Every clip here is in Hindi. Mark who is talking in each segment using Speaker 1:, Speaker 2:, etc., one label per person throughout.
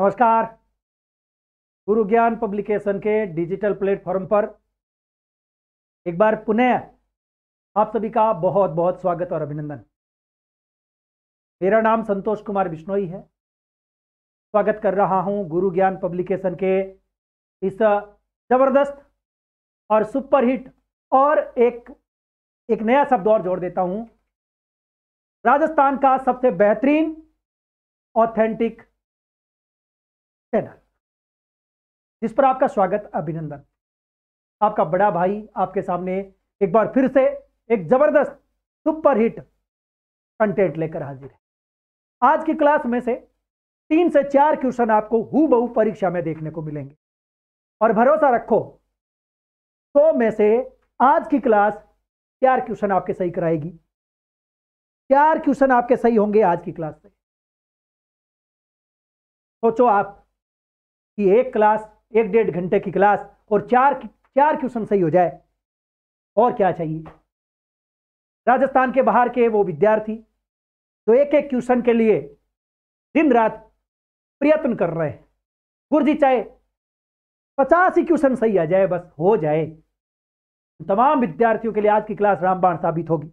Speaker 1: नमस्कार गुरु ज्ञान पब्लिकेशन के डिजिटल प्लेटफॉर्म पर एक बार पुनः आप सभी का बहुत बहुत स्वागत और अभिनंदन मेरा नाम संतोष कुमार बिश्नोई है स्वागत कर रहा हूं गुरु ज्ञान पब्लिकेशन के इस जबरदस्त और सुपरहिट और एक एक नया शब्द और जोड़ देता हूं राजस्थान का सबसे बेहतरीन ऑथेंटिक चैनल जिस पर आपका स्वागत अभिनंदन आपका बड़ा भाई आपके सामने एक बार फिर से एक जबरदस्त सुपरहिट कंटेंट लेकर हाजिर है आज की क्लास में से तीन से चार क्वेश्चन आपको हु परीक्षा में देखने को मिलेंगे और भरोसा रखो तो में से आज की क्लास चार क्वेश्चन आपके सही कराएगी चार क्वेश्चन आपके सही होंगे आज की क्लास से सोचो आप कि एक क्लास एक डेढ़ घंटे की क्लास और चार चार क्वेश्चन सही हो जाए और क्या चाहिए राजस्थान के बाहर के वो विद्यार्थी जो तो एक एक क्वेश्चन के लिए दिन रात प्रयत्न कर रहे हैं गुरुजी चाहे पचास ही क्वेश्चन सही आ जाए बस हो जाए तमाम विद्यार्थियों के लिए आज की क्लास रामबाण साबित होगी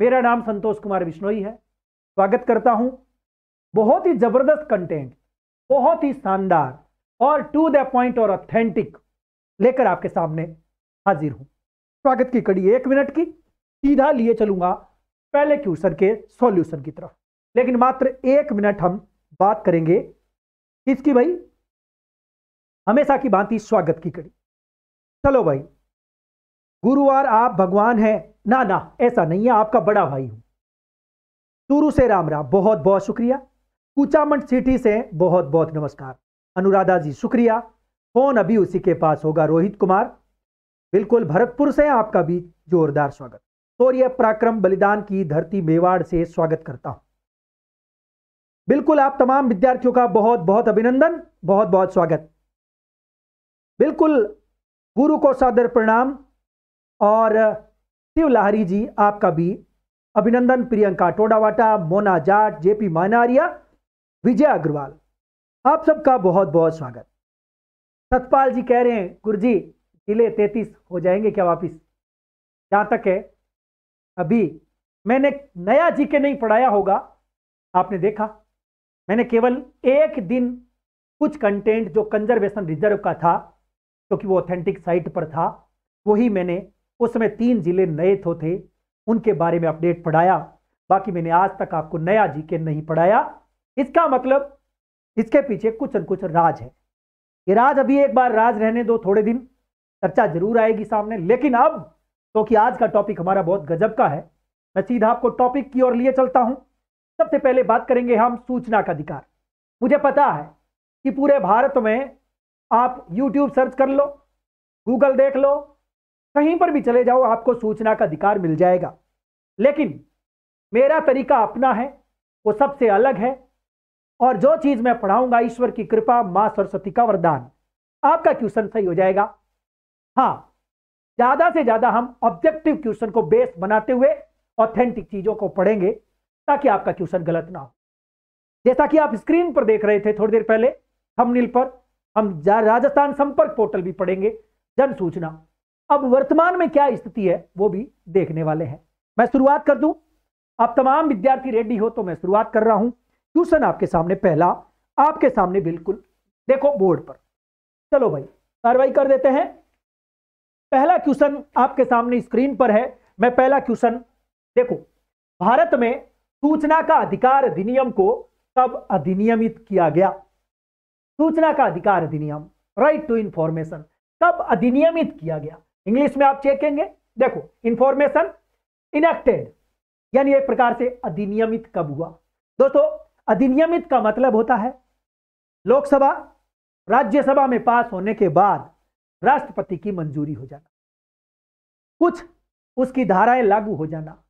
Speaker 1: मेरा नाम संतोष कुमार बिश्नोई है स्वागत करता हूं बहुत ही जबरदस्त कंटेंट बहुत ही शानदार और टू द पॉइंट और ऑथेंटिक लेकर आपके सामने हाजिर हूं स्वागत की कड़ी एक मिनट की सीधा लिए चलूंगा पहले क्वेश्चन के सॉल्यूशन की तरफ लेकिन मात्र एक मिनट हम बात करेंगे इसकी भाई हमेशा की भांति स्वागत की कड़ी चलो भाई गुरुवार आप भगवान हैं ना ना ऐसा नहीं है आपका बड़ा भाई हूं शुरू से राम राम बहुत बहुत शुक्रिया कुचामंड सिटी से बहुत बहुत नमस्कार अनुराधा जी शुक्रिया फोन अभी उसी के पास होगा रोहित कुमार बिल्कुल भरतपुर से आपका भी जोरदार स्वागत सौर्य पराक्रम बलिदान की धरती मेवाड़ से स्वागत करता हूं बिल्कुल आप तमाम विद्यार्थियों का बहुत बहुत अभिनंदन बहुत बहुत स्वागत बिल्कुल गुरु को सादर प्रणाम और शिव लाहरी जी आपका भी अभिनंदन प्रियंका टोडावाटा मोना जाट जेपी मानारिया विजय अग्रवाल आप सबका बहुत बहुत स्वागत सतपाल जी कह रहे हैं गुरुजी जिले तैतीस हो जाएंगे क्या वापिस जहाँ तक है अभी मैंने नया जी के नहीं पढ़ाया होगा आपने देखा मैंने केवल एक दिन कुछ कंटेंट जो कंजर्वेशन रिजर्व का था क्योंकि तो वो ऑथेंटिक साइट पर था वही मैंने उस समय तीन जिले नए थो तो थे उनके बारे में अपडेट पढ़ाया बाकी मैंने आज तक आपको नया जी के नहीं पढ़ाया इसका मतलब इसके पीछे कुछ न कुछ राज है ये राज अभी एक बार राज रहने दो थोड़े दिन चर्चा जरूर आएगी सामने लेकिन अब क्योंकि तो आज का टॉपिक हमारा बहुत गजब का है मैं सीधा आपको टॉपिक की ओर लिए चलता हूं सबसे पहले बात करेंगे हम सूचना का अधिकार मुझे पता है कि पूरे भारत में आप YouTube सर्च कर लो गूगल देख लो कहीं पर भी चले जाओ आपको सूचना का अधिकार मिल जाएगा लेकिन मेरा तरीका अपना है वो सबसे अलग है और जो चीज मैं पढ़ाऊंगा ईश्वर की कृपा मां सरस्वती का वरदान आपका क्वेश्चन सही हो जाएगा हाँ ज्यादा से ज्यादा हम ऑब्जेक्टिव क्वेश्चन को बेस बनाते हुए ऑथेंटिक चीजों को पढ़ेंगे ताकि आपका क्वेश्चन गलत ना हो जैसा कि आप स्क्रीन पर देख रहे थे थोड़ी देर पहले थंबनेल पर हम राजस्थान संपर्क पोर्टल भी पढ़ेंगे जन सूचना अब वर्तमान में क्या स्थिति है वो भी देखने वाले हैं मैं शुरुआत कर दूं आप तमाम विद्यार्थी रेडी हो तो मैं शुरुआत कर रहा हूं क्वेश्चन आपके सामने पहला आपके सामने बिल्कुल देखो बोर्ड पर चलो भाई कार्रवाई कर देते हैं पहला क्वेश्चन आपके सामने स्क्रीन पर है मैं पहला क्वेश्चन देखो भारत में सूचना का अधिकार अधिनियम को कब अधिनियमित किया गया सूचना का अधिकार अधिनियम राइट टू इंफॉर्मेशन कब अधिनियमित किया गया इंग्लिश में आप चेकेंगे देखो इंफॉर्मेशन इनेक्टेड यानी एक प्रकार से अधिनियमित कब हुआ दोस्तों अधिनियमित का मतलब होता है लोकसभा राज्यसभा में पास होने के बाद राष्ट्रपति की मंजूरी हो जाना कुछ उसकी धाराएं लागू हो जाना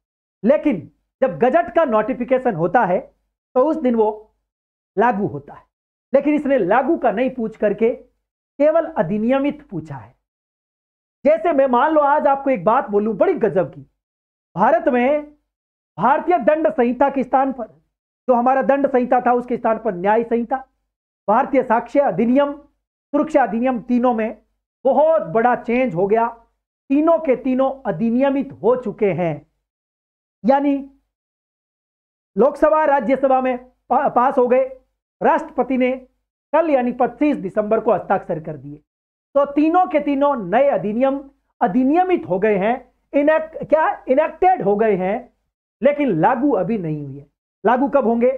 Speaker 1: लेकिन जब गजट का नोटिफिकेशन होता है तो उस दिन वो लागू होता है लेकिन इसने लागू का नहीं पूछ करके केवल अधिनियमित पूछा है जैसे मैं मान लो आज आपको एक बात बोलूं बड़ी गजब की भारत में भारतीय दंड संहिता के स्थान पर जो हमारा दंड संहिता था उसके स्थान पर न्याय संहिता भारतीय साक्ष्य अधिनियम सुरक्षा अधिनियम तीनों में बहुत बड़ा चेंज हो गया तीनों के तीनों अधिनियमित हो चुके हैं यानी लोकसभा राज्यसभा में पा, पास हो गए राष्ट्रपति ने कल यानी 25 दिसंबर को हस्ताक्षर कर दिए तो तीनों के तीनों नए अधिनियम अधिनियमित हो गए हैं इनेक्ट क्या इनेक्टेड हो गए हैं लेकिन लागू अभी नहीं हुई है लागू कब होंगे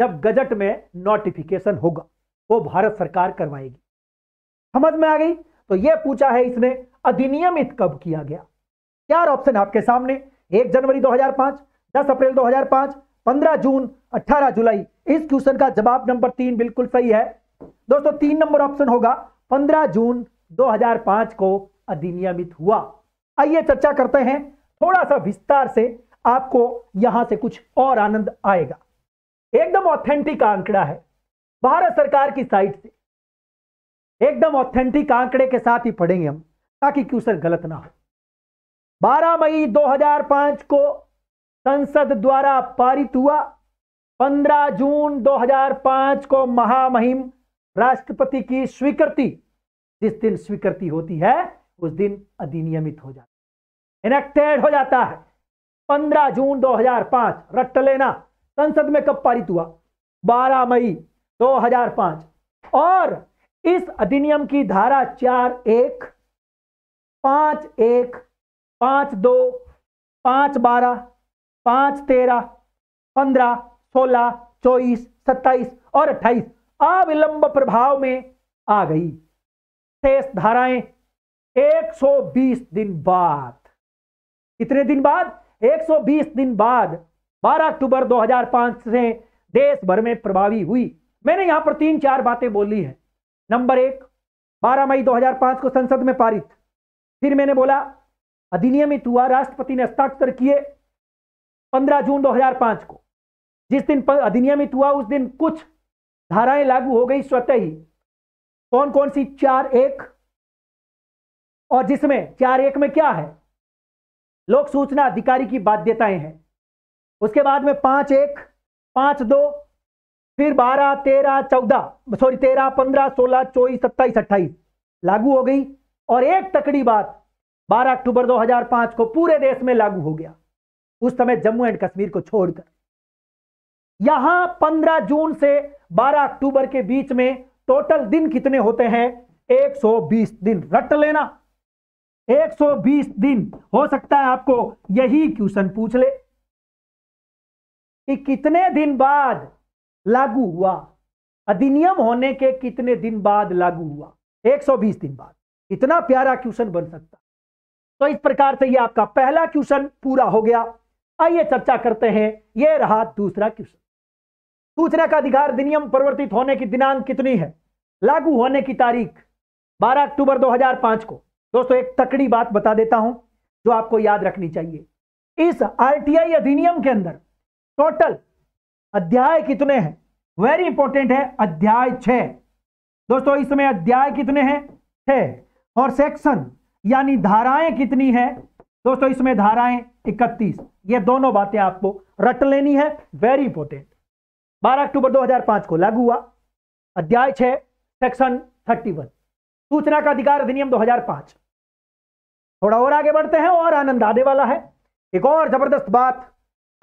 Speaker 1: जब गजट में नोटिफिकेशन होगा वो भारत सरकार करवाएगी समझ में आ गई तो ये पूछा है इसने अधिनियमित कब किया गया चार ऑप्शन आपके सामने एक जनवरी 2005, 10 अप्रैल 2005, 15 जून 18 जुलाई इस क्वेश्चन का जवाब नंबर तीन बिल्कुल सही है दोस्तों तीन नंबर ऑप्शन होगा 15 जून 2005 को अधिनियमित हुआ आइए चर्चा करते हैं थोड़ा सा विस्तार से आपको यहां से कुछ और आनंद आएगा एकदम ऑथेंटिक आंकड़ा है भारत सरकार की साइट से एकदम ऑथेंटिक आंकड़े के साथ ही पढ़ेंगे हम ताकि क्यूसर गलत ना हो 12 मई 2005 को संसद द्वारा पारित हुआ 15 जून 2005 को महामहिम राष्ट्रपति की स्वीकृति जिस दिन स्वीकृति होती है उस दिन अधिनियमित हो जाता है इनेक्टेड हो जाता है 15 जून 2005 रट लेना संसद में कब पारित हुआ 12 मई 2005 और इस अधिनियम की धारा चार एक पांच एक पांच दो पांच बारह पांच तेरह पंद्रह सोलह चौबीस सत्ताईस और अट्ठाईस अविलंब प्रभाव में आ गई शेष धाराएं 120 दिन बाद कितने दिन बाद 120 दिन बाद 12 अक्टूबर 2005 से देश भर में प्रभावी हुई मैंने यहां पर तीन चार बातें बोली है नंबर एक 12 मई 2005 को संसद में पारित फिर मैंने बोला अधिनियमित हुआ राष्ट्रपति ने हस्ताक्षर किए 15 जून 2005 को जिस दिन अधिनियमित हुआ उस दिन कुछ धाराएं लागू हो गई स्वतः ही कौन कौन सी चार एक और जिसमें चार एक में क्या है लोक सूचना अधिकारी की बाध्यताएं हैं उसके बाद में पांच एक पांच दो फिर बारह तेरह चौदह सॉरी तेरह पंद्रह सोलह चौबीस सत्ताईस अट्ठाईस लागू हो गई और एक तकड़ी बात बारह अक्टूबर 2005 को पूरे देश में लागू हो गया उस समय जम्मू एंड कश्मीर को छोड़कर यहां पंद्रह जून से बारह अक्टूबर के बीच में टोटल दिन कितने होते हैं बीस दिन रट लेना 120 दिन हो सकता है आपको यही क्वेश्चन पूछ ले कि कितने दिन बाद लागू हुआ अधिनियम होने के कितने दिन बाद लागू हुआ 120 दिन बाद इतना प्यारा क्वेश्चन बन सकता तो इस प्रकार से ये आपका पहला क्वेश्चन पूरा हो गया आइए चर्चा करते हैं ये रहा दूसरा क्वेश्चन सूचना का अधिकार अधिनियम परिवर्तित होने की दिनांक कितनी है लागू होने की तारीख 12 अक्टूबर 2005 को दोस्तों एक तकड़ी बात बता देता हूं जो आपको याद रखनी चाहिए इस आरटीआई अधिनियम के अंदर टोटल अध्याय कितने हैं वेरी इंपॉर्टेंट है अध्याय छ दोस्तों इसमें अध्याय कितने हैं छह और सेक्शन यानी धाराएं कितनी है दोस्तों इसमें धाराएं इकतीस ये दोनों बातें आपको रट लेनी है वेरी इंपॉर्टेंट 12 अक्टूबर 2005 को लागू हुआ अध्याय 6 सेक्शन 31 सूचना का अधिकार अधिनियम 2005 थोड़ा और आगे बढ़ते हैं और आनंद आने वाला है एक और जबरदस्त बात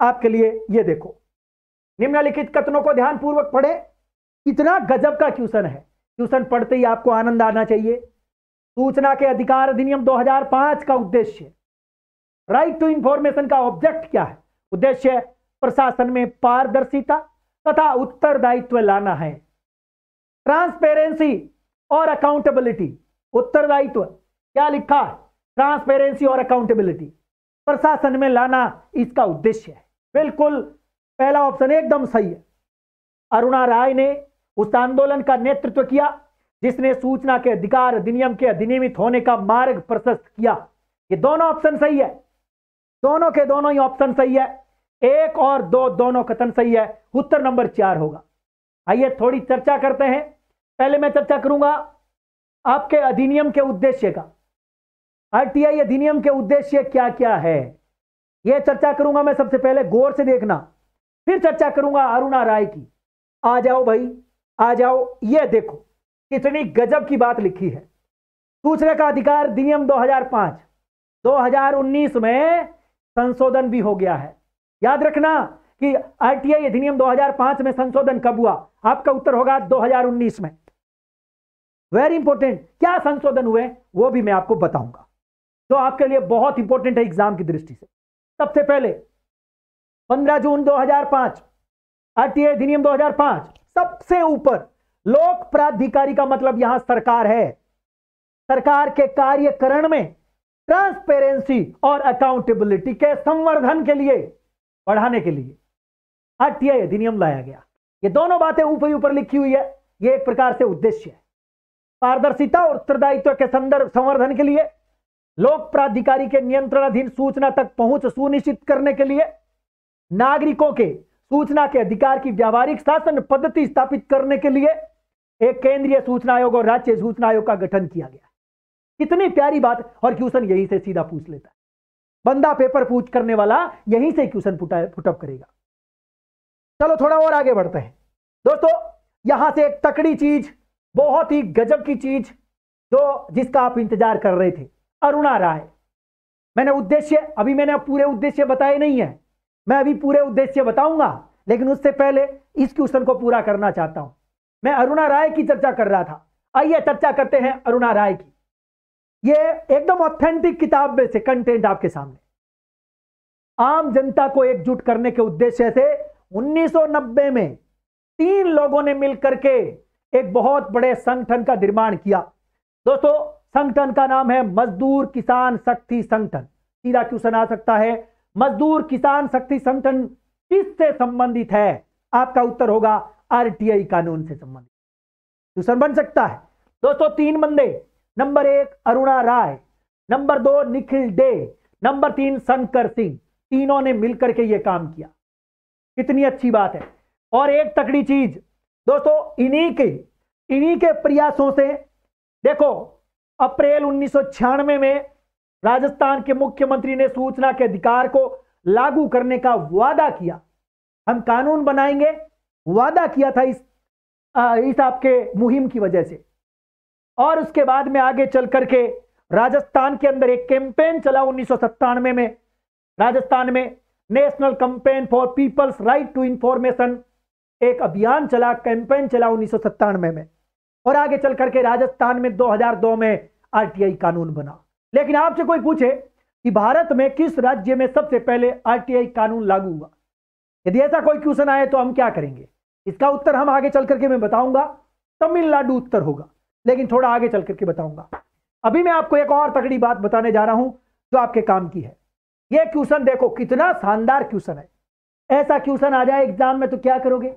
Speaker 1: आपके लिए ये देखो निम्नलिखित कथनों को ध्यानपूर्वक पढ़े इतना गजब का क्वेश्चन है क्वेश्चन पढ़ते ही आपको आनंद आना चाहिए सूचना के अधिकार अधिनियम 2005 का उद्देश्य राइट टू इंफॉर्मेशन का ऑब्जेक्ट क्या है उद्देश्य प्रशासन में पारदर्शिता तथा उत्तरदायित्व लाना है ट्रांसपेरेंसी और अकाउंटेबिलिटी उत्तरदायित्व क्या लिखा ट्रांसपेरेंसी और अकाउंटेबिलिटी प्रशासन में लाना इसका उद्देश्य है बिल्कुल पहला ऑप्शन एकदम सही है अरुणा राय ने उस आंदोलन का नेतृत्व किया जिसने सूचना के अधिकार अधिनियम के अधिनियमित होने का मार्ग प्रशस्त किया ये दोनों ऑप्शन सही है दोनों के दोनों ही ऑप्शन सही है एक और दो दोनों कथन सही है उत्तर नंबर चार होगा आइए थोड़ी चर्चा करते हैं पहले मैं चर्चा करूंगा आपके अधिनियम के उद्देश्य का आरटीआई अधिनियम के उद्देश्य क्या क्या है यह चर्चा करूंगा मैं सबसे पहले गौर से देखना फिर चर्चा करूंगा अरुणा राय की आ जाओ भाई आ जाओ ये देखो कितनी गजब की बात लिखी है दूसरे का अधिकार अधिनियम 2005 2019 में संशोधन भी हो गया है याद रखना कि आरटीआई अधिनियम 2005 में संशोधन कब हुआ आपका उत्तर होगा 2019 में वेरी इंपॉर्टेंट क्या संशोधन हुए वो भी मैं आपको बताऊंगा तो आपके लिए बहुत इंपॉर्टेंट है एग्जाम की दृष्टि से सबसे पहले 15 जून 2005 आरटीए अधिनियम दो सबसे ऊपर लोक प्राधिकारी का मतलब यहां सरकार है सरकार के कार्यकरण में ट्रांसपेरेंसी और अकाउंटेबिलिटी के संवर्धन के लिए बढ़ाने के लिए आरटीआई अधिनियम लाया गया ये दोनों बातें ऊपर ऊपर लिखी हुई है ये एक प्रकार से उद्देश्य है पारदर्शिता और उत्तरदायित्व के संदर्भ संवर्धन के लिए लोक प्राधिकारी के नियंत्रणाधीन सूचना तक पहुंच सुनिश्चित करने के लिए नागरिकों के सूचना के अधिकार की व्यावहारिक शासन पद्धति स्थापित करने के लिए एक केंद्रीय सूचना आयोग और राज्य सूचना आयोग का गठन किया गया कितनी प्यारी बात और क्वेश्चन यहीं से सीधा पूछ लेता बंदा पेपर पूछ करने वाला यहीं से क्वेश्चन पुटअप करेगा चलो थोड़ा और आगे बढ़ते हैं दोस्तों यहां से एक तकड़ी चीज बहुत ही गजब की चीज जो जिसका आप इंतजार कर रहे थे अरुणा राय मैंने उद्देश्य अभी मैंने पूरे उद्देश्य बताए नहीं है मैं अभी पूरे उद्देश्य बताऊंगा लेकिन उससे पहले इस क्वेश्चन को पूरा करना चाहता हूं मैं अरुणा राय की चर्चा कर रहा था आइए चर्चा करते हैं अरुणा राय की ये एकदम ऑथेंटिक किताब में से कंटेंट आपके सामने आम जनता को एकजुट करने के उद्देश्य से 1990 में तीन लोगों ने मिलकर के एक बहुत बड़े संगठन का निर्माण किया दोस्तों संगठन का नाम है मजदूर किसान शक्ति संगठन सीधा क्वेश्चन आ सकता है मजदूर किसान शक्ति संगठन किससे संबंधित है आपका उत्तर होगा आरटीआई कानून से संबंधित क्वेश्चन बन सकता है दोस्तों तीन बंदे नंबर एक अरुणा राय नंबर दो निखिल डे नंबर तीन शंकर सिंह तीनों ने मिलकर के ये काम किया कितनी अच्छी बात है और एक तकड़ी चीज दोस्तों इन्हीं के इन्हीं के प्रयासों से देखो अप्रैल उन्नीस में राजस्थान के मुख्यमंत्री ने सूचना के अधिकार को लागू करने का वादा किया हम कानून बनाएंगे वादा किया था इस आ, इस आपके मुहिम की वजह से और उसके बाद में आगे चल करके राजस्थान के अंदर एक कैंपेन चला उन्नीस में, में राजस्थान में national campaign for people's right to information एक अभियान चला कैंपेन चला उन्नीस में में और आगे चल करके राजस्थान में 2002 में आरटीआई कानून बना लेकिन आपसे कोई पूछे कि भारत में किस राज्य में सबसे पहले आरटीआई कानून लागू हुआ यदि ऐसा कोई क्वेश्चन आए तो हम क्या करेंगे इसका उत्तर हम आगे चल करके मैं बताऊंगा तमिलनाडु उत्तर होगा लेकिन थोड़ा आगे चल करके बताऊंगा अभी मैं आपको एक और तकड़ी बात बताने जा रहा हूं जो आपके काम की है यह क्वेश्चन देखो कितना शानदार क्वेश्चन है ऐसा क्वेश्चन आ जाए एग्जाम में तो क्या करोगे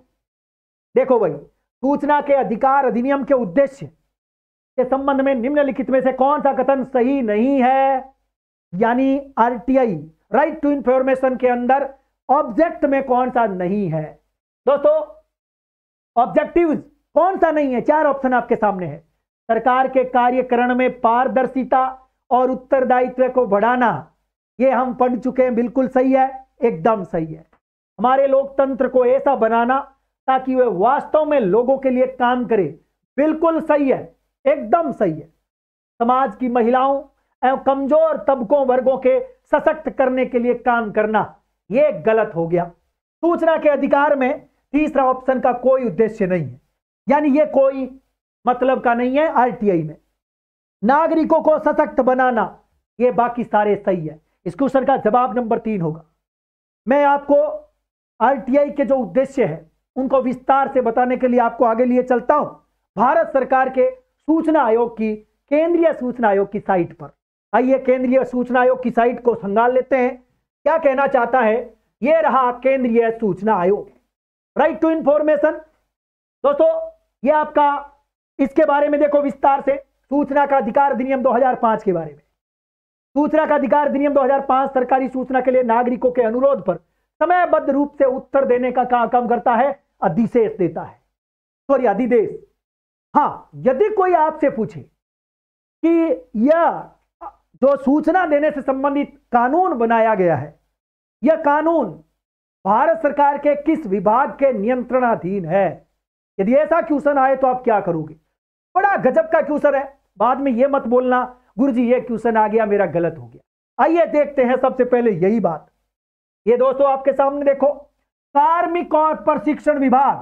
Speaker 1: देखो भाई सूचना के अधिकार अधिनियम के उद्देश्य के संबंध में निम्नलिखित में से कौन सा कथन सही नहीं है यानी आरटीआई राइट टू इंफॉर्मेशन के अंदर ऑब्जेक्ट में कौन सा नहीं है दोस्तों ऑब्जेक्टिव कौन सा नहीं है चार ऑप्शन आपके सामने है सरकार के कार्यकरण में पारदर्शिता और उत्तरदायित्व को बढ़ाना ये हम पढ़ चुके हैं बिल्कुल सही है एकदम सही है हमारे लोकतंत्र को ऐसा बनाना ताकि वे वास्तव में लोगों के लिए काम करे बिल्कुल सही है एकदम सही है समाज की महिलाओं एवं कमजोर तबकों वर्गों के सशक्त करने के लिए काम करना यह गलत हो गया सूचना के अधिकार में तीसरा ऑप्शन का कोई उद्देश्य नहीं है यानी यह कोई मतलब का नहीं है आरटीआई में नागरिकों को सशक्त बनाना यह बाकी सारे सही है इस क्वेश्चन का जवाब नंबर तीन होगा मैं आपको आरटीआई के जो उद्देश्य है उनको विस्तार से बताने के लिए आपको आगे लिए चलता हूं भारत सरकार के सूचना आयोग की केंद्रीय सूचना आयोग की साइट पर आइए केंद्रीय सूचना आयोग की साइट को संगाल लेते हैं क्या कहना चाहता है यह रहा केंद्रीय सूचना आयोग राइट टू इंफॉर्मेशन दोस्तों ये आपका इसके बारे में देखो विस्तार से सूचना का अधिकार अधिनियम 2005 के बारे में सूचना का अधिकार अधिनियम 2005 सरकारी सूचना के लिए नागरिकों के अनुरोध पर समयबद्ध रूप से उत्तर देने का काम करता है अधिशेष देता है सॉरी अधिदेश हाँ यदि कोई आपसे पूछे कि यह जो सूचना देने से संबंधित कानून बनाया गया है यह कानून भारत सरकार के किस विभाग के नियंत्रणाधीन है यदि ऐसा क्वेश्चन आए तो आप क्या करोगे बड़ा गजब का क्वेश्चन है बाद में यह मत बोलना गुरु जी ये क्वेश्चन आ गया मेरा गलत हो गया आइए देखते हैं सबसे पहले यही बात ये दोस्तों आपके सामने देखो कार्मिक और प्रशिक्षण विभाग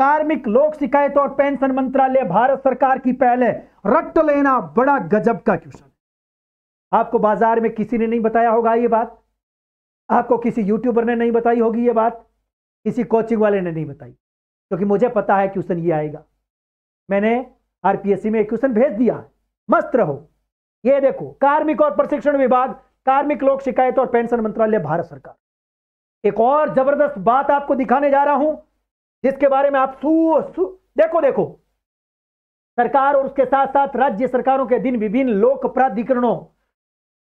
Speaker 1: कार्मिक लोक शिकायत और पेंशन मंत्रालय भारत सरकार की पहले रट लेना बड़ा गजब का क्वेश्चन आपको बाजार में किसी ने नहीं बताया होगा ये बात आपको किसी यूट्यूबर ने नहीं बताई होगी ये बात किसी कोचिंग वाले ने नहीं बताई क्योंकि मुझे पता है क्वेश्चन ये आएगा मैंने आरपीएससी में क्वेश्चन भेज दिया है मस्त रहो ये देखो कार्मिक और प्रशिक्षण विभाग कार्मिक लोक शिकायत और पेंशन मंत्रालय भारत सरकार एक और जबरदस्त बात आपको दिखाने जा रहा हूं जिसके बारे में आप सू, सू देखो देखो सरकार और उसके साथ साथ राज्य सरकारों के दिन विभिन्न लोक प्राधिकरणों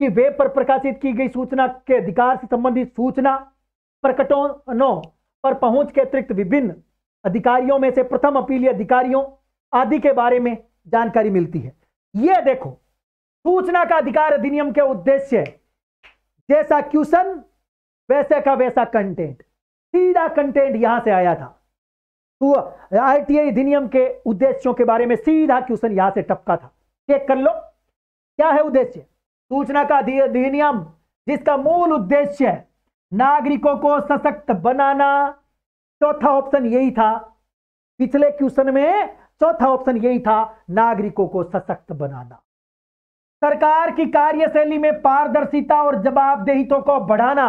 Speaker 1: की वेब पर प्रकाशित की गई सूचना के अधिकार से संबंधित सूचना प्रकटनों पर पहुंच के अतिरिक्त विभिन्न अधिकारियों में से प्रथम अपीलीय अधिकारियों आदि के बारे में जानकारी मिलती है यह देखो सूचना का अधिकार अधिनियम के उद्देश्य जैसा क्यूशन वैसे का वैसा कंटेंट सीधा कंटेंट यहां से आया था तो आईटीआई अधिनियम के उद्देश्यों के बारे में सीधा क्वेश्चन यहां से टपका था चेक कर लो क्या है उद्देश्य सूचना का अधिनियम जिसका मूल उद्देश्य है नागरिकों को सशक्त बनाना चौथा ऑप्शन यही था पिछले क्वेश्चन में चौथा ऑप्शन यही था नागरिकों को सशक्त बनाना सरकार की कार्यशैली में पारदर्शिता और जवाबदेहितों को बढ़ाना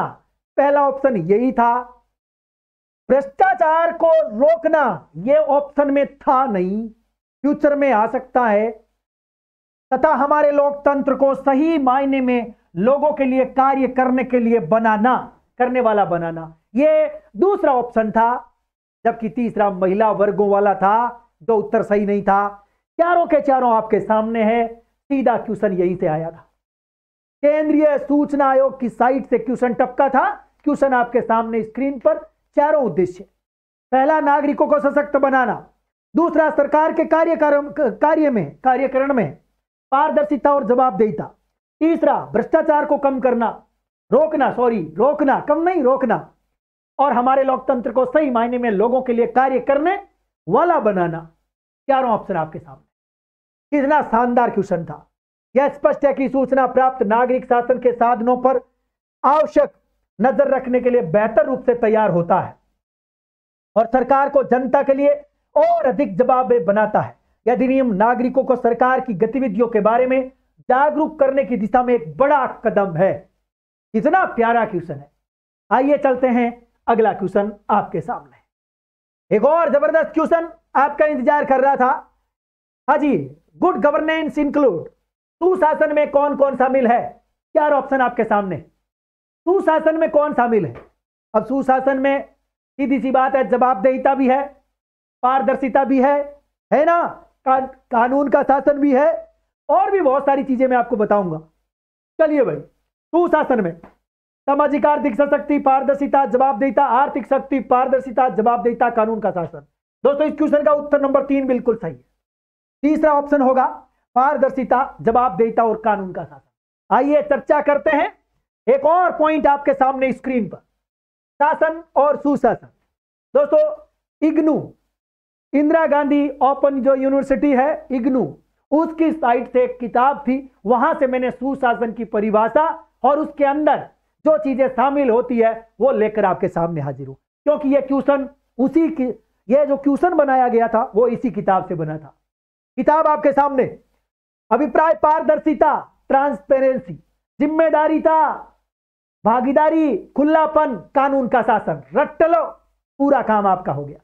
Speaker 1: पहला ऑप्शन यही था भ्रष्टाचार को रोकना यह ऑप्शन में था नहीं फ्यूचर में आ सकता है तथा हमारे लोकतंत्र को सही मायने में लोगों के लिए कार्य करने के लिए बनाना करने वाला बनाना यह दूसरा ऑप्शन था जबकि तीसरा महिला वर्गों वाला था जो उत्तर सही नहीं था चारों के चारों आपके सामने है सीधा क्वेश्चन यहीं से आया था केंद्रीय सूचना आयोग की साइट से क्वेश्चन टपका था क्वेश्चन आपके सामने स्क्रीन पर चारों उद्देश्य पहला नागरिकों को सशक्त बनाना दूसरा सरकार के कार्य कार्य में कार्यकरण में पारदर्शिता और जवाबदेहिता तीसरा भ्रष्टाचार को कम करना रोकना सॉरी रोकना कम नहीं रोकना और हमारे लोकतंत्र को सही मायने में लोगों के लिए कार्य करने वाला बनाना चारों ऑप्शन आपके सामने कितना शानदार क्वेश्चन था यह स्पष्ट है कि सूचना प्राप्त नागरिक शासन के साधनों पर आवश्यक नजर रखने के लिए बेहतर रूप से तैयार होता है और सरकार को जनता के लिए और अधिक जवाब बनाता है यह अधिनियम नागरिकों को सरकार की गतिविधियों के बारे में जागरूक करने की दिशा में एक बड़ा कदम है इतना प्यारा क्वेश्चन है आइए चलते हैं अगला क्वेश्चन आपके सामने एक और जबरदस्त क्वेश्चन आपका इंतजार कर रहा था हाजी गुड गवर्नेंस इंक्लूड सुशासन में कौन कौन शामिल है चार ऑप्शन आपके सामने सुशासन में कौन शामिल है अब सुशासन में सीधी सी बात है जवाबदेहिता भी है पारदर्शिता भी है है ना का, कानून का शासन भी है और भी बहुत सारी चीजें मैं आपको बताऊंगा चलिए भाई सुशासन में सामाजिक आर्थिक सशक्ति पारदर्शिता जवाबदेहिता आर्थिक शक्ति पारदर्शिता जवाबदेहिता कानून का शासन दोस्तों इस क्वेश्चन का उत्तर नंबर तीन बिल्कुल सही है तीसरा ऑप्शन होगा पारदर्शिता जवाबदेहिता और कानून का शासन आइए चर्चा करते हैं एक और पॉइंट आपके सामने स्क्रीन पर शासन और सुशासन दोस्तों इग्नू इंदिरा गांधी ओपन जो यूनिवर्सिटी है इग्नू उसकी साइट से एक किताब थी वहां से मैंने सुशासन की परिभाषा और उसके अंदर जो चीजें शामिल होती है वो लेकर आपके सामने हाजिर हूं क्योंकि ये क्यूशन उसी की ये जो क्यूशन बनाया गया था वो इसी किताब से बना था किताब आपके सामने अभिप्राय पारदर्शिता ट्रांसपेरेंसी था भागीदारी खुलापन कानून का शासन रट लो पूरा काम आपका हो गया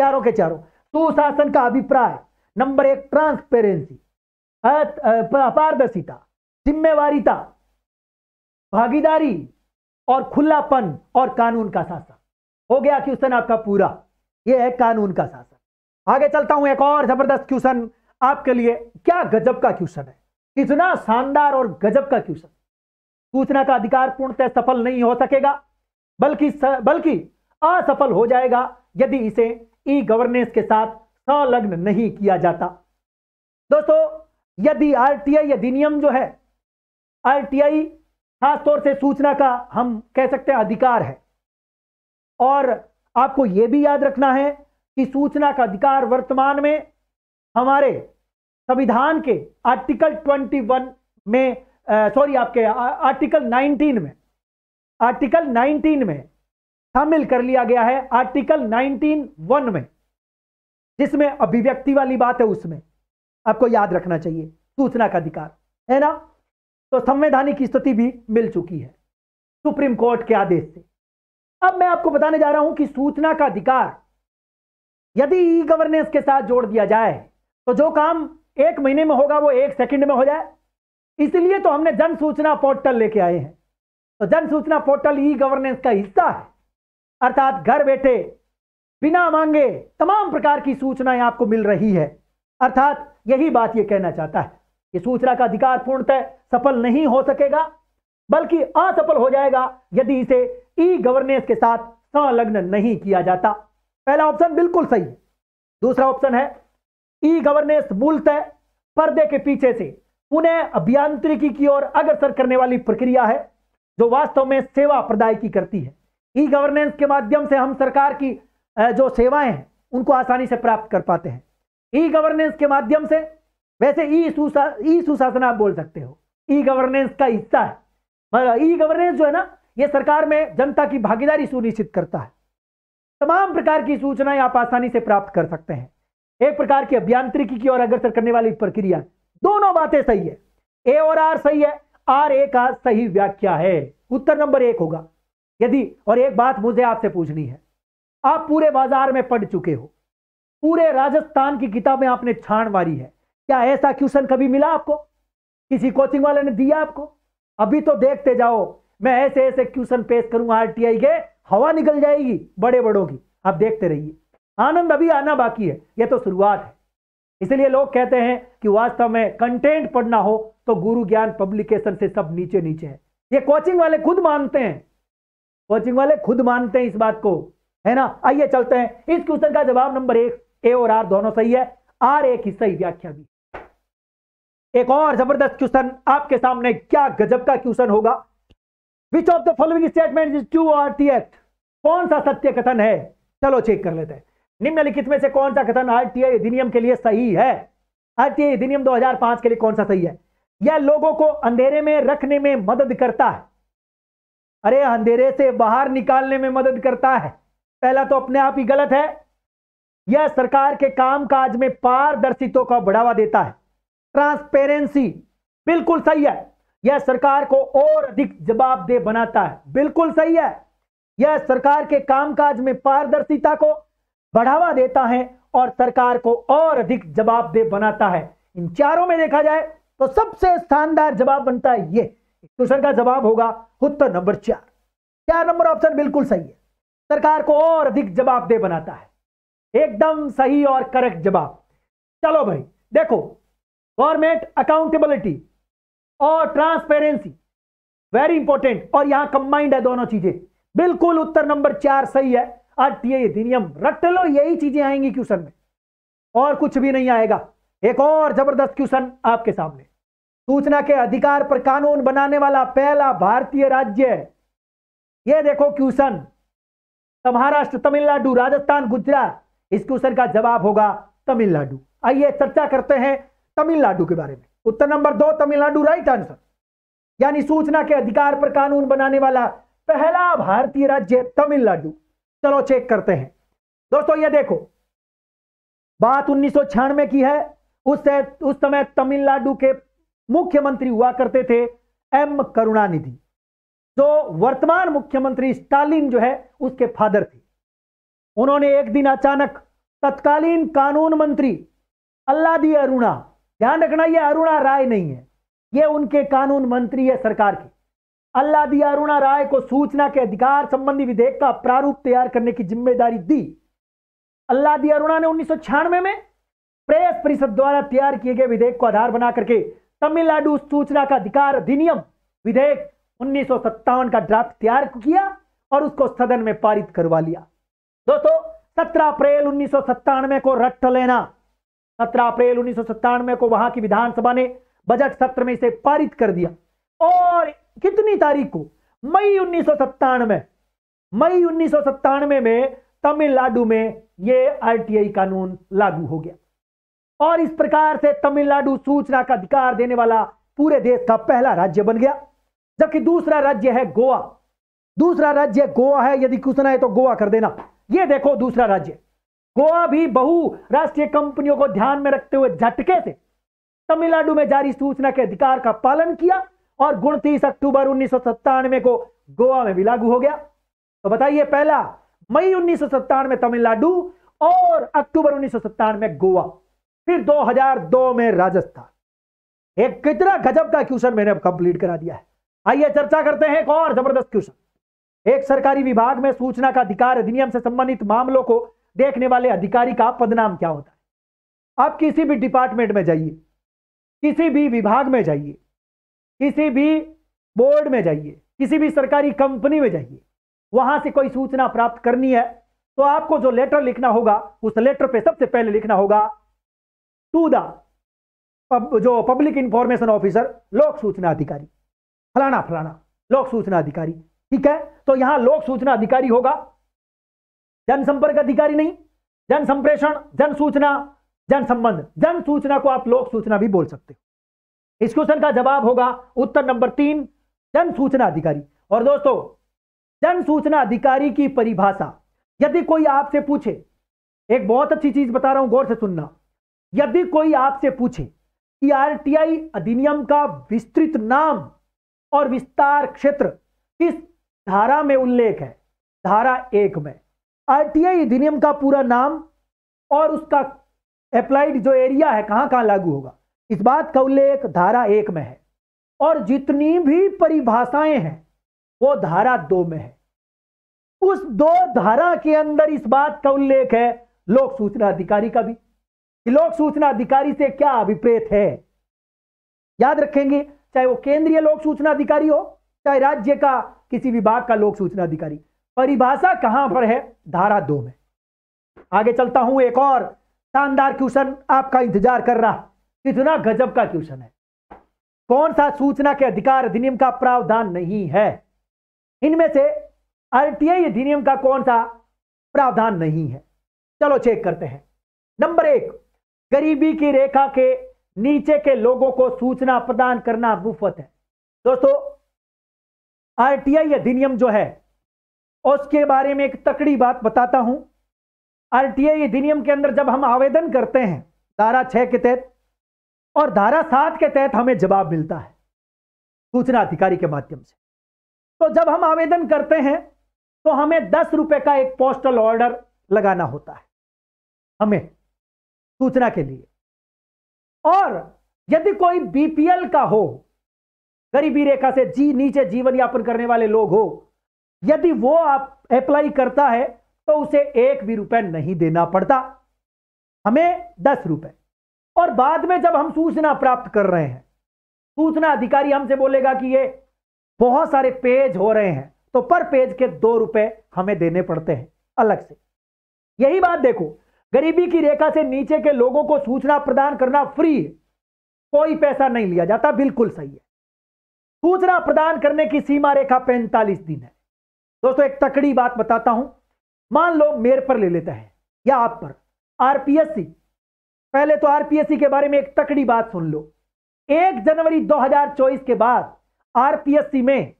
Speaker 1: चारों के चारों सुशासन का अभिप्राय नंबर एक ट्रांसपेरेंसी पारदर्शिता जिम्मेवारिता भागीदारी और खुलापन और कानून का शासन हो गया क्वेश्चन आपका पूरा यह है कानून का शासन आगे चलता हूं एक और जबरदस्त क्वेश्चन आपके लिए क्या गजब का क्वेश्चन है कितना शानदार और गजब का क्वेश्चन सूचना का अधिकार पूर्णतः सफल नहीं हो सकेगा बल्कि स, बल्कि असफल हो जाएगा यदि इसे ई गवर्नेंस के साथ संलग्न नहीं किया जाता दोस्तों यदि आरटीआई अधिनियम जो है आरटीआई खासतौर से सूचना का हम कह सकते हैं अधिकार है और आपको यह भी याद रखना है कि सूचना का अधिकार वर्तमान में हमारे संविधान के आर्टिकल 21 में सॉरी आपके आ, आर्टिकल 19 में आर्टिकल 19 में शामिल कर लिया गया है आर्टिकल 19 वन में जिसमें अभिव्यक्ति वाली बात है उसमें आपको याद रखना चाहिए सूचना का अधिकार है ना तो संवैधानिक स्थिति भी मिल चुकी है सुप्रीम कोर्ट के आदेश से अब मैं आपको बताने जा रहा हूं कि सूचना का अधिकार यदि ई गवर्नेंस के साथ जोड़ दिया जाए तो जो काम एक महीने में होगा वो एक सेकंड में हो जाए इसलिए तो हमने जन सूचना पोर्टल लेके आए हैं तो जन सूचना पोर्टल ई गवर्नेंस का हिस्सा है अर्थात घर बैठे बिना मांगे तमाम प्रकार की सूचनाएं आपको मिल रही है अर्थात यही बात यह कहना चाहता है कि सूचना का अधिकार पूर्णतः सफल नहीं हो सकेगा बल्कि असफल हो जाएगा यदि इसे ई गवर्नेंस के साथ संलग्न नहीं किया जाता पहला ऑप्शन बिल्कुल सही दूसरा ऑप्शन है ई गवर्नेंस मूलतः पर्दे के पीछे से पुनः अभियांत्रिकी की ओर अग्रसर करने वाली प्रक्रिया है जो वास्तव में सेवा प्रदाय की करती है ई गवर्नेंस के माध्यम से हम सरकार की जो सेवाएं हैं उनको आसानी से प्राप्त कर पाते हैं ई गवर्नेंस के माध्यम से वैसे ई सुशा ई सुशासन आप बोल सकते हो ई गवर्नेंस का हिस्सा है ई गवर्नेंस जो है ना ये सरकार में जनता की भागीदारी सुनिश्चित करता है तमाम प्रकार की सूचनाएं आप आसानी से प्राप्त कर सकते हैं एक प्रकार की अभियांत्रिकी की ओर अग्रसर करने वाली प्रक्रिया दोनों बातें सही है ए और आर सही है आर ए का सही व्याख्या है उत्तर नंबर एक होगा यदि और एक बात मुझे आपसे पूछनी है आप पूरे बाजार में पढ़ चुके हो पूरे राजस्थान की किताबें आपने छाण मारी है क्या ऐसा क्वेश्चन कभी मिला आपको किसी कोचिंग वाले ने दिया आपको अभी तो देखते जाओ मैं ऐसे ऐसे क्वेश्चन पेश करूंगा आरटीआई के हवा निकल जाएगी बड़े बड़ों की आप देखते रहिए आनंद अभी आना बाकी है यह तो शुरुआत है इसलिए लोग कहते हैं कि वास्तव में कंटेंट पढ़ना हो तो गुरु ज्ञान पब्लिकेशन से सब नीचे नीचे है ये कोचिंग वाले खुद मानते हैं कोचिंग वाले खुद मानते हैं इस बात को है ना आइए चलते हैं इस क्वेश्चन का जवाब नंबर एक ए और आर दोनों सही है आर एक ही सही व्याख्या भी एक और जबरदस्त क्वेश्चन आपके सामने क्या गजब का क्वेश्चन होगा which of the following statement is true act कौन सा सत्य कथन है चलो चेक कर लेते हैं निम्नलिखित में से कौन सा कथन आरटीआई अधिनियम के लिए सही है आरटीआई अधिनियम 2005 के लिए कौन सा सही है यह लोगों को अंधेरे में रखने में मदद करता है अरे अंधेरे से बाहर निकालने में मदद करता है पहला तो अपने आप ही गलत है यह सरकार के कामकाज में पारदर्शिता का बढ़ावा देता है ट्रांसपेरेंसी बिल्कुल सही है यह सरकार को और अधिक जवाबदेह बनाता है बिल्कुल सही है यह सरकार के कामकाज में पारदर्शिता को बढ़ावा देता है और सरकार को और अधिक जवाबदेह बनाता है इन चारों में देखा जाए तो सबसे शानदार जवाब बनता है ये क्वेश्चन तो का जवाब होगा उत्तर तो नंबर चार चार नंबर ऑप्शन बिल्कुल सही है सरकार को और अधिक जवाबदेह बनाता है एकदम सही और करेक्ट जवाब चलो भाई देखो गवर्नमेंट अकाउंटेबिलिटी और ट्रांसपेरेंसी वेरी इंपॉर्टेंट और यहां कंबाइंड है दोनों चीजें बिल्कुल उत्तर नंबर चार सही है रट लो यही चीजें आएंगी क्वेश्चन में और कुछ भी नहीं आएगा एक और जबरदस्त क्वेश्चन आपके सामने सूचना के अधिकार पर कानून बनाने वाला पहला भारतीय राज्य ये देखो क्वेश्चन महाराष्ट्र तमिलनाडु राजस्थान गुजरात इस क्वेश्चन का जवाब होगा तमिलनाडु आइए चर्चा करते हैं तमिलनाडु के बारे में उत्तर नंबर दो तमिलनाडु राइट आंसर यानी सूचना के अधिकार पर कानून बनाने वाला पहला भारतीय राज्य तमिलनाडु चलो चेक करते हैं दोस्तों ये देखो बात उन्नीस की है उस उस समय तमिलनाडु के मुख्यमंत्री हुआ करते थे एम करुणानिधि जो वर्तमान मुख्यमंत्री स्टालिन जो है उसके फादर थे उन्होंने एक दिन अचानक तत्कालीन कानून मंत्री अल्लादी अरुणा ध्यान रखना ये अरुणा राय नहीं है ये उनके कानून मंत्री है सरकार के अल्लाह दी अरुणा राय को सूचना के अधिकार संबंधी विधेयक का प्रारूप तैयार करने की जिम्मेदारी दी अल्लाह दी अरुणा ने उन्नीस में प्रेस परिषद द्वारा तैयार किए गए विधेयक को आधार बना करके तमिलनाडु सूचना का अधिकार अधिनियम विधेयक उन्नीस का ड्राफ्ट तैयार किया और उसको सदन में पारित करवा लिया दोस्तों सत्रह अप्रैल उन्नीस को रट्ट लेना सत्रह अप्रैल उन्नीस को वहां की विधानसभा ने बजट सत्र में इसे पारित कर दिया और कितनी तारीख को मई उन्नीस मई उन्नीस में तमिलनाडु में यह आरटीआई कानून लागू हो गया और इस प्रकार से तमिलनाडु सूचना का अधिकार देने वाला पूरे देश का पहला राज्य बन गया जबकि दूसरा राज्य है गोवा दूसरा राज्य गोवा है यदि ना है तो गोवा कर देना ये देखो दूसरा राज्य गोवा भी बहु राष्ट्रीय कंपनियों को ध्यान में रखते हुए झटके से तमिलनाडु में जारी सूचना के अधिकार का पालन किया और गुण तीस अक्टूबर उन्नीस को गोवा में भी लागू हो गया तो बताइए पहला मई उन्नीस में तमिलनाडु और अक्टूबर उन्नीस में गोवा फिर 2002 में राजस्थान एक कितना गजब का क्वेश्चन मैंने कंप्लीट करा दिया है आइए चर्चा करते हैं एक और जबरदस्त क्वेश्चन एक सरकारी विभाग में सूचना का अधिकार अधिनियम से संबंधित मामलों को देखने वाले अधिकारी का पदनाम क्या होता है आप किसी भी डिपार्टमेंट में जाइए किसी भी विभाग में जाइए किसी भी बोर्ड में जाइए किसी भी सरकारी कंपनी में जाइए वहां से कोई सूचना प्राप्त करनी है तो आपको जो लेटर लिखना होगा उस लेटर पे सबसे पहले लिखना होगा टू द जो पब्लिक इंफॉर्मेशन ऑफिसर लोक सूचना अधिकारी फलाना फलाना लोक सूचना अधिकारी ठीक है तो यहां लोक सूचना अधिकारी होगा जनसंपर्क अधिकारी नहीं जनसंप्रेषण जन सूचना जन संबंध जन सूचना को आप लोक सूचना भी बोल सकते हो इस क्वेश्चन का जवाब होगा उत्तर नंबर तीन जन सूचना अधिकारी और दोस्तों जन सूचना अधिकारी की परिभाषा यदि कोई आपसे पूछे एक बहुत अच्छी चीज बता रहा हूं गौर से सुनना यदि कोई आपसे पूछे कि आरटीआई अधिनियम का विस्तृत नाम और विस्तार क्षेत्र किस धारा में उल्लेख है धारा एक में आरटीआई अधिनियम का पूरा नाम और उसका अप्लाइड जो एरिया है कहां कहां लागू होगा इस बात का उल्लेख धारा एक में है और जितनी भी परिभाषाएं हैं वो धारा दो में है उस दो धारा के अंदर इस बात का उल्लेख है लोक सूचना अधिकारी का भी कि लोक सूचना अधिकारी से क्या अभिप्रेत है याद रखेंगे चाहे वो केंद्रीय लोक सूचना अधिकारी हो चाहे राज्य का किसी विभाग का लोक सूचना अधिकारी परिभाषा कहां पर है धारा दो में आगे चलता हूं एक और शानदार क्वेश्चन आपका इंतजार कर रहा कितना गजब का क्वेश्चन है कौन सा सूचना के अधिकार अधिनियम का प्रावधान नहीं है इनमें से आरटीआई अधिनियम का कौन सा प्रावधान नहीं है चलो चेक करते हैं नंबर एक गरीबी की रेखा के नीचे के लोगों को सूचना प्रदान करना मुफ्त है दोस्तों आरटीआई अधिनियम जो है उसके बारे में एक तकड़ी बात बताता हूं आरटीआई अधिनियम के अंदर जब हम आवेदन करते हैं धारा छह के तहत और धारा सात के तहत हमें जवाब मिलता है सूचना अधिकारी के माध्यम से तो जब हम आवेदन करते हैं तो हमें दस रुपए का एक पोस्टल ऑर्डर लगाना होता है हमें सूचना के लिए और यदि कोई बीपीएल का हो गरीबी रेखा से जी नीचे जीवन यापन करने वाले लोग हो यदि वो आप अप्लाई करता है तो उसे एक भी रुपए नहीं देना पड़ता हमें दस रुपए और बाद में जब हम सूचना प्राप्त कर रहे हैं सूचना अधिकारी हमसे बोलेगा कि ये बहुत सारे पेज हो रहे हैं तो पर पेज के दो रुपए हमें देने पड़ते हैं अलग से यही बात देखो गरीबी की रेखा से नीचे के लोगों को सूचना प्रदान करना फ्री है कोई पैसा नहीं लिया जाता बिल्कुल सही है सूचना प्रदान करने की सीमा रेखा पैंतालीस दिन है दोस्तों एक तकड़ी बात बताता हूं मान लो मेयर पर ले लेता है या आप पर आरपीएससी पहले तो आरपीएससी के बारे में एक तकड़ी बात सुन लो एक जनवरी 2024 के बाद आरपीएससी में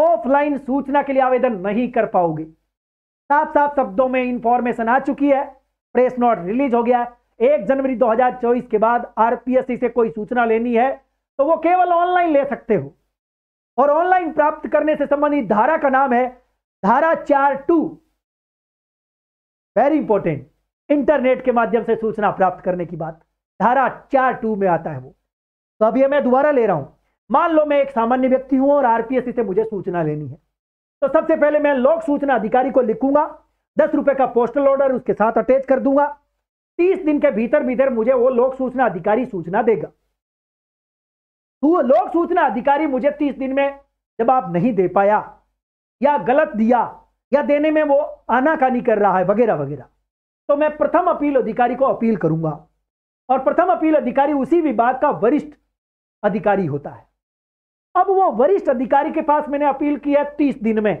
Speaker 1: ऑफलाइन सूचना के लिए आवेदन नहीं कर पाओगे साफ साफ शब्दों में इंफॉर्मेशन आ चुकी है प्रेस नोट रिलीज हो गया एक जनवरी 2024 के बाद आरपीएससी से कोई सूचना लेनी है तो वो केवल ऑनलाइन ले सकते हो और ऑनलाइन प्राप्त करने से संबंधित धारा का नाम है धारा चार टू वेरी इंपॉर्टेंट इंटरनेट के माध्यम से सूचना प्राप्त करने की बात धारा चार टू में आता है वो तो अब ये मैं दोबारा ले रहा हूं मान लो मैं एक सामान्य व्यक्ति हूं और आरपीएससी से मुझे सूचना लेनी है तो सबसे पहले मैं लोक सूचना अधिकारी को लिखूंगा दस रुपए का पोस्टल ऑर्डर उसके साथ अटैच कर दूंगा तीस दिन के भीतर भीतर मुझे वो लोक सूचना अधिकारी सूचना देगा तो लोक सूचना अधिकारी मुझे तीस दिन में जब आप नहीं दे पाया या गलत दिया या देने में वो आनाकानी कर रहा है वगैरह वगैरह तो मैं प्रथम अपील अधिकारी को अपील करूंगा और प्रथम अपील अधिकारी उसी विभाग का वरिष्ठ अधिकारी होता है अब वो वरिष्ठ अधिकारी के पास मैंने अपील किया तीस दिन में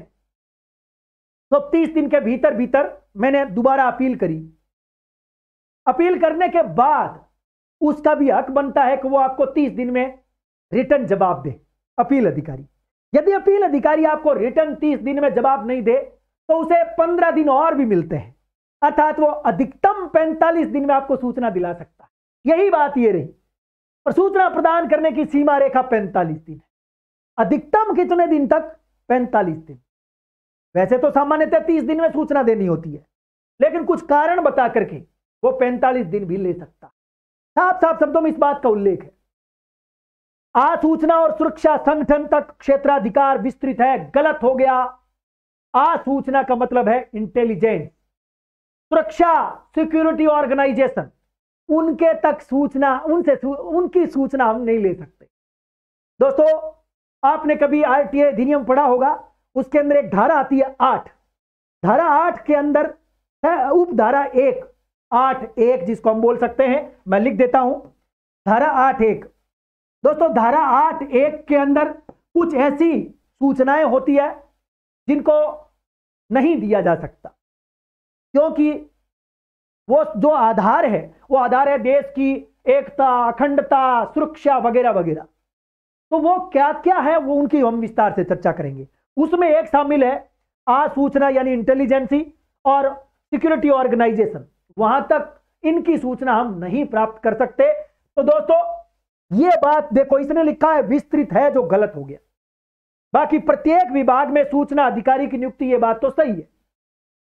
Speaker 1: तो तीस दिन के भीतर भीतर मैंने दोबारा अपील करी अपील करने के बाद उसका भी हक बनता है कि वो आपको तीस दिन में रिटर्न जवाब दे अपील अधिकारी यदि अपील अधिकारी आपको रिटर्न तीस दिन में जवाब नहीं दे तो उसे पंद्रह दिन और भी मिलते हैं अर्थात वो अधिकतम 45 दिन में आपको सूचना दिला सकता है यही बात ये रही और सूचना प्रदान करने की सीमा रेखा 45 दिन है अधिकतम कितने दिन तक 45 दिन वैसे तो सामान्यतः 30 दिन में सूचना देनी होती है लेकिन कुछ कारण बता करके वो 45 दिन भी ले सकता साफ साफ शब्दों में इस बात का उल्लेख है आ सूचना और सुरक्षा संगठन तक क्षेत्राधिकार विस्तृत है गलत हो गया आ सूचना का मतलब है इंटेलिजेंट सुरक्षा सिक्योरिटी ऑर्गेनाइजेशन उनके तक सूचना उनसे उनकी सूचना हम नहीं ले सकते दोस्तों आपने कभी आरटीआई अधिनियम पढ़ा होगा उसके अंदर एक धारा आती है आठ धारा आठ के अंदर है उपधारा एक आठ एक जिसको हम बोल सकते हैं मैं लिख देता हूं धारा आठ एक दोस्तों धारा आठ एक के अंदर कुछ ऐसी सूचनाएं होती है जिनको नहीं दिया जा सकता क्योंकि वो जो आधार है वो आधार है देश की एकता अखंडता सुरक्षा वगैरह वगैरह तो वो क्या क्या है वो उनकी हम विस्तार से चर्चा करेंगे उसमें एक शामिल है आ सूचना यानी इंटेलिजेंसी और सिक्योरिटी ऑर्गेनाइजेशन वहां तक इनकी सूचना हम नहीं प्राप्त कर सकते तो दोस्तों ये बात देखो इसने लिखा है विस्तृत है जो गलत हो गया बाकी प्रत्येक विभाग में सूचना अधिकारी की नियुक्ति ये बात तो सही है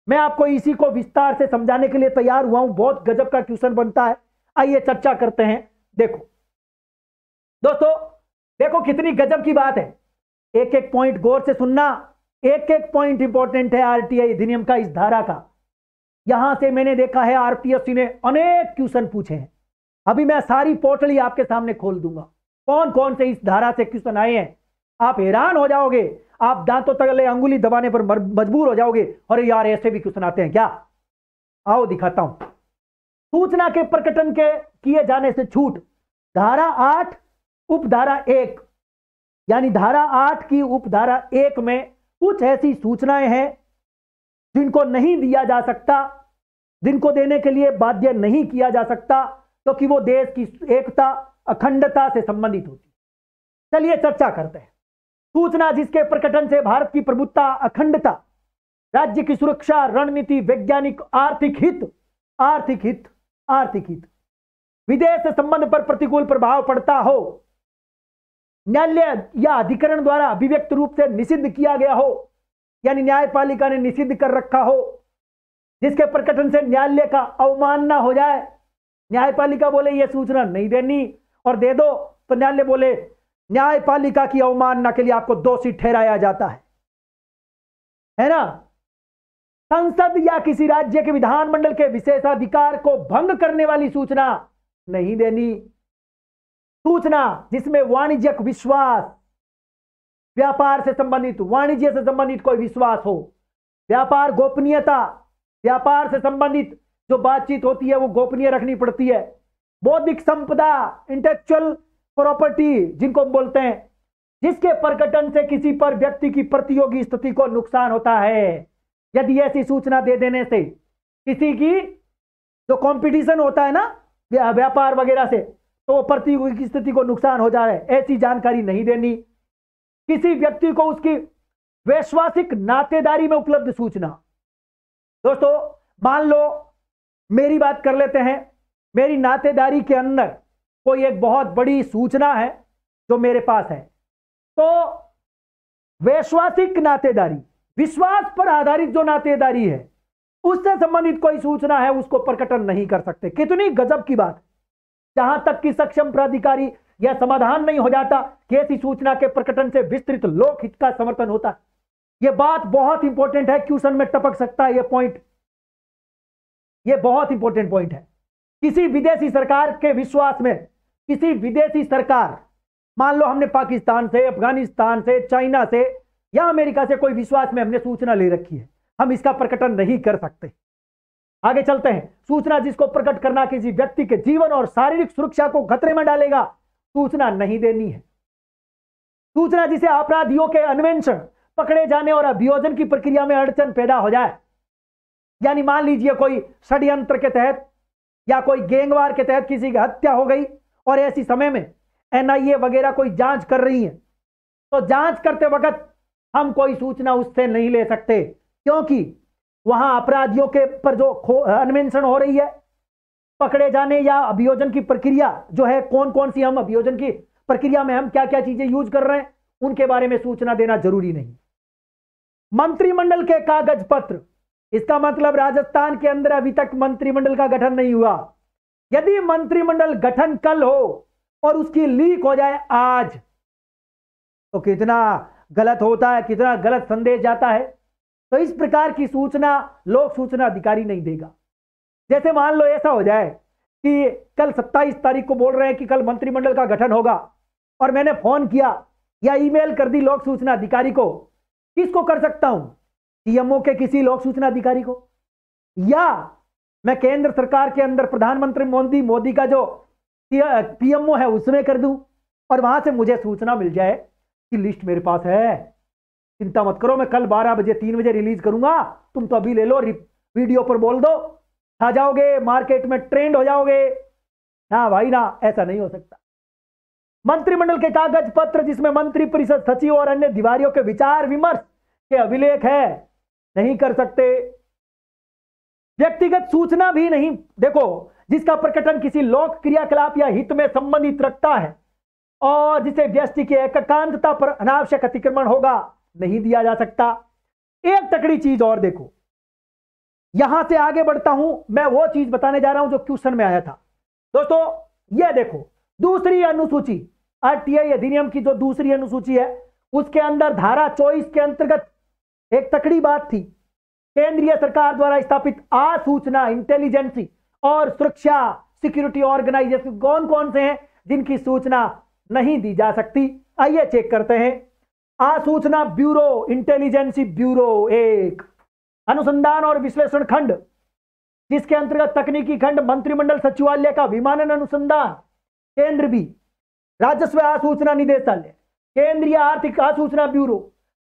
Speaker 1: मैं आपको इसी को विस्तार से समझाने के लिए तैयार हुआ हूं बहुत गजब का क्वेश्चन बनता है आइए चर्चा करते हैं देखो दोस्तों देखो कितनी गजब की बात है एक एक पॉइंट गौर से सुनना एक एक पॉइंट इंपॉर्टेंट है आरटीआई अधिनियम का इस धारा का यहां से मैंने देखा है आरपीएससी ने अनेक क्वेश्चन पूछे हैं अभी मैं सारी पोर्टल ही आपके सामने खोल दूंगा कौन कौन से इस धारा से क्वेश्चन आए हैं आप हैरान हो जाओगे आप दांतों तगले अंगुली दबाने पर मजबूर हो जाओगे अरे यार ऐसे भी क्वेश्चन आते हैं क्या आओ दिखाता हूं सूचना के प्रकटन के किए जाने से छूट धारा आठ उपधारा एक यानी धारा आठ की उपधारा एक में कुछ ऐसी सूचनाएं हैं जिनको नहीं दिया जा सकता जिनको देने के लिए बाध्य नहीं किया जा सकता क्योंकि तो वो देश की एकता अखंडता से संबंधित होती चलिए चर्चा करते हैं सूचना जिसके प्रकटन से भारत की प्रभुता अखंडता राज्य की सुरक्षा रणनीति वैज्ञानिक आर्थिक हित आर्थिक हित आर्थिक हित विदेश संबंध पर प्रतिकूल प्रभाव पड़ता हो न्यायालय या अधिकरण द्वारा अभिव्यक्त रूप से निषिद्ध किया गया हो यानी न्यायपालिका ने निषिद्ध कर रखा हो जिसके प्रकटन से न्यायालय का अवमानना हो जाए न्यायपालिका बोले यह सूचना नहीं देनी और दे दो तो न्यायालय बोले न्यायपालिका की अवमानना के लिए आपको दोषी ठहराया जाता है है ना संसद या किसी राज्य के विधानमंडल के विशेषाधिकार को भंग करने वाली सूचना नहीं देनी सूचना जिसमें वाणिज्यक विश्वास व्यापार से संबंधित वाणिज्य से संबंधित कोई विश्वास हो व्यापार गोपनीयता व्यापार से संबंधित जो बातचीत होती है वो गोपनीय रखनी पड़ती है बौद्धिक संपदा इंटेक्चुअल प्रॉपर्टी जिनको हम बोलते हैं जिसके प्रकटन से किसी पर व्यक्ति की प्रतियोगी स्थिति को नुकसान होता है यदि ऐसी सूचना दे देने से किसी की जो कंपटीशन होता है ना व्यापार वगैरह से तो प्रतियोगी की स्थिति को नुकसान हो जा रहा है ऐसी जानकारी नहीं देनी किसी व्यक्ति को उसकी वैश्वासिक नातेदारी में उपलब्ध सूचना दोस्तों मान लो मेरी बात कर लेते हैं मेरी नातेदारी के अंदर कोई एक बहुत बड़ी सूचना है जो मेरे पास है तो वैश्वासिक नातेदारी विश्वास पर आधारित जो नातेदारी है उससे संबंधित कोई सूचना है उसको प्रकटन नहीं कर सकते कितनी गजब की बात जहां तक कि सक्षम प्राधिकारी यह समाधान नहीं हो जाता कि ऐसी सूचना के प्रकटन से विस्तृत लोकहित का समर्थन होता यह बात बहुत इंपॉर्टेंट है क्वेश्चन में टपक सकता है यह पॉइंट यह बहुत इंपॉर्टेंट पॉइंट है किसी विदेशी सरकार के विश्वास में किसी विदेशी सरकार मान लो हमने पाकिस्तान से अफगानिस्तान से चाइना से या अमेरिका से कोई विश्वास में हमने सूचना ले रखी है हम इसका प्रकटन नहीं कर सकते आगे चलते हैं सूचना जिसको प्रकट करना किसी व्यक्ति के जीवन और शारीरिक सुरक्षा को खतरे में डालेगा सूचना नहीं देनी है सूचना जिसे अपराधियों के अन्वेषण पकड़े जाने और अभियोजन की प्रक्रिया में अड़चन पैदा हो जाए यानी मान लीजिए कोई षड्यंत्र के तहत या कोई गैंगवार के तहत किसी की हत्या हो गई और ऐसी समय में एनआईए वगैरह कोई जांच कर रही है तो जांच करते वक्त हम कोई सूचना उससे नहीं ले सकते क्योंकि वहां अपराधियों के पर जो अन्वेषण हो रही है पकड़े जाने या अभियोजन की प्रक्रिया जो है कौन कौन सी हम अभियोजन की प्रक्रिया में हम क्या क्या चीजें यूज कर रहे हैं उनके बारे में सूचना देना जरूरी नहीं मंत्रिमंडल के कागज पत्र इसका मतलब राजस्थान के अंदर अभी तक मंत्रिमंडल का गठन नहीं हुआ यदि मंत्रिमंडल गठन कल हो और उसकी लीक हो जाए आज तो कितना गलत होता है कितना गलत संदेश जाता है तो इस प्रकार की सूचना लोक सूचना अधिकारी नहीं देगा जैसे मान लो ऐसा हो जाए कि कल 27 तारीख को बोल रहे हैं कि कल मंत्रिमंडल का गठन होगा और मैंने फोन किया या ईमेल कर दी लोक सूचना अधिकारी को किसको कर सकता हूं सीएमओ के किसी लोक सूचना अधिकारी को या मैं केंद्र सरकार के अंदर प्रधानमंत्री मोदी मोदी का जो पीएमओ है उसमें कर दूं और वहां से मुझे सूचना मिल जाए कि लिस्ट मेरे पास है चिंता मत करो मैं कल 12 बजे 3 बजे रिलीज करूंगा तुम तो अभी ले लो वीडियो पर बोल दो खा जाओगे मार्केट में ट्रेंड हो जाओगे ना भाई ना ऐसा नहीं हो सकता मंत्रिमंडल के कागज पत्र जिसमें मंत्री परिषद सचिव और अन्य दिवारियों के विचार विमर्श के अभिलेख है नहीं कर सकते व्यक्तिगत सूचना भी नहीं देखो जिसका प्रकटन किसी लोक क्रियाकलाप या हित में संबंधित रखता है और जिसे व्यस्त की एकांतता पर अनावश्यक अतिक्रमण होगा नहीं दिया जा सकता एक तकड़ी चीज और देखो यहां से आगे बढ़ता हूं मैं वो चीज बताने जा रहा हूं जो क्वेश्चन में आया था दोस्तों ये देखो दूसरी अनुसूची आरटीआई अधिनियम की जो दूसरी अनुसूची है उसके अंदर धारा चौबीस के अंतर्गत एक तकड़ी बात थी केंद्रीय सरकार द्वारा स्थापित आसूचना इंटेलिजेंसी और सुरक्षा सिक्योरिटी ऑर्गेनाइजेशन कौन कौन से हैं जिनकी सूचना नहीं दी जा सकती आइए चेक करते हैं आसूचना ब्यूरो इंटेलिजेंसी ब्यूरो एक अनुसंधान और विश्लेषण खंड जिसके अंतर्गत तकनीकी खंड मंत्रिमंडल सचिवालय का विमानन अनुसंधान केंद्र भी राजस्व आसूचना निदेशालय केंद्रीय आर्थिक आसूचना ब्यूरो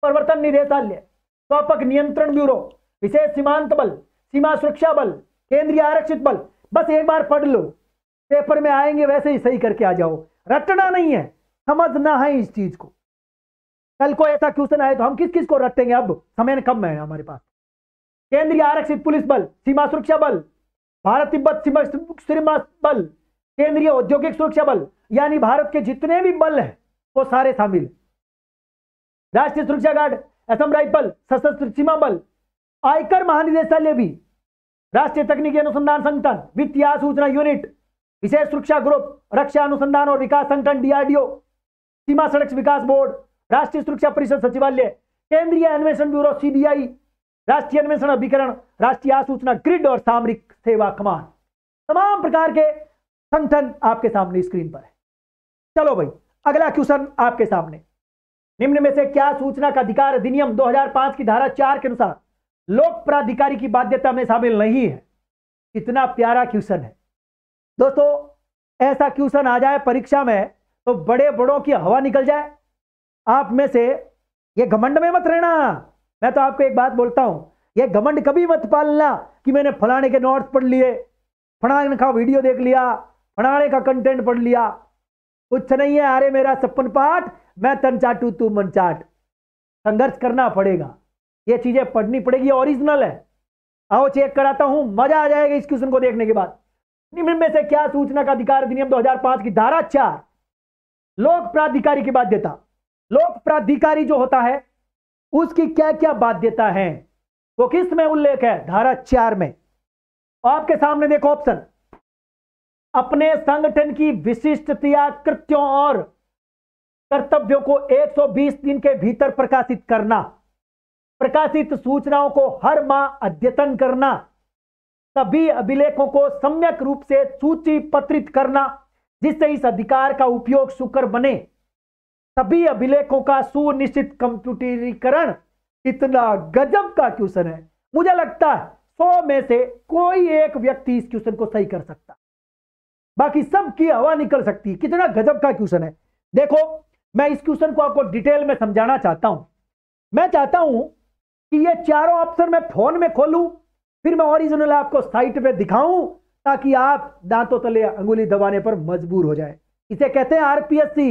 Speaker 1: प्रवर्तन निदेशालय व्यापक नियंत्रण ब्यूरो विशेष सीमांत बल सीमा सुरक्षा बल केंद्रीय आरक्षित बल बस एक बार पढ़ लो पेपर में आएंगे वैसे ही सही करके आ जाओ रटना नहीं है समझना है इस चीज को कल को ऐसा क्वेश्चन आए तो हम किस किस को रटेंगे अब समय कम है हमारे पास केंद्रीय आरक्षित पुलिस बल सीमा सुरक्षा बल भारत तिब्बत सीमा बल केंद्रीय औद्योगिक सुरक्षा बल यानी भारत के जितने भी बल हैं वो सारे शामिल राष्ट्रीय सुरक्षा गार्ड असम राइफल सशस्त्र सीमा बल आयकर महानिदेशालय भी राष्ट्रीय तकनीकी अनुसंधान संगठन वित्तीय सूचना यूनिट विशेष सुरक्षा ग्रुप रक्षा अनुसंधान और विकास संगठन डीआरडीओ सीमा सड़क विकास बोर्ड राष्ट्रीय सुरक्षा परिषद सचिवालय केंद्रीय अन्वेषण ब्यूरो सीबीआई राष्ट्रीय अन्वेषण अभिकरण राष्ट्रीय सूचना ग्रिड और सामरिक सेवा कमान तमाम प्रकार के संगठन आपके सामने स्क्रीन पर है चलो भाई अगला क्वेश्चन आपके सामने निम्न में से क्या सूचना का अधिकार अधिनियम 2005 की धारा चार के अनुसार लोक प्राधिकारी की बाध्यता में शामिल नहीं है इतना प्यारा क्वेश्चन है दोस्तों ऐसा क्वेश्चन आ जाए परीक्षा में तो बड़े बड़ों की हवा निकल जाए आप में से ये घमंड में मत रहना मैं तो आपको एक बात बोलता हूं ये घमंड कभी मत पालना कि मैंने फलाने के नोट्स पढ़ लिए फलाने का वीडियो देख लिया फलाने का कंटेंट पढ़ लिया कुछ नहीं है अरे मेरा सपन पाठ मैं तन चाटू तू मन चाट संघर्ष करना पड़ेगा ये चीजें पढ़नी पड़ेगी ओरिजिनल है आओ चेक कराता हूं मजा आ जाएगा इस क्वेश्चन को देखने के बाद निम्न में से क्या सूचना का अधिकार अधिनियम 2005 की धारा चार लोक प्राधिकारी की बाध्यता लोक प्राधिकारी जो होता है उसकी क्या क्या बाध्यता है वो तो किस में उल्लेख है धारा चार में आपके सामने देखो ऑप्शन अपने संगठन की विशिष्ट कृत्यों और कर्तव्यों को 120 दिन के भीतर प्रकाशित करना प्रकाशित सूचनाओं को हर माह अद्यतन करना सभी अभिलेखों को सम्यक रूप से सूची पत्रित करना जिससे इस अधिकार का उपयोग सुकर बने सभी अभिलेखों का सुनिश्चित कंप्यूटरीकरण इतना गजब का क्वेश्चन है मुझे लगता है सौ में से कोई एक व्यक्ति इस क्वेश्चन को सही कर सकता बाकी सब की हवा निकल सकती है कितना गजब का क्वेश्चन है देखो मैं इस क्वेश्चन को आपको डिटेल में समझाना चाहता हूं मैं चाहता हूं कि ये चारों ऑप्शन मैं फोन में खोलूं फिर मैं ओरिजिनल आपको साइट पे दिखाऊं ताकि आप दांतों तले अंगुली दबाने पर मजबूर हो जाए इसे कहते हैं आरपीएससी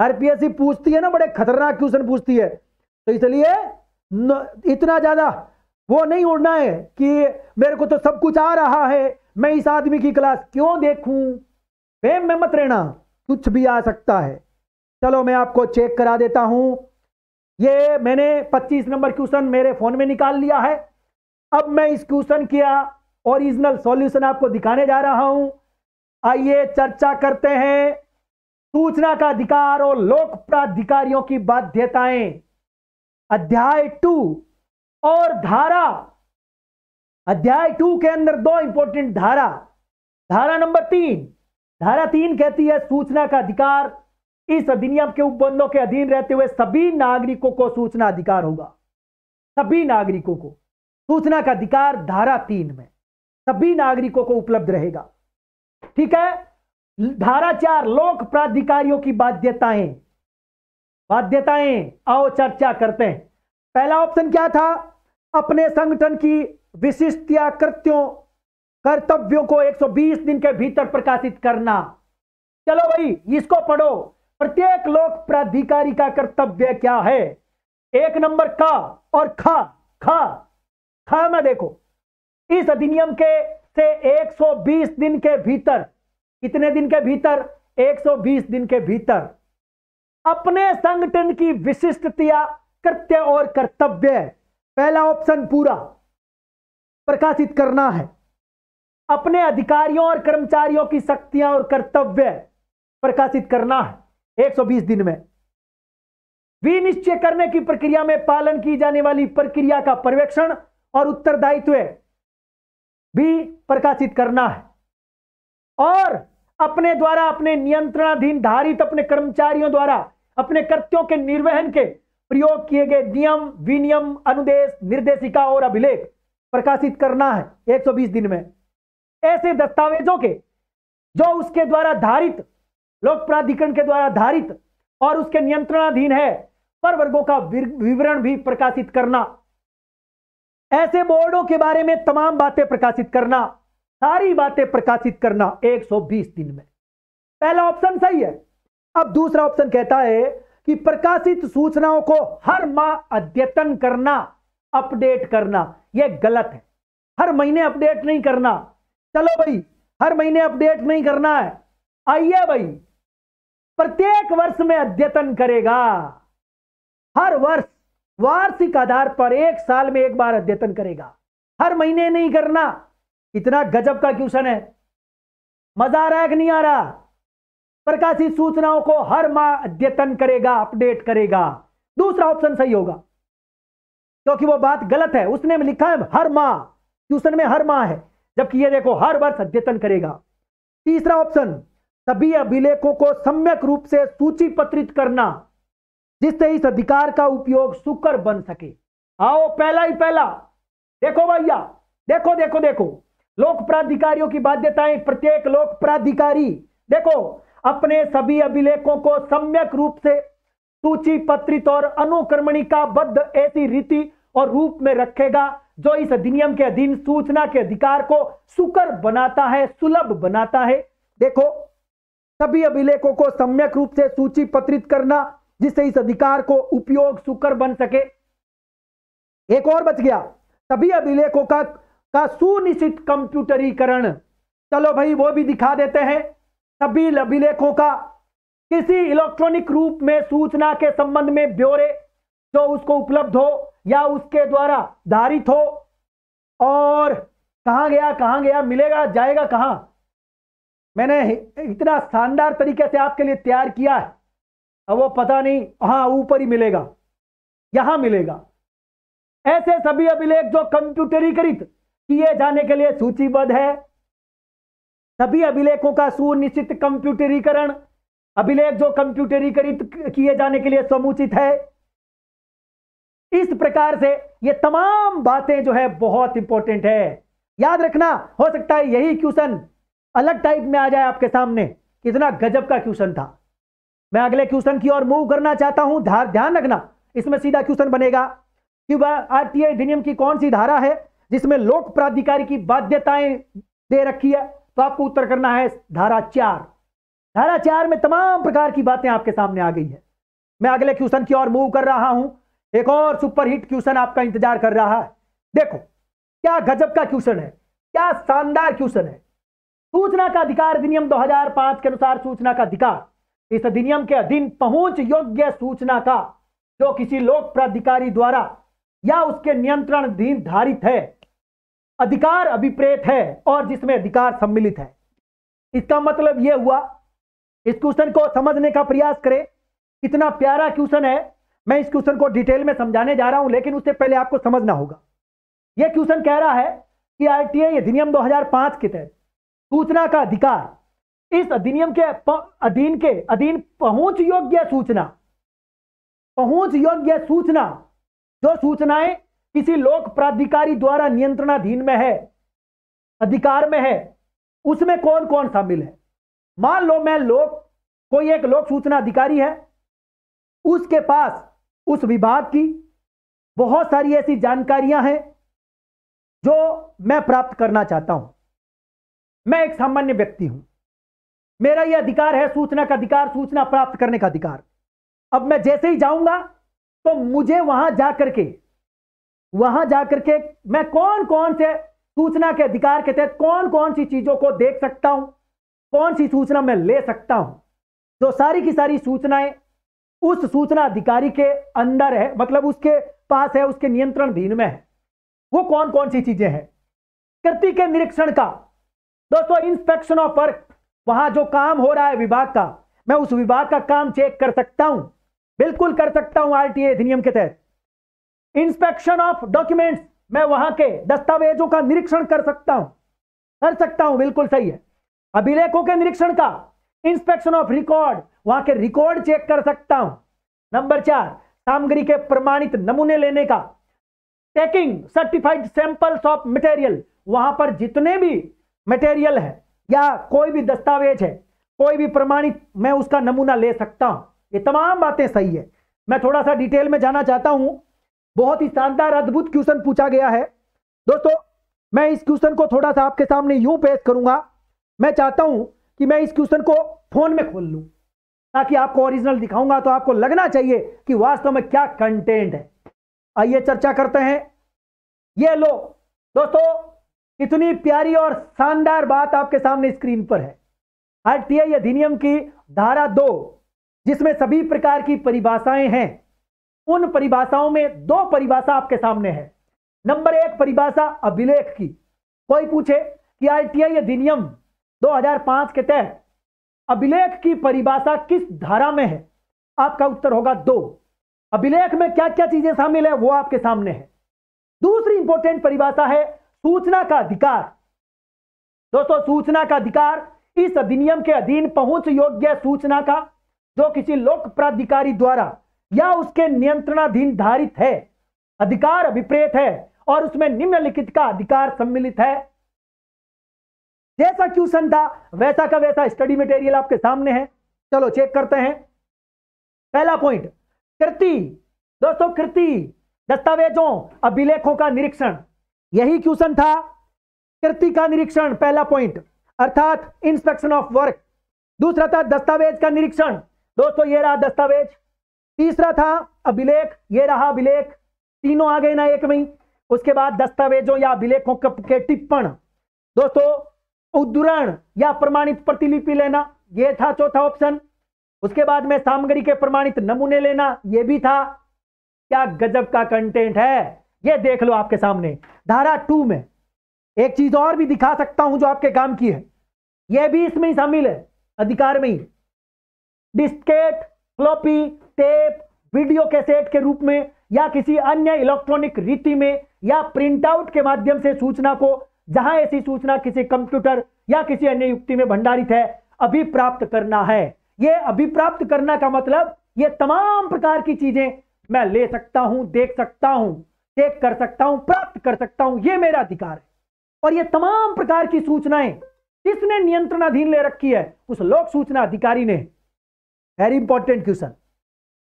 Speaker 1: आरपीएससी पूछती है ना बड़े खतरनाक क्वेश्चन पूछती है तो इसलिए इतना ज्यादा वो नहीं उड़ना है कि मेरे को तो सब कुछ आ रहा है मैं इस आदमी की क्लास क्यों देखूं फेम में मत रहना कुछ भी आ सकता है चलो मैं आपको चेक करा देता हूं ये मैंने 25 नंबर क्वेश्चन मेरे फोन में निकाल लिया है अब मैं इस क्वेश्चन किया ओरिजिनल सॉल्यूशन आपको दिखाने जा रहा हूं आइए चर्चा करते हैं सूचना का अधिकार और लोक प्राधिकारियों की बाध्यताएं अध्याय टू और धारा अध्याय टू के अंदर दो इंपॉर्टेंट धारा धारा नंबर तीन धारा तीन कहती है सूचना का अधिकार इस अधिनियम के उपबंधों के अधीन रहते हुए सभी नागरिकों को सूचना अधिकार होगा सभी नागरिकों को सूचना का अधिकार धारा तीन में सभी नागरिकों को उपलब्ध रहेगा ठीक है धारा चार लोक प्राधिकारियों की बाध्यताएं बाध्यताएं आओ चर्चा करते हैं पहला ऑप्शन क्या था अपने संगठन की विशिष्ट या कृत्यों कर्तव्यों को 120 दिन के भीतर प्रकाशित करना चलो भाई इसको पढ़ो प्रत्येक लोक प्राधिकारी का कर्तव्य क्या है एक नंबर का और खा खा खा में देखो इस अधिनियम के से 120 दिन के भीतर कितने दिन के भीतर 120 दिन के भीतर अपने संगठन की विशिष्टता कृत्य और कर्तव्य पहला ऑप्शन पूरा प्रकाशित करना है अपने अधिकारियों और कर्मचारियों की शक्तियां और कर्तव्य प्रकाशित करना है 120 दिन में विनिश्चय करने की प्रक्रिया में पालन की जाने वाली प्रक्रिया का पर्यवेक्षण और उत्तरदायित्व भी प्रकाशित करना है और अपने द्वारा अपने नियंत्रणाधीन धारित अपने कर्मचारियों द्वारा अपने कर्त्यों के निर्वहन के प्रयोग किए गए नियम विनियम अनुदेश निर्देशिका और अभिलेख प्रकाशित करना है 120 दिन में ऐसे दस्तावेजों के जो उसके द्वारा धारित लोक प्राधिकरण के द्वारा धारित और उसके नियंत्रणाधीन है पर वर्गों का विवरण भी प्रकाशित करना ऐसे बोर्डों के बारे में तमाम बातें प्रकाशित करना सारी बातें प्रकाशित करना 120 दिन में पहला ऑप्शन सही है अब दूसरा ऑप्शन कहता है कि प्रकाशित सूचनाओं को हर माह अद्यतन करना अपडेट करना यह गलत है हर महीने अपडेट नहीं करना चलो भाई हर महीने अपडेट नहीं करना है आइए भाई प्रत्येक वर्ष में अद्यतन करेगा हर वर्ष वार्षिक आधार पर एक साल में एक बार अद्यतन करेगा हर महीने नहीं करना इतना गजब का क्वेश्चन है मजा आ रहा है कि नहीं आ रहा प्रकाशित सूचनाओं को हर माह अद्यतन करेगा अपडेट करेगा दूसरा ऑप्शन सही होगा क्योंकि वो बात गलत है उसने लिखा है हर माह क्वेश्चन में हर माह है जबकि ये देखो हर वर्ष अद्यतन करेगा तीसरा ऑप्शन सभी अभिलेखों को सम्यक रूप से सूचीपत्रित करना जिससे इस अधिकार का उपयोग सुकर बन सके आओ पहला ही पहला देखो भैया देखो देखो देखो लोक प्राधिकारियों की बाध्यताएं प्रत्येक लोक प्राधिकारी देखो अपने सभी अभिलेखों को सम्यक रूप से सूची पत्रित और अनुक्रमणिकाबद्ध ऐसी रीति और रूप में रखेगा जो इस अधिनियम के अधीन सूचना के अधिकार को सुकर बनाता है सुलभ बनाता है देखो सभी अभिलेखों को सम्यक रूप से सूची पत्रित करना जिससे इस अधिकार को उपयोग सुकर बन सके एक और बच गया सभी अभिलेखों का का सुनिश्चित कंप्यूटरीकरण चलो भाई वो भी दिखा देते हैं सभी अभिलेखों का किसी इलेक्ट्रॉनिक रूप में सूचना के संबंध में ब्योरे जो उसको उपलब्ध हो या उसके द्वारा धारित हो और कहा गया कहा गया मिलेगा जाएगा कहां मैंने इतना शानदार तरीके से आपके लिए तैयार किया है अब वो पता नहीं हाँ ऊपर ही मिलेगा यहां मिलेगा ऐसे सभी अभिलेख जो कंप्यूटरीकृत किए जाने के लिए सूचीबद्ध है सभी अभिलेखों का सुनिश्चित कंप्यूटरीकरण अभिलेख जो कंप्यूटरीकृत किए जाने के लिए समुचित है इस प्रकार से ये तमाम बातें जो है बहुत इंपॉर्टेंट है याद रखना हो सकता है यही क्वेश्चन अलग टाइप में आ जाए आपके सामने कितना गजब का क्वेश्चन था मैं अगले क्वेश्चन की ओर मूव करना चाहता हूं ध्यान रखना इसमें सीधा क्वेश्चन बनेगा कि वह आरटीआई अधिनियम की कौन सी धारा है जिसमें लोक प्राधिकारी की बाध्यताएं दे रखी है तो आपको उत्तर करना है धारा चार धारा चार में तमाम प्रकार की बातें आपके सामने आ गई है मैं अगले क्वेश्चन की ओर मूव कर रहा हूं एक और सुपरहिट क्वेश्चन आपका इंतजार कर रहा है देखो क्या गजब का क्वेश्चन है क्या शानदार क्वेश्चन है सूचना का अधिकार अधिनियम 2005 के अनुसार सूचना का अधिकार इस अधिनियम के अधीन पहुंच योग्य सूचना का जो किसी लोक प्राधिकारी द्वारा या उसके नियंत्रण अधीन धारित है अधिकार अभिप्रेत है और जिसमें अधिकार सम्मिलित है इसका मतलब यह हुआ इस क्वेश्चन को समझने का प्रयास करें कितना प्यारा क्वेश्चन है मैं इस क्वेश्चन को डिटेल में समझाने जा रहा हूं लेकिन उससे पहले आपको समझना होगा यह क्वेश्चन कह रहा है कि आरटीआई अधिनियम 2005 के तहत सूचना का अधिकार इस अधिनियम के अधीन के अधीन पहुंच योग्य सूचना पहुंच योग्य सूचना जो सूचनाएं किसी लोक प्राधिकारी द्वारा नियंत्रणाधीन में है अधिकार में है उसमें कौन कौन शामिल है मान लो मैं लोक कोई एक लोक सूचना अधिकारी है उसके पास उस विभाग की बहुत सारी ऐसी जानकारियां हैं जो मैं प्राप्त करना चाहता हूं मैं एक सामान्य व्यक्ति हूं मेरा यह अधिकार है सूचना का अधिकार सूचना प्राप्त करने का अधिकार अब मैं जैसे ही जाऊंगा तो मुझे वहां जाकर के वहां जाकर के मैं कौन कौन से सूचना के अधिकार के तहत कौन कौन सी चीजों को देख सकता हूं कौन सी सूचना मैं ले सकता हूं जो सारी की सारी सूचनाएं उस सूचना अधिकारी के अंदर है मतलब उसके पास है उसके नियंत्रण अधीन में है वो कौन कौन सी चीजें हैं कृति के निरीक्षण का दोस्तों इंस्पेक्शन ऑफ वर्क वहां जो काम हो रहा है विभाग का मैं उस विभाग का काम चेक कर सकता हूं बिल्कुल कर सकता हूं आरटीए अधिनियम के तहत इंस्पेक्शन ऑफ डॉक्यूमेंट्स मैं वहां के दस्तावेजों का निरीक्षण कर सकता हूं कर सकता हूं बिल्कुल सही है अभिलेखों के निरीक्षण का इंस्पेक्शन ऑफ रिकॉर्ड वहां के रिकॉर्ड चेक कर सकता हूं नंबर चार सामग्री के प्रमाणित नमूने लेने का taking certified samples of material वहां पर जितने भी मटेरियल है या कोई भी दस्तावेज है कोई भी प्रमाणित मैं उसका नमूना ले सकता हूं ये तमाम बातें सही है मैं थोड़ा सा डिटेल में जाना चाहता हूं बहुत ही शानदार अद्भुत क्वेश्चन पूछा गया है दोस्तों मैं इस क्वेश्चन को थोड़ा सा आपके सामने यूं पेश करूंगा मैं चाहता हूं कि मैं इस क्वेश्चन को फोन में खोल लूं ताकि आपको ओरिजिनल दिखाऊंगा तो आपको लगना चाहिए कि वास्तव में क्या कंटेंट है आइए चर्चा करते हैं ये लो दोस्तों कितनी प्यारी और शानदार बात आपके सामने स्क्रीन पर है आरटीआई अधिनियम की धारा दो जिसमें सभी प्रकार की परिभाषाएं हैं उन परिभाषाओं में दो परिभाषा आपके सामने है नंबर एक परिभाषा अभिलेख की कोई पूछे कि आरटीआई अधिनियम 2005 के तहत अभिलेख की परिभाषा किस धारा में है आपका उत्तर होगा दो अभिलेख में क्या क्या चीजें शामिल है वो आपके सामने है दूसरी इंपोर्टेंट परिभाषा है सूचना का अधिकार दोस्तों सूचना का अधिकार इस अधिनियम के अधीन पहुंच योग्य सूचना का जो किसी लोक प्राधिकारी द्वारा या उसके नियंत्रणाधीन धारित है अधिकार अभिप्रेत है और उसमें निम्नलिखित का अधिकार सम्मिलित है जैसा क्वेश्चन था वैसा का वैसा स्टडी मटेरियल आपके सामने है चलो चेक करते हैं पहला पॉइंट कृति दोस्तों कृति दस्तावेजों अभिलेखों का निरीक्षण यही क्वेश्चन था कृति का निरीक्षण पहला पॉइंट अर्थात इंस्पेक्शन ऑफ वर्क दूसरा था दस्तावेज का निरीक्षण दोस्तों ये रहा दस्तावेज तीसरा था अभिलेख ये रहा अभिलेख तीनों आ गए ना एक में उसके बाद दस्तावेजों या अभिलेखों के टिप्पण दोस्तों उद्धरण या प्रमाणित प्रतिलिपि लेना यह था चौथा ऑप्शन उसके बाद में सामग्री के प्रमाणित नमूने लेना यह भी था क्या गजब का कंटेंट है ये देख लो आपके सामने धारा टू में एक चीज और भी दिखा सकता हूं जो आपके काम की है यह भी इसमें ही शामिल है अधिकार में ही diskette floppy tape video cassette के रूप में या किसी अन्य इलेक्ट्रॉनिक रीति में या प्रिंटआउट के माध्यम से सूचना को जहां ऐसी सूचना किसी कंप्यूटर या किसी अन्य युक्ति में भंडारित है अभिप्राप्त करना है यह अभिप्राप्त करना का मतलब ये तमाम प्रकार की चीजें मैं ले सकता हूं देख सकता हूं चेक कर सकता हूं प्राप्त कर सकता हूं यह मेरा अधिकार है और यह तमाम प्रकार की सूचनाएं किसने नियंत्रणाधीन ले रखी है उस लोक सूचना अधिकारी ने वेरी इंपॉर्टेंट क्वेश्चन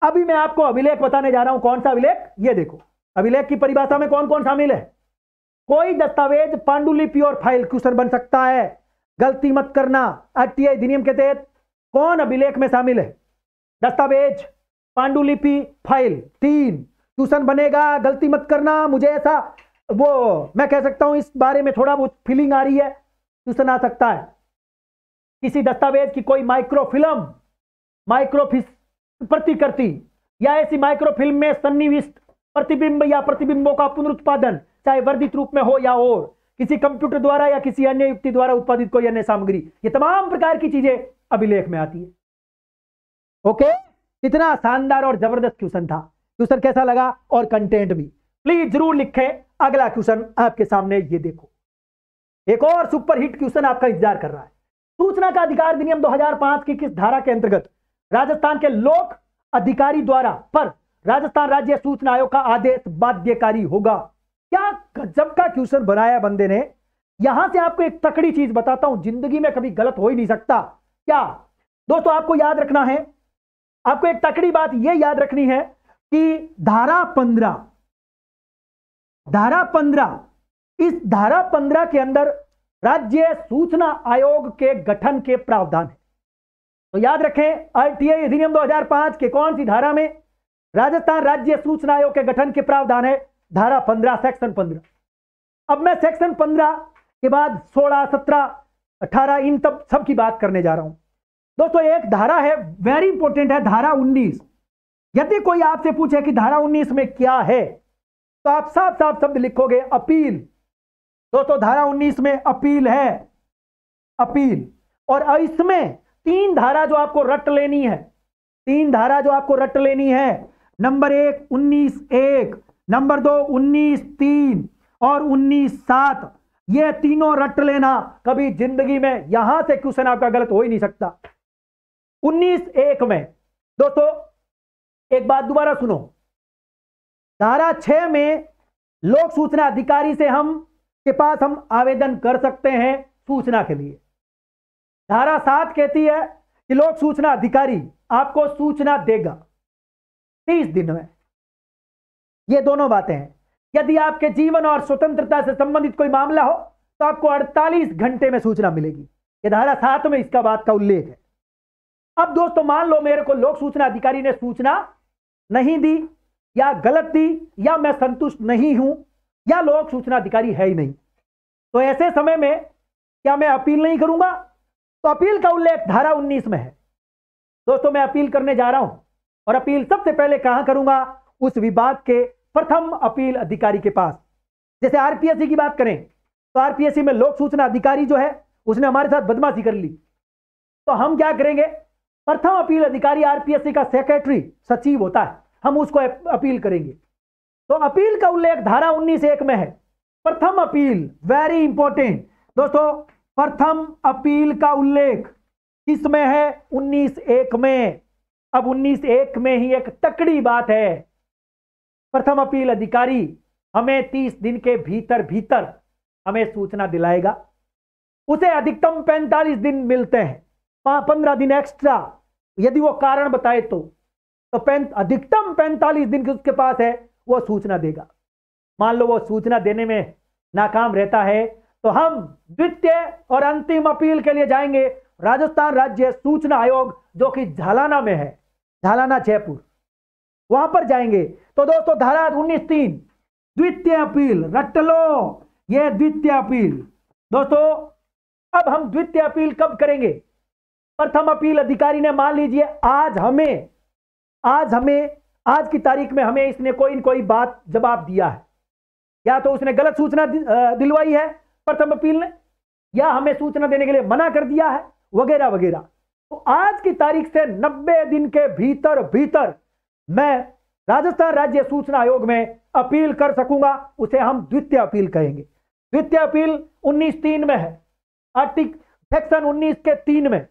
Speaker 1: अभी मैं आपको अभिलेख बताने जा रहा हूं कौन सा अभिलेख ये देखो अभिलेख की परिभाषा में कौन कौन शामिल है कोई दस्तावेज पांडुलिपि और फाइल क्वेश्चन बन सकता है गलती मत करना आरटीआई अधिनियम के तहत कौन अभिलेख में शामिल है दस्तावेज पांडुलिपि फाइल तीन ट्यूशन बनेगा गलती मत करना मुझे ऐसा वो मैं कह सकता हूं इस बारे में थोड़ा बहुत फीलिंग आ रही है ट्यूशन आ सकता है किसी दस्तावेज की कोई माइक्रो फिल्म माइक्रो प्रतिकृति या ऐसी माइक्रो फिल्म में सन्निविष्ट प्रतिबिंब या प्रतिबिंबों का पुनरुत्पादन चाहे वर्धित रूप में हो या और किसी कंप्यूटर द्वारा या किसी अन्य युक्ति द्वारा उत्पादित कोई अन्य सामग्री ये तमाम प्रकार की चीजें अभिलेख में आती है ओके इतना शानदार और जबरदस्त क्वेश्चन था क्वेश्चन कैसा लगा और कंटेंट भी प्लीज जरूर लिखें अगला क्वेश्चन आपके सामने ये देखो एक और सुपरहिट क्वेश्चन आपका इंतजार कर रहा है सूचना का अधिकार अधिनियम 2005 की किस धारा के अंतर्गत राजस्थान के लोक अधिकारी द्वारा पर राजस्थान राज्य सूचना आयोग का आदेश बाध्यकारी होगा क्या गजब का क्वेश्चन बनाया बंदे ने यहां से आपको एक तकड़ी चीज बताता हूं जिंदगी में कभी गलत हो ही नहीं सकता क्या दोस्तों आपको याद रखना है आपको एक तकड़ी बात यह याद रखनी है कि धारा पंद्रह धारा पंद्रह इस धारा पंद्रह के अंदर राज्य सूचना आयोग के गठन के प्रावधान है तो याद रखें आरटीआई अधिनियम 2005 के कौन सी धारा में राजस्थान राज्य सूचना आयोग के गठन के प्रावधान है धारा पंद्रह सेक्शन पंद्रह अब मैं सेक्शन पंद्रह के बाद सोलह सत्रह अठारह इन तब सब की बात करने जा रहा हूं दोस्तों एक धारा है वेरी इंपॉर्टेंट है धारा उन्नीस यदि कोई आपसे पूछे कि धारा 19 में क्या है तो आप साफ साफ शब्द लिखोगे अपील दोस्तों धारा 19 में अपील है अपील और इसमें तीन धारा जो आपको रट लेनी है तीन धारा जो आपको रट लेनी है नंबर एक उन्नीस एक नंबर दो उन्नीस तीन और उन्नीस सात ये तीनों रट लेना कभी जिंदगी में यहां से क्वेश्चन आपका गलत हो ही नहीं सकता उन्नीस एक में दोस्तों एक बात दोबारा सुनो धारा छह में लोक सूचना अधिकारी से हम के पास हम आवेदन कर सकते हैं सूचना के लिए धारा सात कहती है कि लोक सूचना अधिकारी आपको सूचना देगा तीस दिन में ये दोनों बातें हैं यदि आपके जीवन और स्वतंत्रता से संबंधित कोई मामला हो तो आपको 48 घंटे में सूचना मिलेगी ये धारा सात में इसका बात का उल्लेख है अब दोस्तों मान लो मेरे को लोक सूचना अधिकारी ने सूचना नहीं दी या गलत दी या मैं संतुष्ट नहीं हूं या लोक सूचना अधिकारी है ही नहीं तो ऐसे समय में क्या मैं अपील नहीं करूंगा तो अपील का उल्लेख धारा 19 में है दोस्तों मैं अपील करने जा रहा हूं और अपील सबसे पहले कहां करूंगा उस विभाग के प्रथम अपील अधिकारी के पास जैसे आरपीएससी की बात करें तो आरपीएससी में लोक सूचना अधिकारी जो है उसने हमारे साथ बदमाशी कर ली तो हम क्या करेंगे प्रथम अपील अधिकारी आरपीएससी का सेक्रेटरी सचिव होता है हम उसको अपील करेंगे तो अपील का उल्लेख धारा उन्नीस एक में है प्रथम अपील वेरी इंपॉर्टेंट दोस्तों प्रथम अपील का उल्लेख किसमें है उन्नीस एक में अब उन्नीस एक में ही एक तकड़ी बात है प्रथम अपील अधिकारी हमें तीस दिन के भीतर भीतर हमें सूचना दिलाएगा उसे अधिकतम पैंतालीस दिन मिलते हैं पंद्रह दिन एक्स्ट्रा यदि वो कारण बताए तो तो पैंत अधिकतम पैंतालीस दिन उसके पास है वो सूचना देगा मान लो वो सूचना देने में नाकाम रहता है तो हम द्वितीय और अंतिम अपील के लिए जाएंगे राजस्थान राज्य सूचना आयोग जो कि झालाना में है झालाना जयपुर वहां पर जाएंगे तो दोस्तों धारा उन्नीस तीन द्वितीय अपील रट लो ये द्वितीय अपील दोस्तों अब हम द्वितीय अपील कब करेंगे प्रथम अपील अधिकारी ने मान लीजिए आज हमें आज हमें आज की तारीख में हमें इसने कोई न कोई बात जवाब दिया है या तो उसने गलत सूचना दिलवाई है प्रथम अपील ने या हमें सूचना देने के लिए मना कर दिया है वगैरह वगैरह तो आज की तारीख से 90 दिन के भीतर भीतर मैं राजस्थान राज्य सूचना आयोग में अपील कर सकूंगा उसे हम द्वितीय अपील कहेंगे द्वितीय अपील उन्नीस तीन में है आर्टिक सेक्शन उन्नीस के तीन में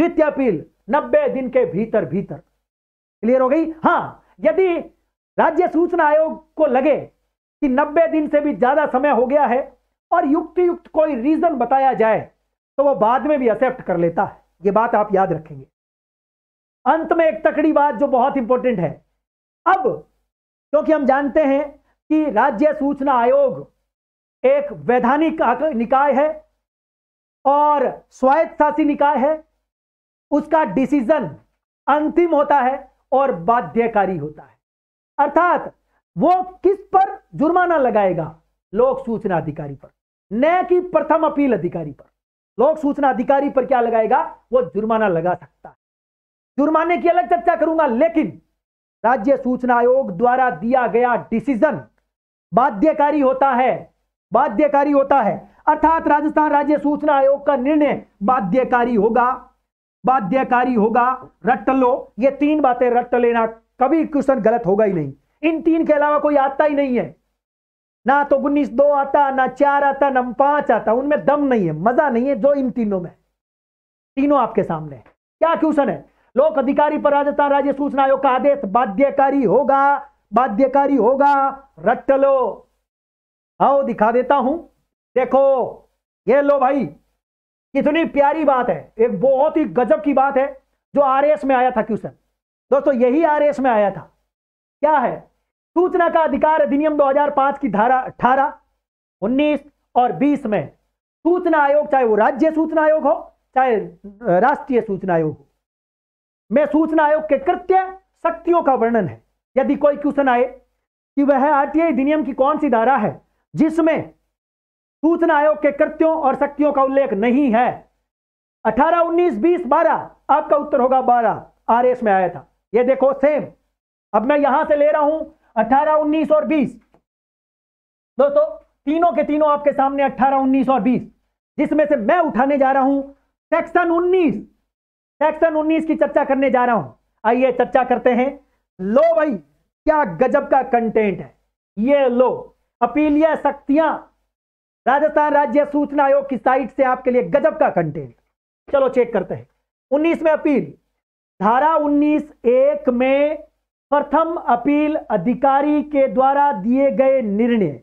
Speaker 1: द्वितीय अपील नब्बे दिन के भीतर भीतर क्लियर हो गई हां यदि राज्य सूचना आयोग को लगे कि नब्बे दिन से भी ज्यादा समय हो गया है और युक्त युक्त कोई रीजन बताया जाए तो वो बाद में भी एक्सेप्ट कर लेता है ये बात आप याद रखेंगे अंत में एक तकड़ी बात जो बहुत इंपॉर्टेंट है अब क्योंकि तो हम जानते हैं कि राज्य सूचना आयोग एक वैधानिक निकाय है और स्वायत्तशासी निकाय है उसका डिसीजन अंतिम होता है और बाध्यकारी होता है अर्थात वो किस पर जुर्माना लगाएगा लोक सूचना अधिकारी पर न कि प्रथम अपील अधिकारी पर लोक सूचना अधिकारी पर क्या लगाएगा वो जुर्माना लगा सकता है जुर्माने की अलग चर्चा करूंगा लेकिन राज्य सूचना आयोग द्वारा दिया गया डिसीजन बाध्यकारी होता है बाध्यकारी होता है अर्थात राजस्थान राज्य सूचना आयोग का निर्णय बाध्यकारी होगा बाध्यकारी होगा रट लो ये तीन बातें रट लेना कभी क्वेश्चन गलत होगा ही नहीं इन तीन के अलावा कोई आता ही नहीं है ना तो उन्नीस दो आता ना चार आता ना पांच आता उनमें दम नहीं है मजा नहीं है जो इन तीनों में तीनों आपके सामने क्या क्वेश्चन है लोक अधिकारी पर राजस्थान राज्य सूचना आयोग का आदेश बाध्यकारी होगा बाध्यकारी होगा रट लो आओ दिखा देता हूं देखो ये लो भाई कितनी प्यारी बात है एक बहुत ही गजब की बात है जो एस में आया था क्वेश्चन दोस्तों यही आरएएस में आया था क्या है सूचना का अधिकार अधिनियम 2005 की धारा अठारह उन्नीस और 20 में सूचना आयोग चाहे वो राज्य सूचना आयोग हो चाहे राष्ट्रीय सूचना आयोग हो में सूचना आयोग के कृत्य शक्तियों का वर्णन है यदि कोई क्वेश्चन आए कि वह आरटीआई अधिनियम की कौन सी धारा है जिसमें सूचना आयोग के कृत्यों और शक्तियों का उल्लेख नहीं है 18, 19, 20, 12 आपका उत्तर होगा 12 आरएस में आया था ये देखो सेम अब मैं यहां से ले रहा हूं 18, 19 और 20 दोस्तों तीनों के तीनों आपके सामने 18, 19 और 20 जिसमें से मैं उठाने जा रहा हूं सेक्शन 19 सेक्शन 19 की चर्चा करने जा रहा हूं आइए चर्चा करते हैं लो भाई क्या गजब का कंटेंट है ये लो अपीलिया शक्तियां राजस्थान राज्य सूचना आयोग की साइट से आपके लिए गजब का कंटेंट चलो चेक करते हैं उन्नीस में अपील धारा उन्नीस एक में प्रथम अपील अधिकारी के द्वारा दिए गए निर्णय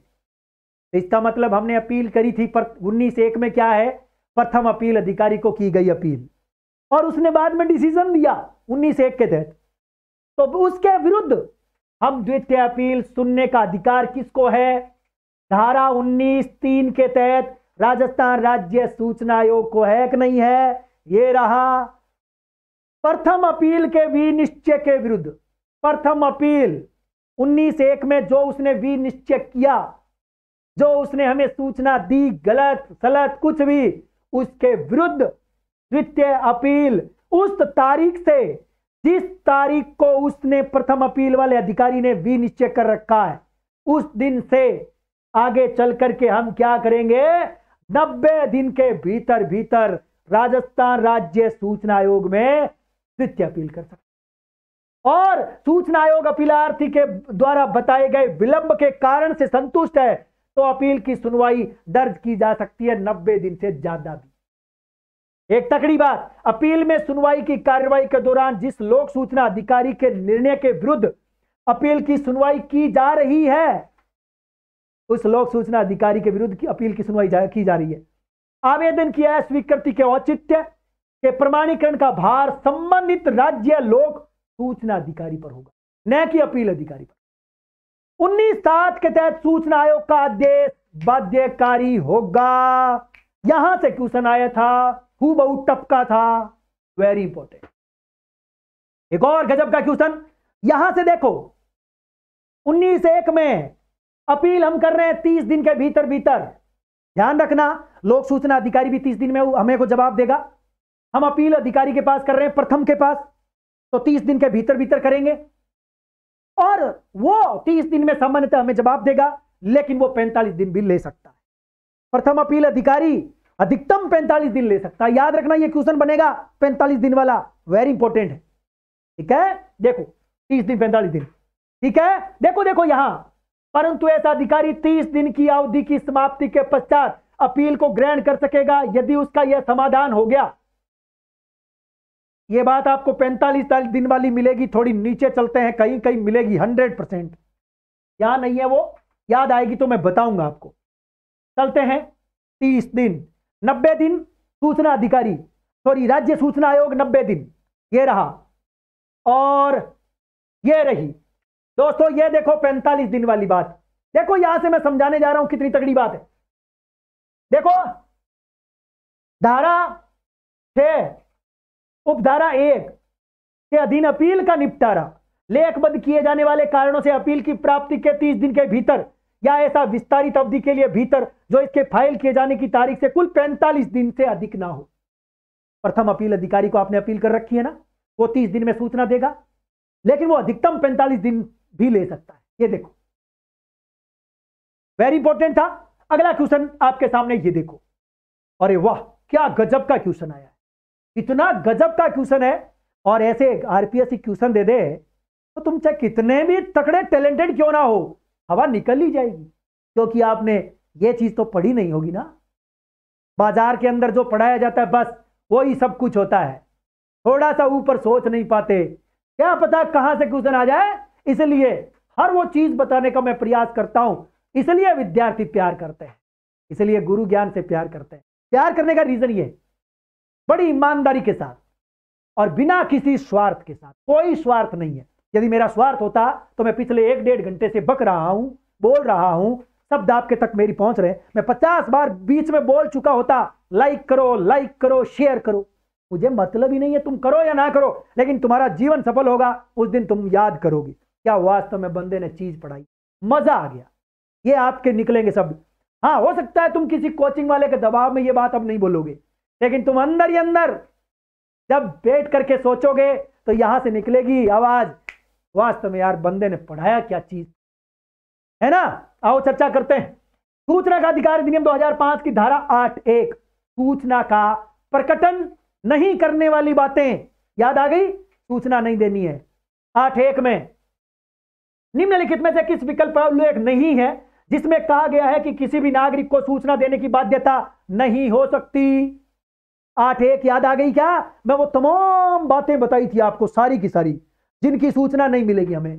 Speaker 1: इसका मतलब हमने अपील करी थी पर उन्नीस एक में क्या है प्रथम अपील अधिकारी को की गई अपील और उसने बाद में डिसीजन दिया उन्नीस एक के तहत तो उसके विरुद्ध हम द्वितीय अपील सुनने का अधिकार किसको है धारा उन्नीस तीन के तहत राजस्थान राज्य सूचना आयोग को है कि नहीं है ये रहा प्रथम अपील के भी निश्चय के विरुद्ध प्रथम अपील उन्नीस एक में जो उसने भी निश्चय किया जो उसने हमें सूचना दी गलत सलत कुछ भी उसके विरुद्ध द्वितीय अपील उस तारीख से जिस तारीख को उसने प्रथम अपील वाले अधिकारी ने भी निश्चय कर रखा है उस दिन से आगे चल करके हम क्या करेंगे नब्बे दिन के भीतर भीतर राजस्थान राज्य सूचना आयोग में द्वितीय अपील कर सकते और सूचना आयोग अपीलार्थी के द्वारा बताए गए विलंब के कारण से संतुष्ट है तो अपील की सुनवाई दर्ज की जा सकती है नब्बे दिन से ज्यादा भी एक तकड़ी बात अपील में सुनवाई की कार्रवाई के दौरान जिस लोक सूचना अधिकारी के निर्णय के विरुद्ध अपील की सुनवाई की जा रही है उस लोक सूचना अधिकारी के विरुद्ध की अपील की सुनवाई जा, की जा रही है आवेदन किया है स्वीकृति के औचित्य के प्रमाणीकरण का भार संबंधित राज्य लोक सूचना अधिकारी पर होगा न कि अपील अधिकारी पर उन्नीस सात के तहत सूचना आयोग का आदेश बाध्यकारी होगा यहां से क्वेश्चन आया था हु बहुत टपका था वेरी इंपॉर्टेंट एक और गजब का क्वेश्चन यहां से देखो उन्नीस एक में अपील हम कर रहे हैं तीस दिन के भीतर भीतर ध्यान रखना लोक सूचना अधिकारी भी तीस दिन में हमें को जवाब देगा हम अपील अधिकारी के पास कर रहे हैं प्रथम के पास तो तीस दिन के भीतर भीतर करेंगे और वो तीस दिन में सामान्यतः हमें जवाब देगा लेकिन वो पैंतालीस दिन भी ले सकता है प्रथम अपील अधिकारी अधिकतम पैंतालीस दिन ले सकता है याद रखना ये क्वेश्चन बनेगा पैंतालीस दिन वाला वेरी इंपॉर्टेंट है ठीक है देखो तीस दिन पैंतालीस दिन ठीक है देखो देखो यहां परंतु ऐसा अधिकारी 30 दिन की अवधि की समाप्ति के पश्चात अपील को ग्रहण कर सकेगा यदि उसका यह समाधान हो गया यह बात आपको 45 दिन वाली मिलेगी थोड़ी नीचे चलते हैं कहीं कहीं मिलेगी 100 परसेंट यहां नहीं है वो याद आएगी तो मैं बताऊंगा आपको चलते हैं 30 दिन 90 दिन सूचना अधिकारी सॉरी राज्य सूचना आयोग नब्बे दिन यह रहा और यह रही दोस्तों ये देखो पैंतालीस दिन वाली बात देखो यहां से मैं समझाने जा रहा हूं कितनी तगड़ी बात है देखो धारा छ उपधारा एक के अधीन अपील का निपटारा लेखबद्ध किए जाने वाले कारणों से अपील की प्राप्ति के तीस दिन के भीतर या ऐसा विस्तारित अवधि के लिए भीतर जो इसके फाइल किए जाने की तारीख से कुल 45 दिन से अधिक ना हो प्रथम अपील अधिकारी को आपने अपील कर रखी है ना वो 30 दिन में सूचना देगा लेकिन वो अधिकतम 45 दिन भी ले सकता है ये देखो वेरी इंपॉर्टेंट था अगला क्वेश्चन आपके सामने ये देखो अरे वाह क्या गजब का क्वेश्चन आया है इतना गजब का क्वेश्चन है और ऐसे आरपीएससी क्वेश्चन दे दे तो तुम चाहे कितने भी तकड़े टैलेंटेड क्यों ना हो हवा निकल ही जाएगी क्योंकि आपने ये चीज तो पढ़ी नहीं होगी ना बाजार के अंदर जो पढ़ाया जाता है बस वही सब कुछ होता है थोड़ा सा ऊपर सोच नहीं पाते क्या पता कहां से क्वेश्चन आ जाए इसलिए हर वो चीज बताने का मैं प्रयास करता हूं इसलिए विद्यार्थी प्यार करते हैं इसलिए गुरु ज्ञान से प्यार करते हैं प्यार करने का रीजन ये बड़ी ईमानदारी के साथ और बिना किसी स्वार्थ के साथ कोई स्वार्थ नहीं है यदि मेरा स्वार्थ होता तो मैं पिछले एक डेढ़ घंटे से बक रहा हूं बोल रहा हूं शब्द आपके तक मेरी पहुंच रहे मैं पचास बार बीच में बोल चुका होता लाइक करो लाइक करो शेयर करो मुझे मतलब ही नहीं है तुम करो या ना करो लेकिन तुम्हारा जीवन सफल होगा उस दिन तुम याद करोगे क्या वास्तव में बंदे ने चीज पढ़ाई मजा आ गया ये आपके निकलेंगे शब्द हाँ हो सकता है तुम किसी कोचिंग वाले के दबाव में ये बात अब नहीं बोलोगे लेकिन तुम अंदर ही अंदर जब बैठ करके सोचोगे तो यहां से निकलेगी आवाज वास्तव में यार बंदे ने पढ़ाया क्या चीज है ना आओ चर्चा करते हैं सूचना का अधिकार अधिनियम 2005 की धारा आठ एक सूचना का प्रकटन नहीं करने वाली बातें याद आ गई सूचना नहीं देनी है आठ एक में निम्नलिखित में से किस विकल्प का उल्लेख नहीं है जिसमें कहा गया है कि किसी भी नागरिक को सूचना देने की बाध्यता नहीं हो सकती आठ एक याद आ गई क्या मैं वो तमाम बातें बताई थी आपको सारी की सारी जिनकी सूचना नहीं मिलेगी हमें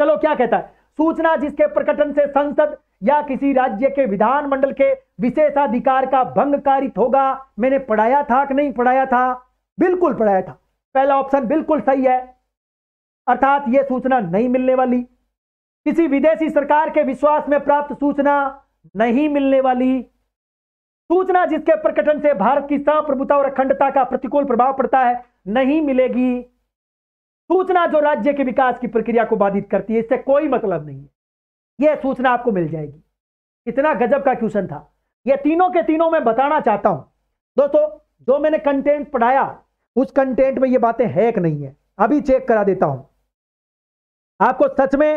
Speaker 1: चलो क्या कहता है सूचना जिसके प्रकटन से संसद या किसी राज्य के विधानमंडल के विशेषाधिकार का भंग कारित होगा मैंने पढ़ाया था कि नहीं पढ़ाया था बिल्कुल पढ़ाया था पहला ऑप्शन बिल्कुल सही है अर्थात यह सूचना नहीं मिलने वाली किसी विदेशी सरकार के विश्वास में प्राप्त सूचना नहीं मिलने वाली सूचना जिसके प्रकटन से भारत की संप्रभुता और अखंडता का प्रतिकूल प्रभाव पड़ता है नहीं मिलेगी सूचना जो राज्य के विकास की प्रक्रिया को बाधित करती है इससे कोई मतलब नहीं है यह सूचना आपको मिल जाएगी इतना गजब का क्वेश्चन था यह तीनों के तीनों मैं बताना चाहता हूं दोस्तों जो मैंने कंटेंट पढ़ाया उस कंटेंट में यह बातें है कि नहीं है अभी चेक करा देता हूं आपको सच में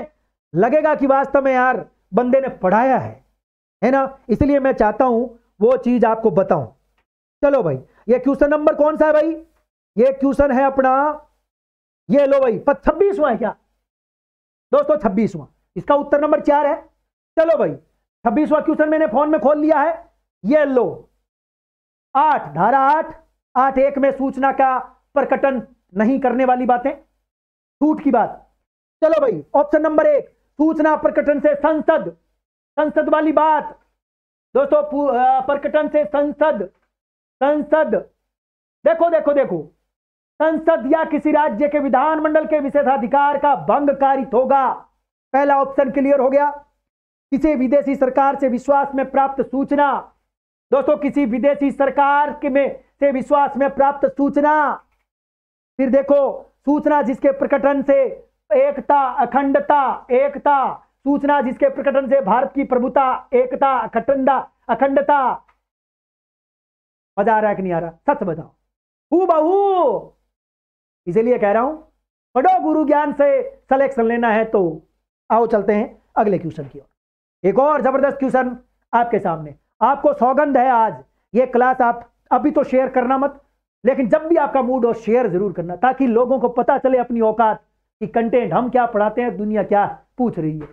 Speaker 1: लगेगा कि वास्तव में यार बंदे ने पढ़ाया है है ना इसलिए मैं चाहता हूं वो चीज आपको बताऊं चलो भाई ये क्वेश्चन नंबर कौन सा है भाई ये क्वेश्चन है अपना ये लो भाई छब्बीसवा है क्या दोस्तों छब्बीसवा इसका उत्तर नंबर चार है चलो भाई छब्बीसवा क्वेश्चन मैंने फोन में खोल लिया है ये लो आठ धारा आठ आठ एक में सूचना का प्रकटन नहीं करने वाली बातें छूट की बात चलो भाई ऑप्शन नंबर एक सूचना प्रकटन से संसद संसद वाली बात दोस्तों प्रकटन से संसद संसद देखो देखो देखो संसद या किसी राज्य के विधानमंडल के विशेषाधिकार का भंग कारित होगा पहला ऑप्शन क्लियर हो गया किसी विदेशी सरकार से विश्वास में प्राप्त सूचना दोस्तों किसी विदेशी सरकार के में से विश्वास में प्राप्त सूचना फिर देखो सूचना जिसके प्रकटन से एकता अखंडता एकता सूचना जिसके प्रकटन से भारत की प्रभुता एकता अखंडता अखंडता मजा आ रहा है कि नहीं आ रहा सच बताओ हू बहु इसीलिए कह रहा हूं पढ़ो गुरु ज्ञान से सिलेक्शन लेना है तो आओ चलते हैं अगले क्वेश्चन की ओर एक और जबरदस्त क्वेश्चन आपके सामने आपको सौगंध है आज ये क्लास आप अभी तो शेयर करना मत लेकिन जब भी आपका मूड हो शेयर जरूर करना ताकि लोगों को पता चले अपनी औकात कि कंटेंट हम क्या पढ़ाते हैं दुनिया क्या पूछ रही है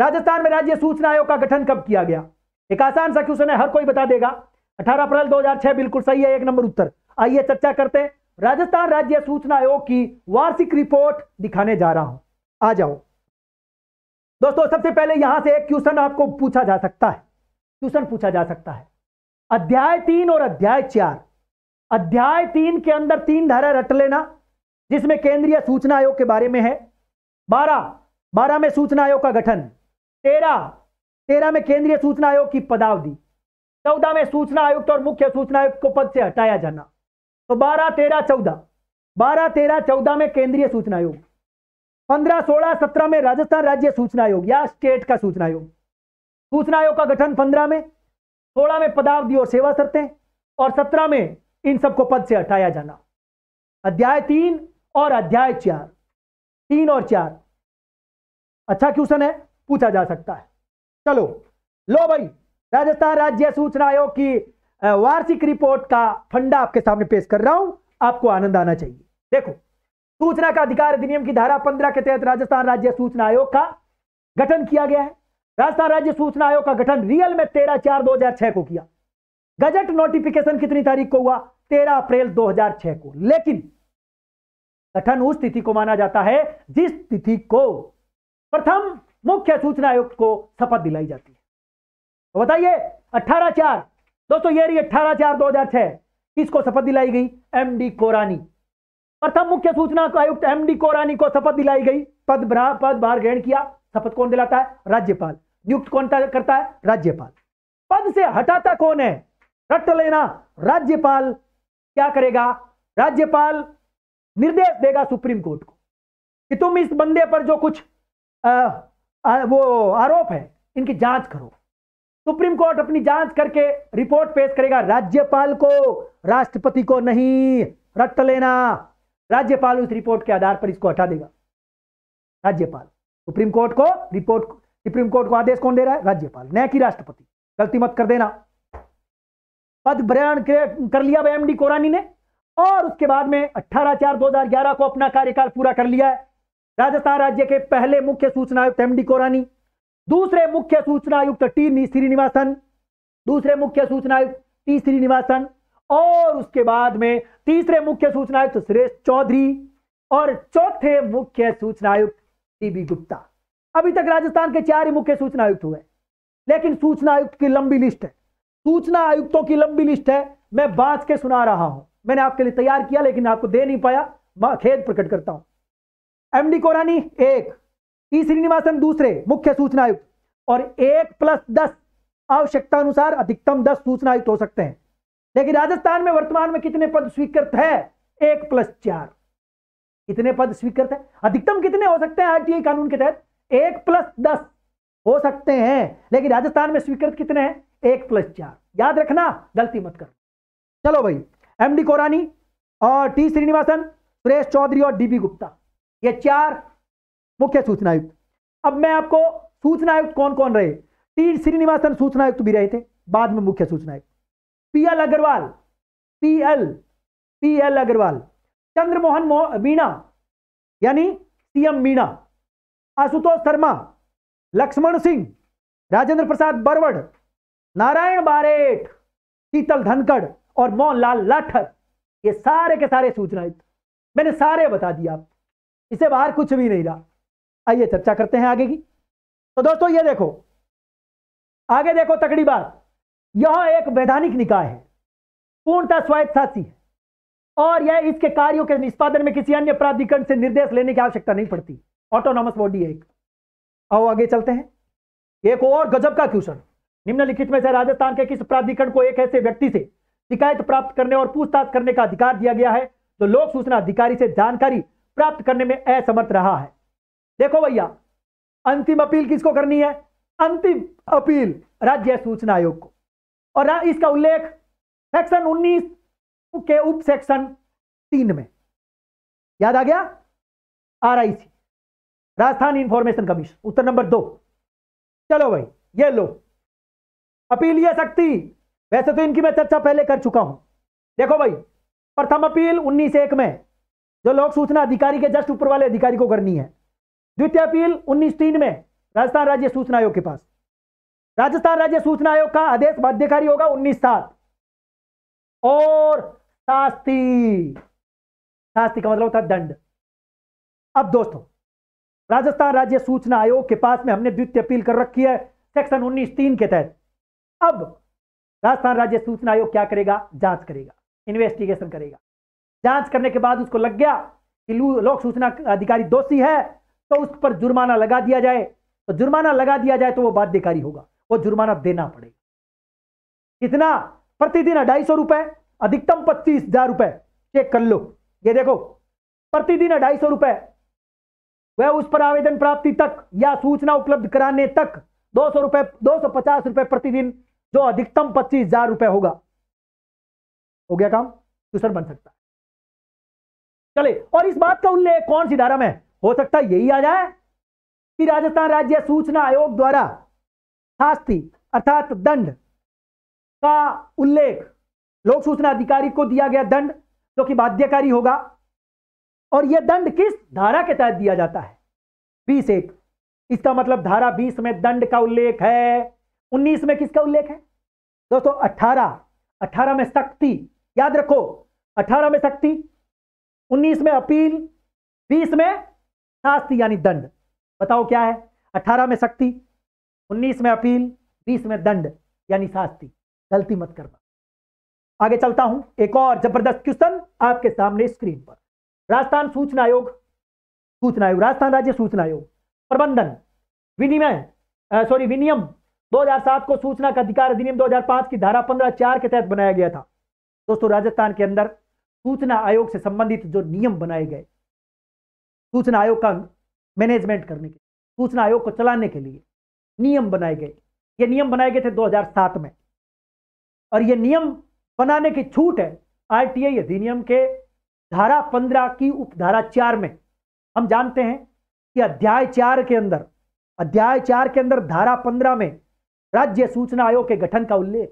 Speaker 1: राजस्थान में राज्य सूचना आयोग का गठन कब किया गया एक आसान सा क्वेश्चन है हर कोई बता देगा 18 अप्रैल 2006 बिल्कुल सही है एक नंबर उत्तर आइए चर्चा करते हैं राजस्थान राज्य सूचना आयोग की वार्षिक रिपोर्ट दिखाने जा रहा हूं आ जाओ दोस्तों सबसे पहले यहां से एक क्वेश्चन आपको पूछा जा सकता है क्वेश्चन पूछा जा सकता है अध्याय तीन और अध्याय चार अध्याय तीन के अंदर तीन धारा रट लेना जिसमें केंद्रीय सूचना आयोग के बारे में है बारह बारह में सूचना आयोग का गठन तेरह तेरह में केंद्रीय सूचना आयोग की पदावधि चौदह में सूचना आयुक्त और मुख्य सूचना आयुक्त को पद से हटाया जाना तो बारह तेरह चौदह बारह तेरह चौदह में केंद्रीय सूचना आयोग पंद्रह सोलह सत्रह में राजस्थान राज्य सूचना आयोग या स्टेट का सूचना आयोग सूचना आयोग का गठन पंद्रह में सोलह में पदावधि और सेवा शर्तें और सत्रह में इन सबको पद से हटाया जाना अध्याय तीन और अध्याय चार तीन और चार अच्छा क्वेश्चन है पूछा जा सकता है चलो लो भाई राजस्थान राज्य सूचना आयोग की वार्षिक रिपोर्ट का फंडा आपके सामने पेश कर रहा हूं आपको आनंद आना चाहिए देखो सूचना का अधिकार अधिनियम की धारा पंद्रह के तहत राजस्थान राज्य सूचना आयोग का गठन किया गया है राजस्थान राज्य सूचना आयोग का गठन रियल में तेरह चार दो हजार छह को किया गजट नोटिफिकेशन कितनी तारीख को हुआ तेरह अप्रैल 2006 को लेकिन गठन उस तिथि को माना जाता है जिस तिथि को प्रथम मुख्य सूचना आयुक्त को शपथ दिलाई जाती है तो बताइए अठारह चार दोस्तों ये रही अठारह चार दो हजार छह किसको शपथ दिलाई गई एम डी कोरानी प्रथम मुख्य सूचना आयुक्त एम डी कोरानी को शपथ दिलाई गई पद पद भार ग्रहण किया शपथ कौन दिलाता है राज्यपाल नियुक्त कौन करता है राज्यपाल पद से हटाता कौन है रट लेना राज्यपाल क्या करेगा राज्यपाल निर्देश देगा सुप्रीम कोर्ट को कि तुम इस बंदे पर जो कुछ आ, आ, वो आरोप है इनकी जांच करो सुप्रीम कोर्ट अपनी जांच करके रिपोर्ट पेश करेगा राज्यपाल को राष्ट्रपति को नहीं रट लेना राज्यपाल उस रिपोर्ट के आधार पर इसको हटा देगा राज्यपाल सुप्रीम कोर्ट को रिपोर्ट सुप्रीम कोर्ट को आदेश कौन दे रहा है राज्यपाल न कि राष्ट्रपति गलती मत कर देना पद भ्रहण कर लिया भाई एमडी कोरानी ने और उसके बाद में 18 चार 2011 को अपना कार्यकाल पूरा कर लिया है राजस्थान राज्य के पहले मुख्य सूचना आयुक्त एम डी कोरानी दूसरे मुख्य सूचना आयुक्त टी श्रीनिवासन दूसरे मुख्य सूचना आयुक्त टी श्रीनिवासन और उसके बाद में तीसरे मुख्य सूचना आयुक्त सुरेश चौधरी और चौथे मुख्य सूचना आयुक्त टीबी गुप्ता अभी तक राजस्थान के चार ही मुख्य सूचना आयुक्त हुए लेकिन सूचना आयुक्त की लंबी लिस्ट है सूचना आयुक्तों की लंबी लिस्ट है मैं बांस के सुना रहा हूं मैंने आपके लिए तैयार किया लेकिन आपको दे नहीं पाया मैं खेद प्रकट करता हूं एम डी कोरानी एक ई e श्रीनिवासन दूसरे मुख्य सूचना आयुक्त और एक प्लस दस आवश्यकता अनुसार अधिकतम दस सूचना आयुक्त हो सकते हैं लेकिन राजस्थान में वर्तमान में कितने पद स्वीकृत है एक प्लस चार कितने पद स्वीकृत है अधिकतम कितने हो सकते हैं आरटीआई कानून के तहत एक प्लस दस हो सकते हैं लेकिन राजस्थान में स्वीकृत कितने हैं एक प्लस चार याद रखना गलती मत कर चलो भाई एम डी कोरानी और टी श्रीनिवासन सुरेश चौधरी और डीबी गुप्ता ये चार मुख्य सूचना आयुक्त अब मैं आपको सूचना आयुक्त कौन कौन रहे टी श्रीनिवासन सूचना आयुक्त भी रहे थे बाद में मुख्य सूचना आयुक्त P L Agrawal P L P L Agrawal Chandramohan Meena यानी सीएम मीणा आशुतोष शर्मा लक्ष्मण सिंह राजेंद्र प्रसाद बरवड़ नारायण बारेठ शीतल धनखड़ और मोहनलाल लाठर ये सारे के सारे सूचना सूचनाएं मैंने सारे बता दिया आप इसे बाहर कुछ भी नहीं रहा आइए चर्चा करते हैं आगे की तो दोस्तों ये देखो आगे देखो तकड़ी बात यह एक वैधानिक निकाय है पूर्णतः स्वायत्तशासी है और यह इसके कार्यों के निष्पादन में किसी अन्य प्राधिकरण से निर्देश लेने की आवश्यकता नहीं पड़ती ऑटोनॉमस बॉडी है एक आओ आगे चलते हैं एक और गजब का क्वेश्चन निम्नलिखित में से राजस्थान के किस प्राधिकरण को एक ऐसे व्यक्ति से शिकायत प्राप्त करने और पूछताछ करने का अधिकार दिया गया है तो लोक सूचना अधिकारी से जानकारी प्राप्त करने में असमर्थ रहा है देखो भैया अंतिम अपील किसको करनी है अंतिम अपील राज्य सूचना आयोग को और इसका उल्लेख सेक्शन 19 के उप सेक्शन तीन में याद आ गया सी राजस्थान इंफॉर्मेशन कमीशन उत्तर नंबर दो चलो भाई ये लो अपील ये सकती वैसे तो इनकी मैं चर्चा पहले कर चुका हूं देखो भाई प्रथम अपील उन्नीस एक में जो लोक सूचना अधिकारी के जस्ट ऊपर वाले अधिकारी को करनी है द्वितीय अपील उन्नीस तीन में राजस्थान राज्य सूचना आयोग के पास राजस्थान राज्य सूचना आयोग का आदेश बाध्यकारी होगा उन्नीस सात और शास्त्री शास्ती का मतलब होता दंड अब दोस्तों राजस्थान राज्य सूचना आयोग के पास में हमने द्वितीय अपील कर रखी है सेक्शन उन्नीस तीन के तहत अब राजस्थान राज्य सूचना आयोग क्या करेगा जांच करेगा इन्वेस्टिगेशन करेगा जांच करने के बाद उसको लग गया कि लोक सूचना अधिकारी दोषी है तो उस पर जुर्माना लगा दिया जाए तो जुर्माना लगा दिया जाए तो वो बाध्यकारी होगा वो जुर्माना देना पड़ेगा कितना प्रतिदिन अढ़ाई सौ रुपए अधिकतम पच्चीस हजार रुपए चेक कर लो ये देखो प्रतिदिन अढ़ाई सौ रुपए वह उस पर आवेदन प्राप्ति तक या सूचना उपलब्ध कराने तक दो सौ रुपए दो सौ पचास रुपए प्रतिदिन जो अधिकतम पच्चीस हजार रुपए होगा हो गया काम सर बन सकता है चले और इस बात का उल्लेख कौन सी धारा में हो सकता है यही आ जाए कि राजस्थान राज्य सूचना आयोग द्वारा शास्ती अर्थात दंड का उल्लेख लोक सूचना अधिकारी को दिया गया दंड जो कि बाध्यकारी होगा और यह दंड किस धारा के तहत दिया जाता है बीस एक इसका मतलब धारा बीस में दंड का उल्लेख है 19 में किसका उल्लेख है दोस्तों 18 18 में शक्ति याद रखो अठारह में शक्ति 19 में अपील 20 में शास्ति यानी दंड बताओ क्या है 18 में शक्ति 19 में अपील 20 में दंड यानी शास्ति गलती मत करना आगे चलता हूं एक और जबरदस्त क्वेश्चन आपके सामने स्क्रीन पर राजस्थान सूचना आयोग सूचना आयोग राजस्थान राज्य सूचना आयोग प्रबंधन विनिमय सॉरी विनियम 2007 को सूचना का अधिकार अधिनियम 2005 की धारा 15 चार के तहत बनाया गया था दोस्तों राजस्थान के अंदर सूचना आयोग से संबंधित जो नियम बनाए गए सूचना आयोग का मैनेजमेंट करने के सूचना आयोग को चलाने के लिए नियम बनाए गए ये नियम बनाए गए थे 2007 में और ये नियम बनाने की छूट है आर अधिनियम के धारा पंद्रह की उपधारा चार में हम जानते हैं कि अध्याय चार के अंदर अध्याय चार के अंदर धारा पंद्रह में राज्य सूचना आयोग के गठन का उल्लेख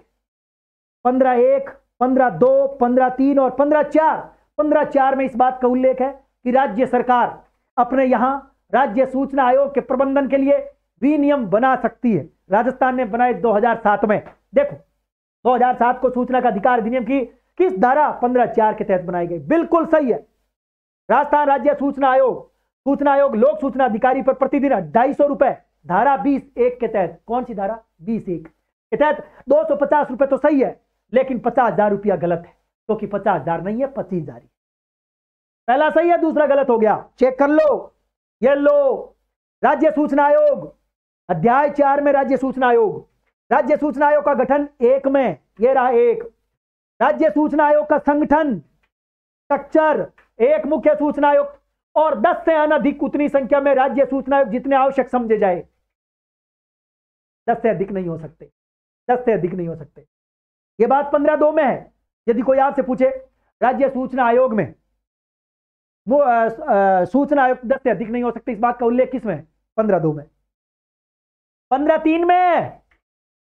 Speaker 1: पंद्रह एक पंद्रह दो पंद्रह तीन और पंद्रह चार पंद्रह चार में इस बात का उल्लेख है कि राज्य सरकार अपने यहां राज्य सूचना आयोग के प्रबंधन के लिए विनियम बना सकती है राजस्थान ने बनाए 2007 में देखो 2007 को सूचना का अधिकार अधिनियम की किस धारा पंद्रह चार के तहत बनाई गई बिल्कुल सही है राजस्थान राज्य सूचना आयोग सूचना आयोग लोक सूचना अधिकारी पर प्रतिदिन ढाई सौ रुपए धारा बीस एक के तहत कौन सी धारा बीस एक के तहत दो सौ पचास रुपये तो सही है लेकिन पचास हजार रुपया गलत है क्योंकि तो पचास हजार नहीं है पच्चीस हजार पहला सही है दूसरा गलत हो गया चेक कर लो ये लो राज्य सूचना आयोग अध्याय चार में राज्य सूचना आयोग राज्य सूचना आयोग का गठन एक में ये रहा एक राज्य सूचना आयोग का संगठन स्ट्रक्चर एक मुख्य सूचना आयोग और दस से अनधिक उतनी संख्या में राज्य सूचना आयोग जितने आवश्यक समझे जाए दस से अधिक नहीं हो सकते दस से अधिक नहीं हो सकते ये बात पंद्रह दो में है यदि कोई आपसे पूछे राज्य सूचना आयोग में वो आ, आ, सूचना आयोग दस से अधिक नहीं हो सकते इस बात का उल्लेख किस में पंद्रह दो में पंद्रह तीन में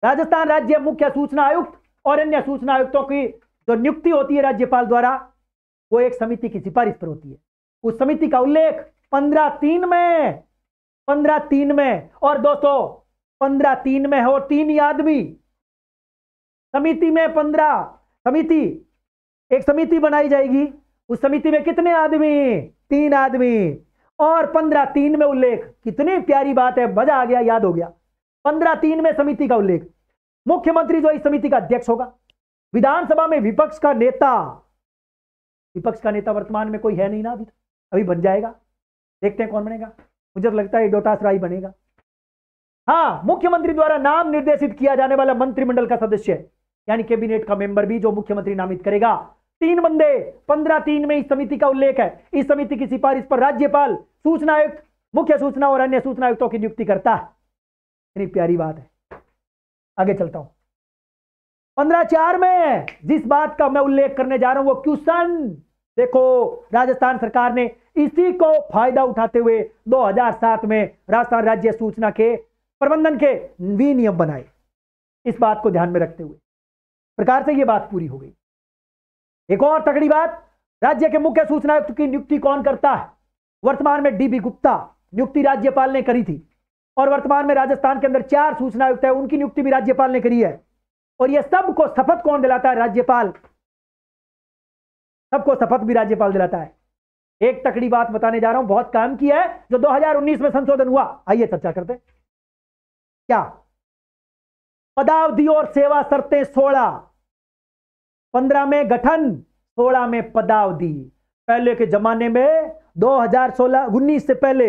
Speaker 1: राजस्थान राज्य मुख्य सूचना आयुक्त और अन्य सूचना आयुक्तों की जो नियुक्ति होती है राज्यपाल द्वारा वो एक समिति की सिफारिश पर होती है उस समिति का उल्लेख पंद्रह तीन में पंद्रह तीन में और दोस्तों पंद्रह तीन में हो तीन ही आदमी समिति में पंद्रह समिति एक समिति बनाई जाएगी उस समिति में कितने आदमी तीन आदमी और पंद्रह तीन में उल्लेख कितनी प्यारी बात है मजा आ गया याद हो गया पंद्रह तीन में समिति का उल्लेख मुख्यमंत्री जो इस समिति का अध्यक्ष होगा विधानसभा में विपक्ष का नेता विपक्ष का नेता वर्तमान में कोई है नहीं ना अभी अभी बन जाएगा देखते हैं कौन बनेगा मुझे तो लगता है डोटास राय बनेगा हाँ मुख्यमंत्री द्वारा नाम निर्देशित किया जाने वाला मंत्रिमंडल का सदस्य यानी कैबिनेट का मेंबर भी जो मुख्यमंत्री नामित करेगा तीन बंदे पंद्रह तीन में इस समिति का उल्लेख है इस समिति की सिफारिश पर राज्यपाल सूचना आयुक्त मुख्य सूचना और अन्य सूचना आयुक्तों की नियुक्ति करता है इतनी प्यारी बात है आगे चलता हूं पंद्रह चार में जिस बात का मैं उल्लेख करने जा रहा हूं वो क्यूसन देखो राजस्थान सरकार ने इसी को फायदा उठाते हुए 2007 में राजस्थान राज्य सूचना के प्रबंधन के भी नियम बनाए इस बात को ध्यान में रखते हुए प्रकार से यह बात पूरी हो गई एक और तगड़ी बात राज्य के मुख्य सूचना आयुक्त की नियुक्ति कौन करता है वर्तमान में डीबी गुप्ता नियुक्ति राज्यपाल ने करी थी और वर्तमान में राजस्थान के अंदर चार सूचना आयुक्त है उनकी नियुक्ति भी राज्यपाल ने करी है और यह सबको शपथ कौन दिलाता है राज्यपाल सबको शपथ भी राज्यपाल दिलाता है एक तकड़ी बात बताने जा रहा हूं बहुत काम की है जो 2019 में संशोधन हुआ आइए चर्चा करते हैं क्या पदावधि और सेवा शर्तें सोलह पंद्रह में गठन सोलह में पदावधि पहले के जमाने में 2016 उन्नीस से पहले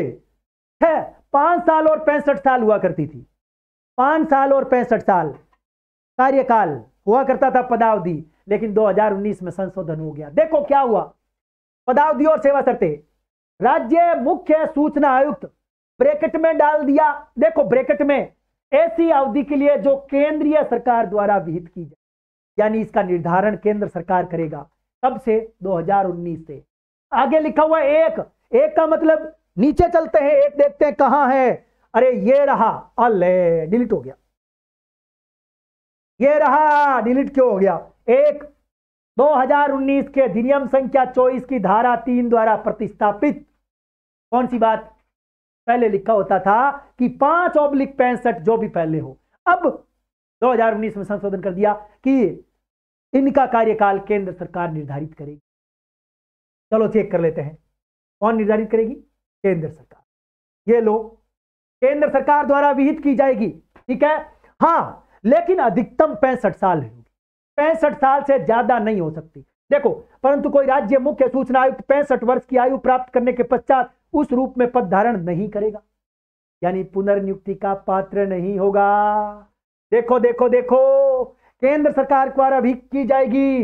Speaker 1: है पांच साल और पैंसठ साल हुआ करती थी पांच साल और पैंसठ साल कार्यकाल हुआ करता था पदावधि लेकिन 2019 में संशोधन हो गया देखो क्या हुआ पदावधि और सेवा शर्तें राज्य मुख्य सूचना आयुक्त ब्रैकेट में डाल दिया देखो ब्रैकेट में ऐसी अवधि के लिए जो केंद्रीय सरकार द्वारा विहित की जाए यानी इसका निर्धारण केंद्र सरकार करेगा कब से 2019 से आगे लिखा हुआ एक एक का मतलब नीचे चलते हैं एक देखते हैं कहां है अरे ये रहा अले डिलीट हो गया ये रहा डिलीट क्यों हो गया एक 2019 के अधिनियम संख्या 24 की धारा तीन द्वारा प्रतिस्थापित कौन सी बात पहले लिखा होता था कि पांच ऑब्लिक पैंसठ जो भी पहले हो अब 2019 में संशोधन कर दिया कि इनका कार्यकाल केंद्र सरकार निर्धारित करेगी चलो चेक कर लेते हैं कौन निर्धारित करेगी केंद्र सरकार ये लो केंद्र सरकार द्वारा विहित की जाएगी ठीक है हाँ लेकिन अधिकतम पैंसठ साल होगी पैंसठ साल से ज्यादा नहीं हो सकती देखो परंतु कोई राज्य मुख्य सूचना आयुक्त पैंसठ वर्ष की आयु प्राप्त करने के पश्चात उस रूप में पद धारण नहीं करेगा यानी पुनर्नियुक्ति का पात्र नहीं होगा देखो देखो देखो केंद्र सरकार द्वारा भी की जाएगी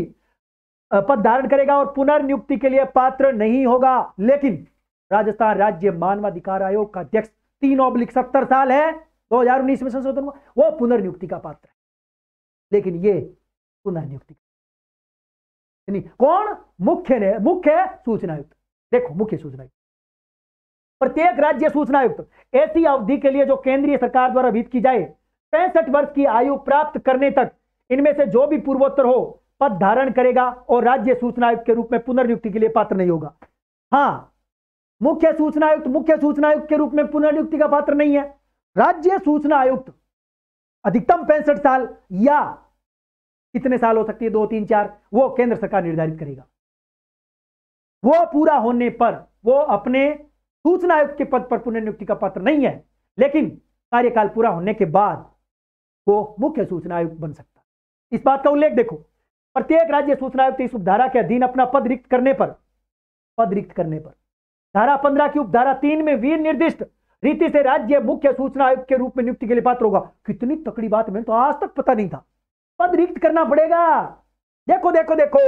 Speaker 1: पद धारण करेगा और पुनर्नियुक्ति के लिए पात्र नहीं होगा लेकिन राजस्थान राज्य मानवाधिकार आयोग का अध्यक्ष तीन ऑब्लिक सत्तर साल है 2019 में संशोधन हुआ वो पुनर्नियुक्ति का पात्र है लेकिन ये पुनर्नियुक्ति कौन मुख्य ने मुख्य सूचना आयुक्त देखो मुख्य सूचना प्रत्येक राज्य सूचना आयुक्त ऐसी अवधि के लिए जो केंद्रीय सरकार द्वारा वित्त की जाए पैंसठ वर्ष की आयु प्राप्त करने तक इनमें से जो भी पूर्वोत्तर हो पद धारण करेगा और राज्य सूचना आयुक्त के रूप में पुनर्नियुक्ति के लिए पात्र नहीं होगा हाँ मुख्य सूचना आयुक्त मुख्य सूचना आयुक्त के रूप में पुनर्नियुक्ति का पात्र नहीं है राज्य सूचना आयुक्त अधिकतम पैंसठ साल या कितने साल हो सकती है दो तीन चार वो केंद्र सरकार निर्धारित करेगा वो पूरा होने पर वो अपने सूचना आयुक्त के पद पर पुनर्नियुक्ति का पात्र नहीं है लेकिन कार्यकाल पूरा होने के बाद वो मुख्य सूचना आयुक्त बन सकता है इस बात का उल्लेख देखो प्रत्येक राज्य सूचना आयुक्त इस उपधारा के अधीन अपना पद रिक्त करने पर पद रिक्त करने पर धारा पंद्रह की उपधारा तीन में वीर निर्दिष्ट रीति से राज्य मुख्य सूचना आयुक्त के रूप में नियुक्ति के लिए पात्र होगा कितनी तकड़ी बात मैंने तो आज तक पता नहीं था पद रिक्त करना पड़ेगा देखो देखो देखो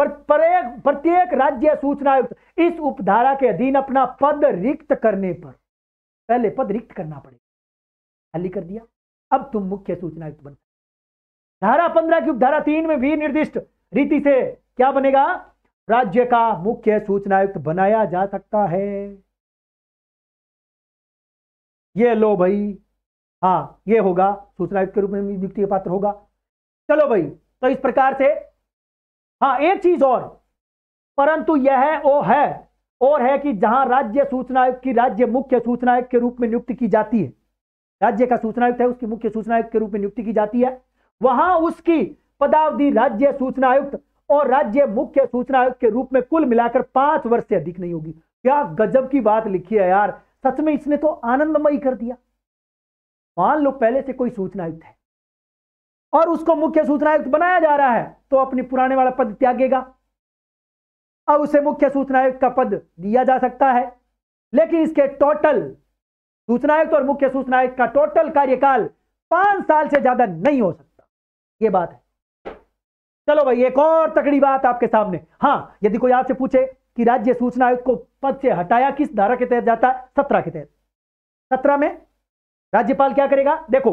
Speaker 1: पर प्रत्येक राज्य सूचना आयुक्त इस उपधारा के अधीन अपना पद रिक्त करने पर पहले पद रिक्त करना पड़ेगा खाली कर दिया अब तुम मुख्य सूचना आयुक्त बन धारा पंद्रह की उपधारा तीन में भी निर्दिष्ट रीति से क्या बनेगा राज्य का मुख्य सूचना आयुक्त बनाया जा सकता है ये लो भाई हाँ ये होगा सूचना आयुक्त के रूप में नियुक्ति पात्र होगा चलो भाई तो इस प्रकार से हाँ एक चीज और परंतु यह ओ है और है कि जहां राज्य सूचना आयुक्त की राज्य मुख्य सूचना आयुक्त के रूप में नियुक्ति की जाती है राज्य का सूचना आयुक्त है उसकी मुख्य सूचना आयुक्त के रूप में नियुक्ति की जाती है वहां उसकी पदावधि राज्य सूचना आयुक्त और राज्य मुख्य सूचना आयुक्त के रूप में कुल मिलाकर पांच वर्ष से अधिक नहीं होगी क्या गजब की बात लिखी है यार सच में इसने तो आनंदमयी कर दिया मान लो पहले से कोई सूचना आयुक्त है और उसको मुख्य सूचना आयुक्त बनाया जा रहा है तो अपने पुराने वाला पद त्यागेगा अब उसे मुख्य सूचना आयुक्त का पद दिया जा सकता है लेकिन इसके टोटल आयुक्त और मुख्य आयुक्त का टोटल कार्यकाल पांच साल से ज्यादा नहीं हो सकता ये बात है चलो भाई एक और तकड़ी बात आपके सामने हाँ यदि कोई आपसे पूछे कि राज्य सूचना आयुक्त को पद से हटाया किस धारा के तहत जाता है सत्रह के तहत सत्रह में राज्यपाल क्या करेगा देखो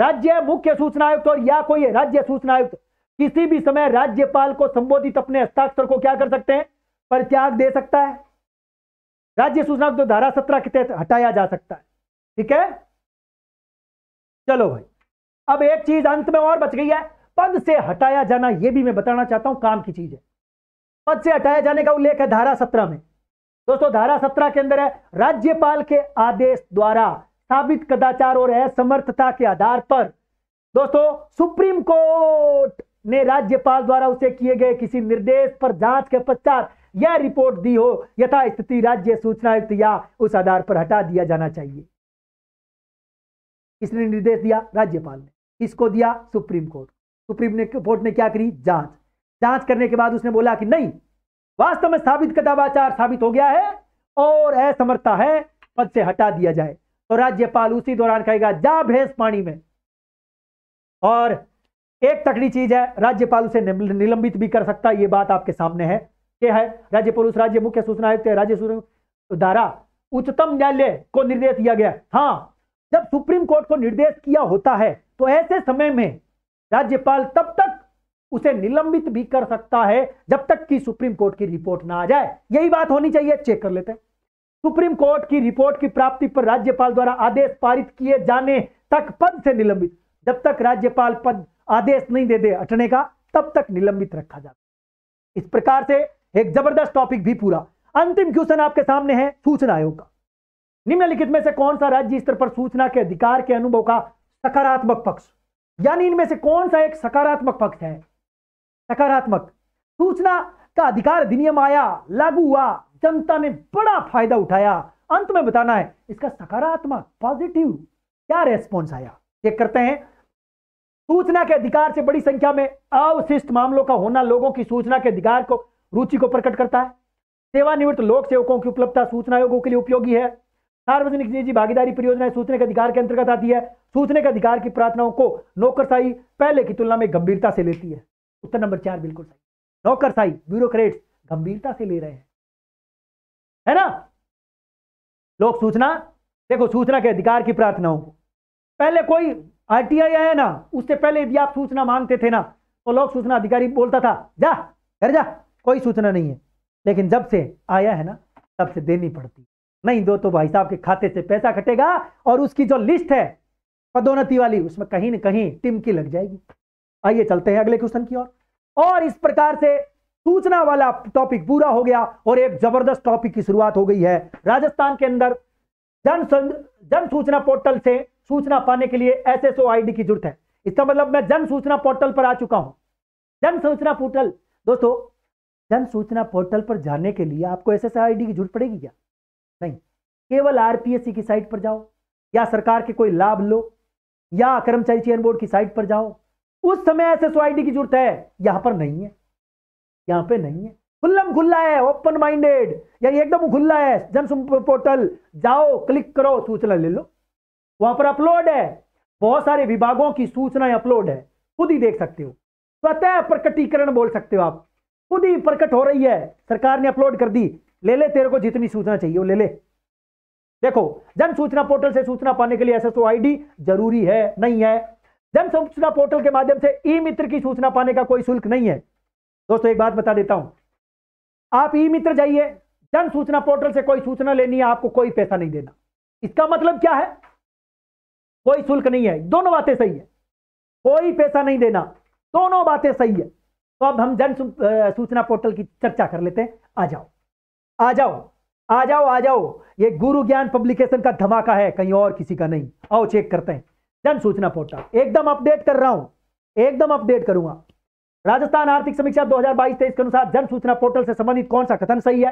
Speaker 1: राज्य मुख्य सूचना आयुक्त और या कोई राज्य सूचना आयुक्त किसी भी समय राज्यपाल को संबोधित अपने हस्ताक्षर को क्या कर सकते हैं परित्याग दे सकता है राज्य सूचना आयुक्त तो धारा सत्रह के तहत हटाया जा सकता है ठीक है चलो भाई अब एक चीज अंत में और बच गई है पद से हटाया जाना यह भी मैं बताना चाहता हूं काम की चीज है पद से हटाया जाने का उल्लेख है धारा सत्रह में दोस्तों धारा सत्रह के अंदर है राज्यपाल के आदेश द्वारा साबित कदाचार और असमर्थता के आधार पर दोस्तों सुप्रीम कोर्ट ने राज्यपाल द्वारा उसे किए गए किसी निर्देश पर जांच के पश्चात यह रिपोर्ट दी हो यथा स्थिति राज्य सूचना युक्त या उस आधार पर हटा दिया जाना चाहिए इसने निर्देश दिया राज्यपाल ने इसको दिया सुप्रीम कोर्ट सुप्रीम ने कोर्ट ने क्या करी जांच जांच करने के बाद उसने बोला कि नहीं वास्तव में साबित कदाचार साबित हो गया है और असमर्थता है पद से हटा दिया जाए तो राज्यपाल उसी दौरान कहेगा जा भेस पानी में और एक तकड़ी चीज है राज्यपाल उसे निलंबित भी कर सकता है ये बात आपके सामने है यह है राज्यपाल उस राज्य मुख्य सूचना आयुक्त राज्य द्वारा उच्चतम न्यायालय को निर्देश दिया गया हाँ जब सुप्रीम कोर्ट को निर्देश किया होता है तो ऐसे समय में राज्यपाल तब तक उसे निलंबित भी कर सकता है जब तक कि सुप्रीम कोर्ट की रिपोर्ट ना आ जाए यही बात होनी चाहिए चेक कर लेते हैं सुप्रीम कोर्ट की रिपोर्ट की प्राप्ति पर राज्यपाल द्वारा आदेश पारित किए जाने तक पद से निलंबित जब तक राज्यपाल पद आदेश नहीं दे दे हटने का तब तक निलंबित रखा जाता इस प्रकार से एक जबरदस्त टॉपिक भी पूरा अंतिम क्वेश्चन आपके सामने है सूचना आयोग का निम्नलिखित में से कौन सा राज्य स्तर पर सूचना के अधिकार के अनुभव का सकारात्मक पक्ष यानी इनमें से कौन सा एक सकारात्मक पक्ष है सकारात्मक सूचना का अधिकार अधिनियम आया लागू हुआ जनता ने बड़ा फायदा उठाया अंत में बताना है इसका सकारात्मक पॉजिटिव क्या रेस्पॉन्स आया चेक करते हैं सूचना के अधिकार से बड़ी संख्या में अवशिष्ट मामलों का होना लोगों की सूचना के अधिकार को रुचि को प्रकट करता है सेवानिवृत्त लोक सेवकों की उपलब्धता सूचना आयोगों के लिए उपयोगी है सार्वजनिक निजी भागीदारी परियोजनाएं सूचना के अधिकार के अंतर्गत आती है सूचना के अधिकार की प्रार्थनाओं को नौकरशाही पहले की तुलना में गंभीरता से लेती है उत्तर नंबर चार बिल्कुल सही नौकरशाही ब्यूरोक्रेट्स गंभीरता से ले रहे हैं है ना लोक सूचना देखो सूचना के अधिकार की प्रार्थना हो पहले कोई आरटीआई आया ना उससे पहले यदि आप सूचना मांगते थे ना तो लोक सूचना अधिकारी बोलता था जा घर जा कोई सूचना नहीं है लेकिन जब से आया है ना तब से देनी पड़ती नहीं दो तो भाई साहब के खाते से पैसा कटेगा और उसकी जो लिस्ट है पदोन्नति वाली उसमें कहीं ना कहीं टिमकी लग जाएगी आइए चलते हैं अगले क्वेश्चन की ओर और।, और इस प्रकार से सूचना वाला टॉपिक पूरा हो गया और एक जबरदस्त टॉपिक की शुरुआत हो गई है राजस्थान के अंदर जन जन सूचना पोर्टल से सूचना पाने के लिए एसएसओ आईडी की जरूरत है इसका मतलब मैं जन सूचना पोर्टल पर आ चुका हूं जन सूचना पोर्टल दोस्तों जन सूचना पोर्टल पर जाने के लिए आपको एसएसओ आईडी की जरूरत पड़ेगी क्या नहीं केवल आरपीएससी की साइट पर जाओ या सरकार के कोई लाभ लो या कर्मचारी चयन बोर्ड की साइट पर जाओ उस समय एस एस की जरूरत है यहां पर नहीं है यहां पे नहीं है खुल्लम खुल्ला है ओपन माइंडेड यानी एकदम खुल्ला है जन पोर्टल जाओ क्लिक करो सूचना ले लो वहां पर अपलोड है बहुत सारे विभागों की सूचनाएं अपलोड है खुद ही देख सकते हो स्वतः प्रकटीकरण बोल सकते हो आप खुद ही प्रकट हो रही है सरकार ने अपलोड कर दी ले ले तेरे को जितनी सूचना चाहिए वो ले ले देखो जन सूचना पोर्टल से सूचना पाने के लिए एस एस जरूरी है नहीं है जन सूचना पोर्टल के माध्यम से ई मित्र की सूचना पाने का कोई शुल्क नहीं है दोस्तों एक बात बता देता हूं आप ई मित्र जाइए जन सूचना पोर्टल से कोई सूचना लेनी है आपको कोई पैसा नहीं देना इसका मतलब क्या है कोई शुल्क नहीं है दोनों बातें सही है कोई पैसा नहीं देना दोनों बातें सही है तो अब हम जन सूचना पोर्टल की चर्चा कर लेते हैं आ जाओ आ जाओ आ जाओ आ जाओ ये गुरु ज्ञान पब्लिकेशन का धमाका है कहीं और किसी का नहीं आओ चेक करते हैं जन सूचना पोर्टल एकदम अपडेट कर रहा हूं एकदम अपडेट करूंगा राजस्थान आर्थिक समीक्षा 2022 तेईस के अनुसार जन सूचना पोर्टल से संबंधित कौन सा कथन सही है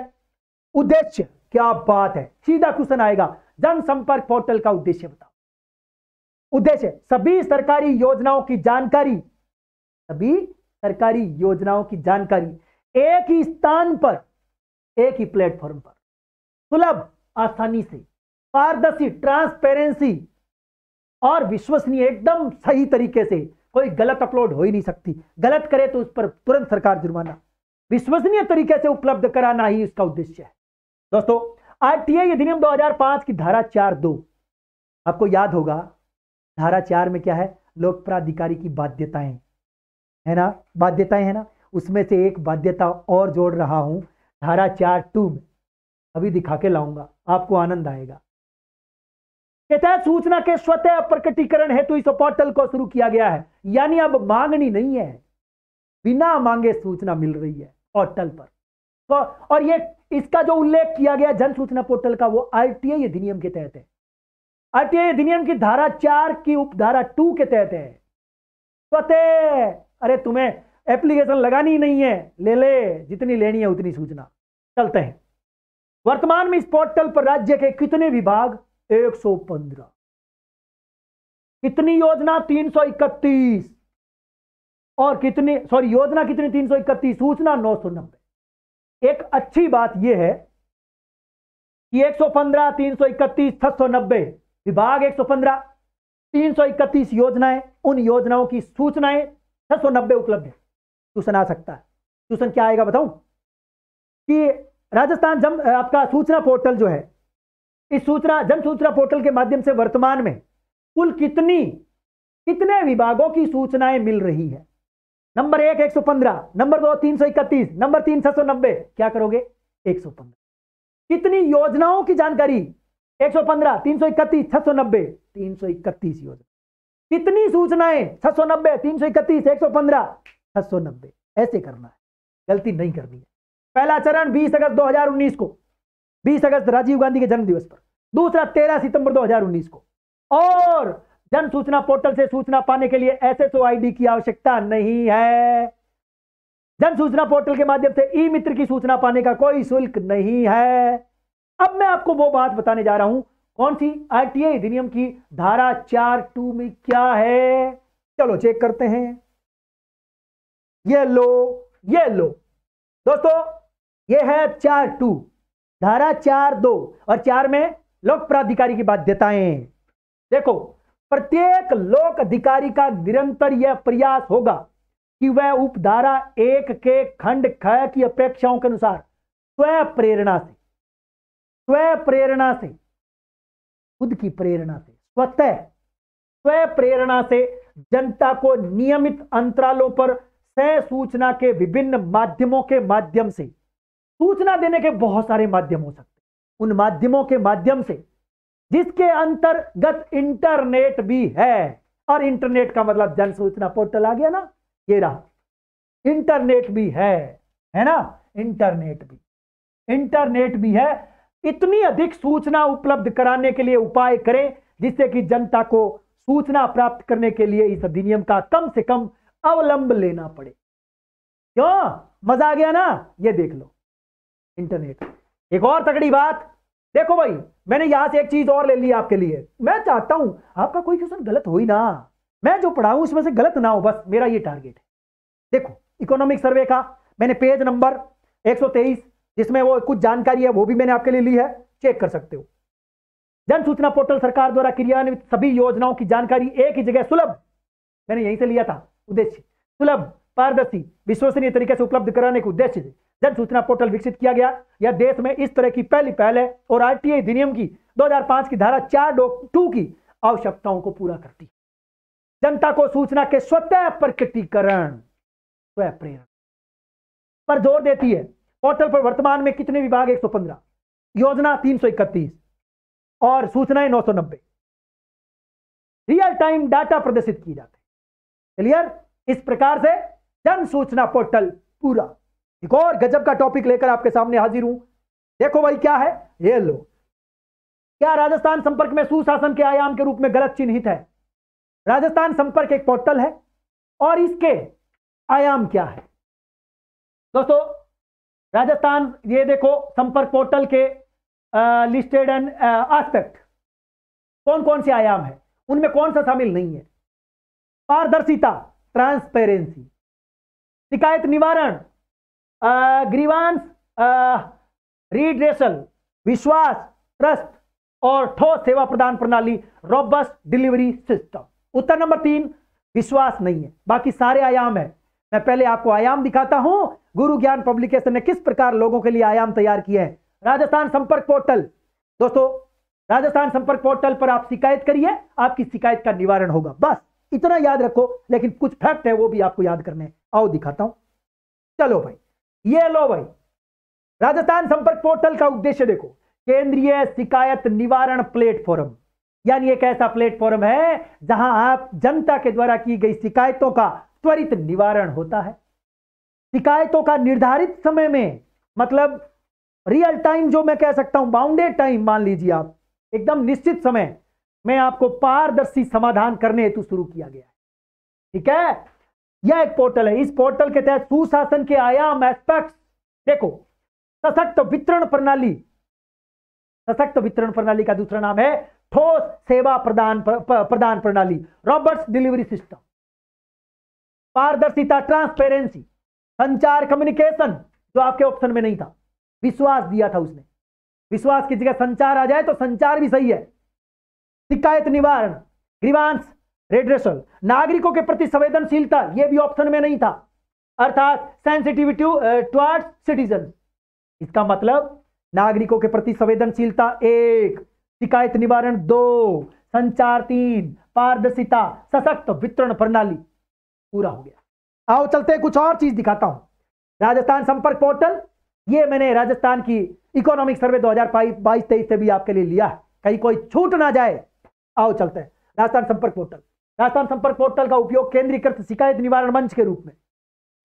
Speaker 1: उद्देश्य क्या बात है सीधा क्वेश्चन आएगा जनसंपर्क पोर्टल का उद्देश्य बताओ उद्देश्य सभी सरकारी योजनाओं की जानकारी सभी सरकारी योजनाओं की जानकारी एक ही स्थान पर एक ही प्लेटफॉर्म पर सुलभ आसानी से पारदर्शी ट्रांसपेरेंसी और विश्वसनीय एकदम सही तरीके से कोई गलत अपलोड हो ही नहीं सकती गलत करे तो उस पर तुरंत सरकार जुर्माना विश्वसनीय तरीके से उपलब्ध कराना ही इसका उद्देश्य है दोस्तों आरटीआई अधिनियम 2005 की धारा चार दो आपको याद होगा धारा चार में क्या है लोक प्राधिकारी की बाध्यताएं है ना बाध्यताएं है ना उसमें से एक बाध्यता और जोड़ रहा हूं धारा चार टू में अभी दिखा के लाऊंगा आपको आनंद आएगा कहता है सूचना के स्वतः प्रकटीकरण हेतु इस पोर्टल को शुरू किया गया है यानी अब मांगनी नहीं है बिना मांगे सूचना मिल रही है पोर्टल पर तो और ये इसका जो उल्लेख किया गया जन सूचना पोर्टल का वो आरटीआई अधिनियम के तहत है आरटीआई अधिनियम की धारा चार की उपधारा टू के तहत है स्वतः अरे तुम्हें एप्लीकेशन लगानी नहीं है ले ले जितनी लेनी है उतनी सूचना चलते हैं वर्तमान में इस पोर्टल पर राज्य के कितने विभाग 115 कितनी योजना 331 और कितनी सॉरी योजना कितनी 331 सूचना 990 एक अच्छी बात यह है कि 115 331 690 विभाग 115 331 योजनाएं उन योजनाओं की सूचनाएं छह सौ नब्बे उपलब्ध है ट्यूशन आ सकता है ट्यूशन क्या आएगा बताऊं कि राजस्थान जम आपका सूचना पोर्टल जो है इस सूचना जन सूचना पोर्टल के माध्यम से वर्तमान में कुल कितनी कितने विभागों की सूचनाएं मिल रही है नंबर एक एक सौ पंद्रह नंबर दो तीन सौ इकतीस नंबर तीन छह सौ नब्बे क्या करोगे एक सौ पंद्रह कितनी योजनाओं की जानकारी एक सौ पंद्रह तीन सौ इकतीस छह सौ नब्बे तीन सौ इकतीस योजना कितनी सूचनाएं छह सौ नब्बे तीन सौ इकतीस एक सौ पंद्रह छह सौ नब्बे ऐसे करना है गलती नहीं करनी है पहला चरण बीस अगस्त दो हजार उन्नीस को बीस अगस्त राजीव गांधी के जन्म दिवस पर दूसरा तेरह सितंबर 2019 को और जन सूचना पोर्टल से सूचना पाने के लिए आई डी की आवश्यकता नहीं है जन सूचना पोर्टल के माध्यम से ई मित्र की सूचना पाने का कोई शुल्क नहीं है अब मैं आपको वो बात बताने जा रहा हूं कौन सी आरटीआई अधिनियम की धारा चार टू में क्या है चलो चेक करते हैं ये लो ये लो दोस्तों ये है चार टू धारा चार दो और चार में लोक प्राधिकारी की बाध्यताएं देखो प्रत्येक लोक अधिकारी का निरंतर यह प्रयास होगा कि वह उपधारा एक के खंड ख की अपेक्षाओं के अनुसार स्व प्रेरणा से स्व प्रेरणा से खुद की प्रेरणा से स्वतः स्व प्रेरणा से जनता को नियमित अंतरालों पर सह सूचना के विभिन्न माध्यमों के माध्यम से सूचना देने के बहुत सारे माध्यम हो सकते हैं उन माध्यमों के माध्यम से जिसके अंतर्गत इंटरनेट भी है और इंटरनेट का मतलब जन सूचना पोर्टल आ गया ना ये रहा इंटरनेट भी है है ना इंटरनेट भी इंटरनेट भी है इतनी अधिक सूचना उपलब्ध कराने के लिए उपाय करें जिससे कि जनता को सूचना प्राप्त करने के लिए इस अधिनियम का कम से कम अवलंब लेना पड़े क्यों मजा आ गया ना ये देख लो इंटरनेट एक और तगड़ी बात देखो भाई मैंने यहां से एक चीज और ले ली आपके लिए मैं चाहता हूं आपका कोई क्वेश्चन गलत हो ही ना मैं जो पढ़ाऊं उसमें से गलत ना हो बस मेरा ये टारगेट है देखो इकोनॉमिक सर्वे का मैंने पेज नंबर 123 जिसमें वो कुछ जानकारी है वो भी मैंने आपके लिए ली है चेक कर सकते हो जन सूचना पोर्टल सरकार द्वारा क्रियान्वित सभी योजनाओं की जानकारी एक ही जगह सुलभ मैंने यहीं से लिया था उद्देश्य सुलभ पारदर्शी विश्वसनीय तरीके से उपलब्ध कराने के उद्देश्य से जन सूचना पोर्टल विकसित किया गया यह देश में इस तरह की पहली पहल है और टी अधिनियम की 2005 की धारा चार टू की आवश्यकताओं को पूरा करती जनता को सूचना के स्वतः प्रकटीकरण प्रेरण पर जोर देती है पोर्टल पर वर्तमान में कितने विभाग 115 योजना 331 और सूचनाएं 990 रियल टाइम डाटा प्रदर्शित किए जाते क्लियर इस प्रकार से जन सूचना पोर्टल पूरा एक और गजब का टॉपिक लेकर आपके सामने हाजिर हूं देखो भाई क्या है ये लो क्या राजस्थान संपर्क में सुशासन के आयाम के रूप में गलत चिन्हित है राजस्थान संपर्क एक पोर्टल है और इसके आयाम क्या है दोस्तों राजस्थान ये देखो संपर्क पोर्टल के लिस्टेड एंड एस्पेक्ट कौन कौन से आयाम है उनमें कौन सा शामिल नहीं है पारदर्शिता ट्रांसपेरेंसी शिकायत निवारण ग्रीवांश रिड्रेसल विश्वास ट्रस्ट और ठोस सेवा प्रदान प्रणाली रोबस डिलीवरी सिस्टम उत्तर नंबर तीन विश्वास नहीं है बाकी सारे आयाम है मैं पहले आपको आयाम दिखाता हूं गुरु ज्ञान पब्लिकेशन ने किस प्रकार लोगों के लिए आयाम तैयार किए हैं राजस्थान संपर्क पोर्टल दोस्तों राजस्थान संपर्क पोर्टल पर आप शिकायत करिए आपकी शिकायत का निवारण होगा बस इतना याद रखो लेकिन कुछ फैक्ट है वो भी आपको याद करने आओ दिखाता हूं चलो भाई ये लो भाई राजस्थान संपर्क पोर्टल का उद्देश्य देखो केंद्रीय शिकायत निवारण प्लेटफॉर्म यानी एक ऐसा प्लेटफॉर्म है जहां आप जनता के द्वारा की गई शिकायतों का त्वरित निवारण होता है शिकायतों का निर्धारित समय में मतलब रियल टाइम जो मैं कह सकता हूं बाउंडेड टाइम मान लीजिए आप एकदम निश्चित समय में आपको पारदर्शी समाधान करने हेतु शुरू किया गया है ठीक है यह एक पोर्टल है इस पोर्टल के तहत सुशासन के आयाम एस्पेक्ट देखो सशक्त वितरण प्रणाली सशक्त वितरण प्रणाली का दूसरा नाम है ठोस सेवा प्रदान प्रदान प्रणाली रॉबर्ट्स डिलीवरी सिस्टम पारदर्शिता ट्रांसपेरेंसी संचार कम्युनिकेशन जो आपके ऑप्शन में नहीं था विश्वास दिया था उसने विश्वास की जगह संचार आ जाए तो संचार भी सही है शिकायत निवारण ग्रीवांश रेड्रेसल नागरिकों के प्रति संवेदनशीलता यह भी ऑप्शन में नहीं था अर्थात सेंसिटिविटी टुअर्ड्स सिटीजन इसका मतलब नागरिकों के प्रति संवेदनशीलता एक शिकायत निवारण दो संचार तीन पारदर्शिता सशक्त वितरण प्रणाली पूरा हो गया आओ चलते कुछ और चीज दिखाता हूं राजस्थान संपर्क पोर्टल ये मैंने राजस्थान की इकोनॉमिक सर्वे 2022-23 से भी आपके लिए लिया है कहीं कोई छूट ना जाए आओ चलते हैं राजस्थान संपर्क पोर्टल राजस्थान संपर्क पोर्टल का उपयोग केंद्रीकृत शिकायत निवारण मंच के रूप में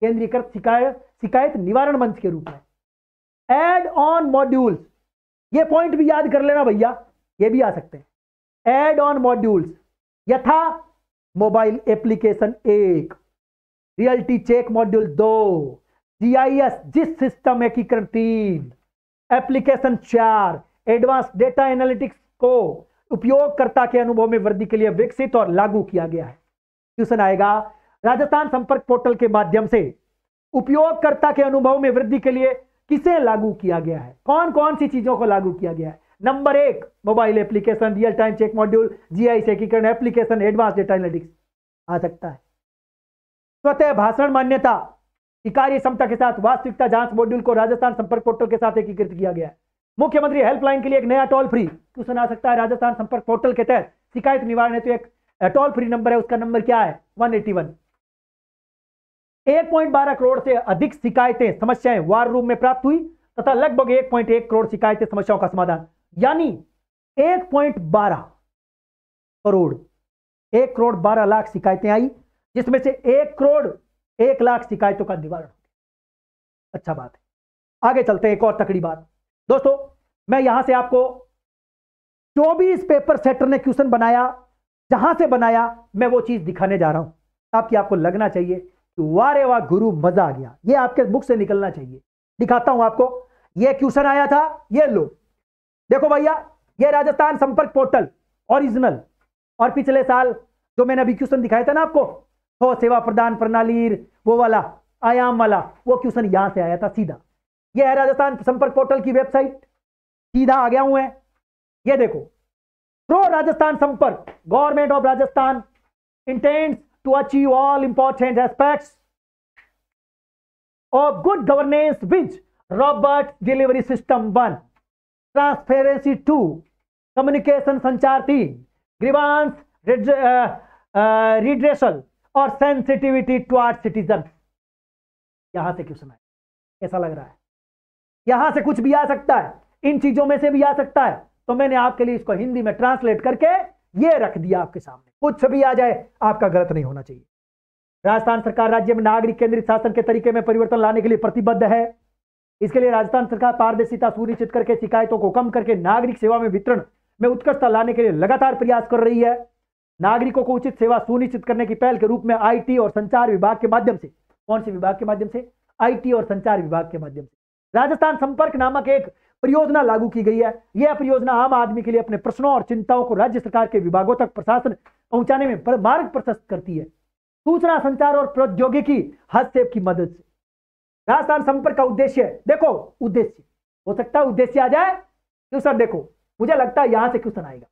Speaker 1: केंद्रीकृत शिकायत शिकायत निवारण मंच के रूप में एड ऑन मॉड्यूल्स ये पॉइंट भी याद कर लेना भैया ये भी आ सकते हैं एड ऑन मॉड्यूल्स यथा मोबाइल एप्लीकेशन एक रियलिटी चेक मॉड्यूल दो जीआईएस जिस सिस्टम एकीकरण तीन एप्लीकेशन चार एडवांस डेटा एनालिटिक्स को उपयोगकर्ता के अनुभव में वृद्धि के लिए विकसित और लागू किया गया है क्वेश्चन आएगा राजस्थान संपर्क पोर्टल के माध्यम से उपयोगकर्ता के अनुभव में वृद्धि के लिए किसे लागू किया गया है कौन कौन सी चीजों को लागू किया गया है नंबर एक mobile application real time check module GI एकीकरण एप्लीकेशन एडवांस डेटा एनालिटिक्स आ सकता है स्वतः भाषण मान्यता कार्य क्षमता के साथ वास्तविकता जांच मॉड्यूल को राजस्थान संपर्क पोर्टल के साथ एकीकृत किया गया है मुख्यमंत्री हेल्पलाइन के लिए एक नया टोल फ्री क्वेश्चन आ सकता है राजस्थान संपर्क पोर्टल के तहत शिकायत निवारण हेतु एक टोल फ्री नंबर है उसका नंबर क्या है वन एटी वन एक पॉइंट बारह करोड़ से अधिक शिकायतें समस्याएं वार रूम में प्राप्त हुई तथा लगभग एक पॉइंट एक करोड़ शिकायतें समस्याओं का समाधान यानी एक पॉइंट बारह करोड़ एक करोड़ बारह लाख शिकायतें आई जिसमें से एक करोड़ एक लाख शिकायतों का निवारण अच्छा बात है आगे चलते हैं एक और तकड़ी बात दोस्तों मैं यहां से आपको 24 पेपर सेटर ने क्वेश्चन बनाया जहां से बनाया मैं वो चीज दिखाने जा रहा हूं ताकि आपको लगना चाहिए कि वारे वाह गुरु मजा आ गया ये आपके बुक से निकलना चाहिए दिखाता हूं आपको ये क्वेश्चन आया था ये लो देखो भैया ये राजस्थान संपर्क पोर्टल ओरिजिनल और पिछले साल जो मैंने अभी क्वेश्चन दिखाया था ना आपको तो सेवा प्रदान प्रणाली वो वाला आयाम वाला वो क्वेश्चन यहां से आया था सीधा ये है राजस्थान संपर्क पोर्टल की वेबसाइट सीधा आ गया हूं है ये देखो प्रो Rajasthan Sampark government of Rajasthan intend to achieve all important aspect of good governance which robust delivery system one transparency two communication संचार तीन ग्रीवांश रिड्रेसल और सेंसिटिविटी टू आर सिटीजन यहां से क्यों समय ऐसा लग रहा है यहां से कुछ भी आ सकता है इन चीजों में से भी आ सकता है तो मैंने आपके लिए इसको हिंदी में ट्रांसलेट करके ये रख दिया आपके सामने कुछ भी आ जाए आपका गलत नहीं होना चाहिए राजस्थान सरकार राज्य में नागरिक केंद्रित शासन के तरीके में परिवर्तन लाने के लिए प्रतिबद्ध है इसके लिए राजस्थान सरकार पारदर्शिता सुनिश्चित करके शिकायतों को कम करके नागरिक सेवा में वितरण में उत्कृष्टता लाने के लिए लगातार प्रयास कर रही है नागरिकों को उचित सेवा सुनिश्चित करने की पहल के रूप में आईटी और संचार विभाग के माध्यम से कौन से विभाग के माध्यम से आईटी और संचार विभाग के माध्यम से राजस्थान संपर्क नामक एक परियोजना लागू की गई है यह परियोजना आम आदमी के लिए अपने प्रश्नों और चिंताओं को राज्य सरकार के विभागों तक प्रशासन पहुंचाने में मार्ग प्रशस्त करती है सूचना संचार और प्रौद्योगिकी हस्तक्षेप की मदद से राजस्थान संपर्क का उद्देश्य देखो उद्देश्य हो सकता है उद्देश्य आ जाए क्वेश्चन देखो मुझे लगता है यहां से क्वेश्चन आएगा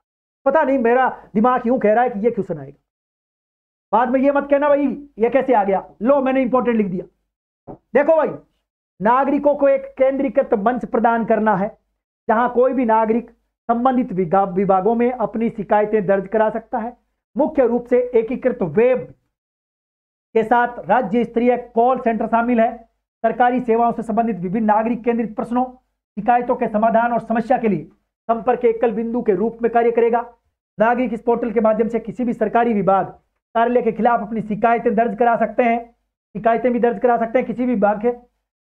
Speaker 1: पता नहीं मेरा दिमाग यूं कह रहा है कि यह क्वेश्चन आएगा बाद में यह मत कहना भाई यह कैसे आ गया लो मैंने इंपॉर्टेंट लिख दिया देखो भाई नागरिकों को एक केंद्रीकृत मंच प्रदान करना है जहां कोई भी नागरिक संबंधित विभागों में अपनी शिकायतें दर्ज करा सकता है मुख्य रूप से एकीकृत वेब के साथ राज्य स्तरीय कॉल सेंटर शामिल है सरकारी सेवाओं से संबंधित विभिन्न नागरिक केंद्रित प्रश्नों शिकायतों के समाधान और समस्या के लिए संपर्क एकल बिंदु के रूप में कार्य करेगा नागरिक इस पोर्टल के माध्यम से किसी भी सरकारी विभाग कार्यालय के खिलाफ अपनी शिकायतें दर्ज करा सकते हैं शिकायतें भी दर्ज करा सकते हैं किसी भी विभाग के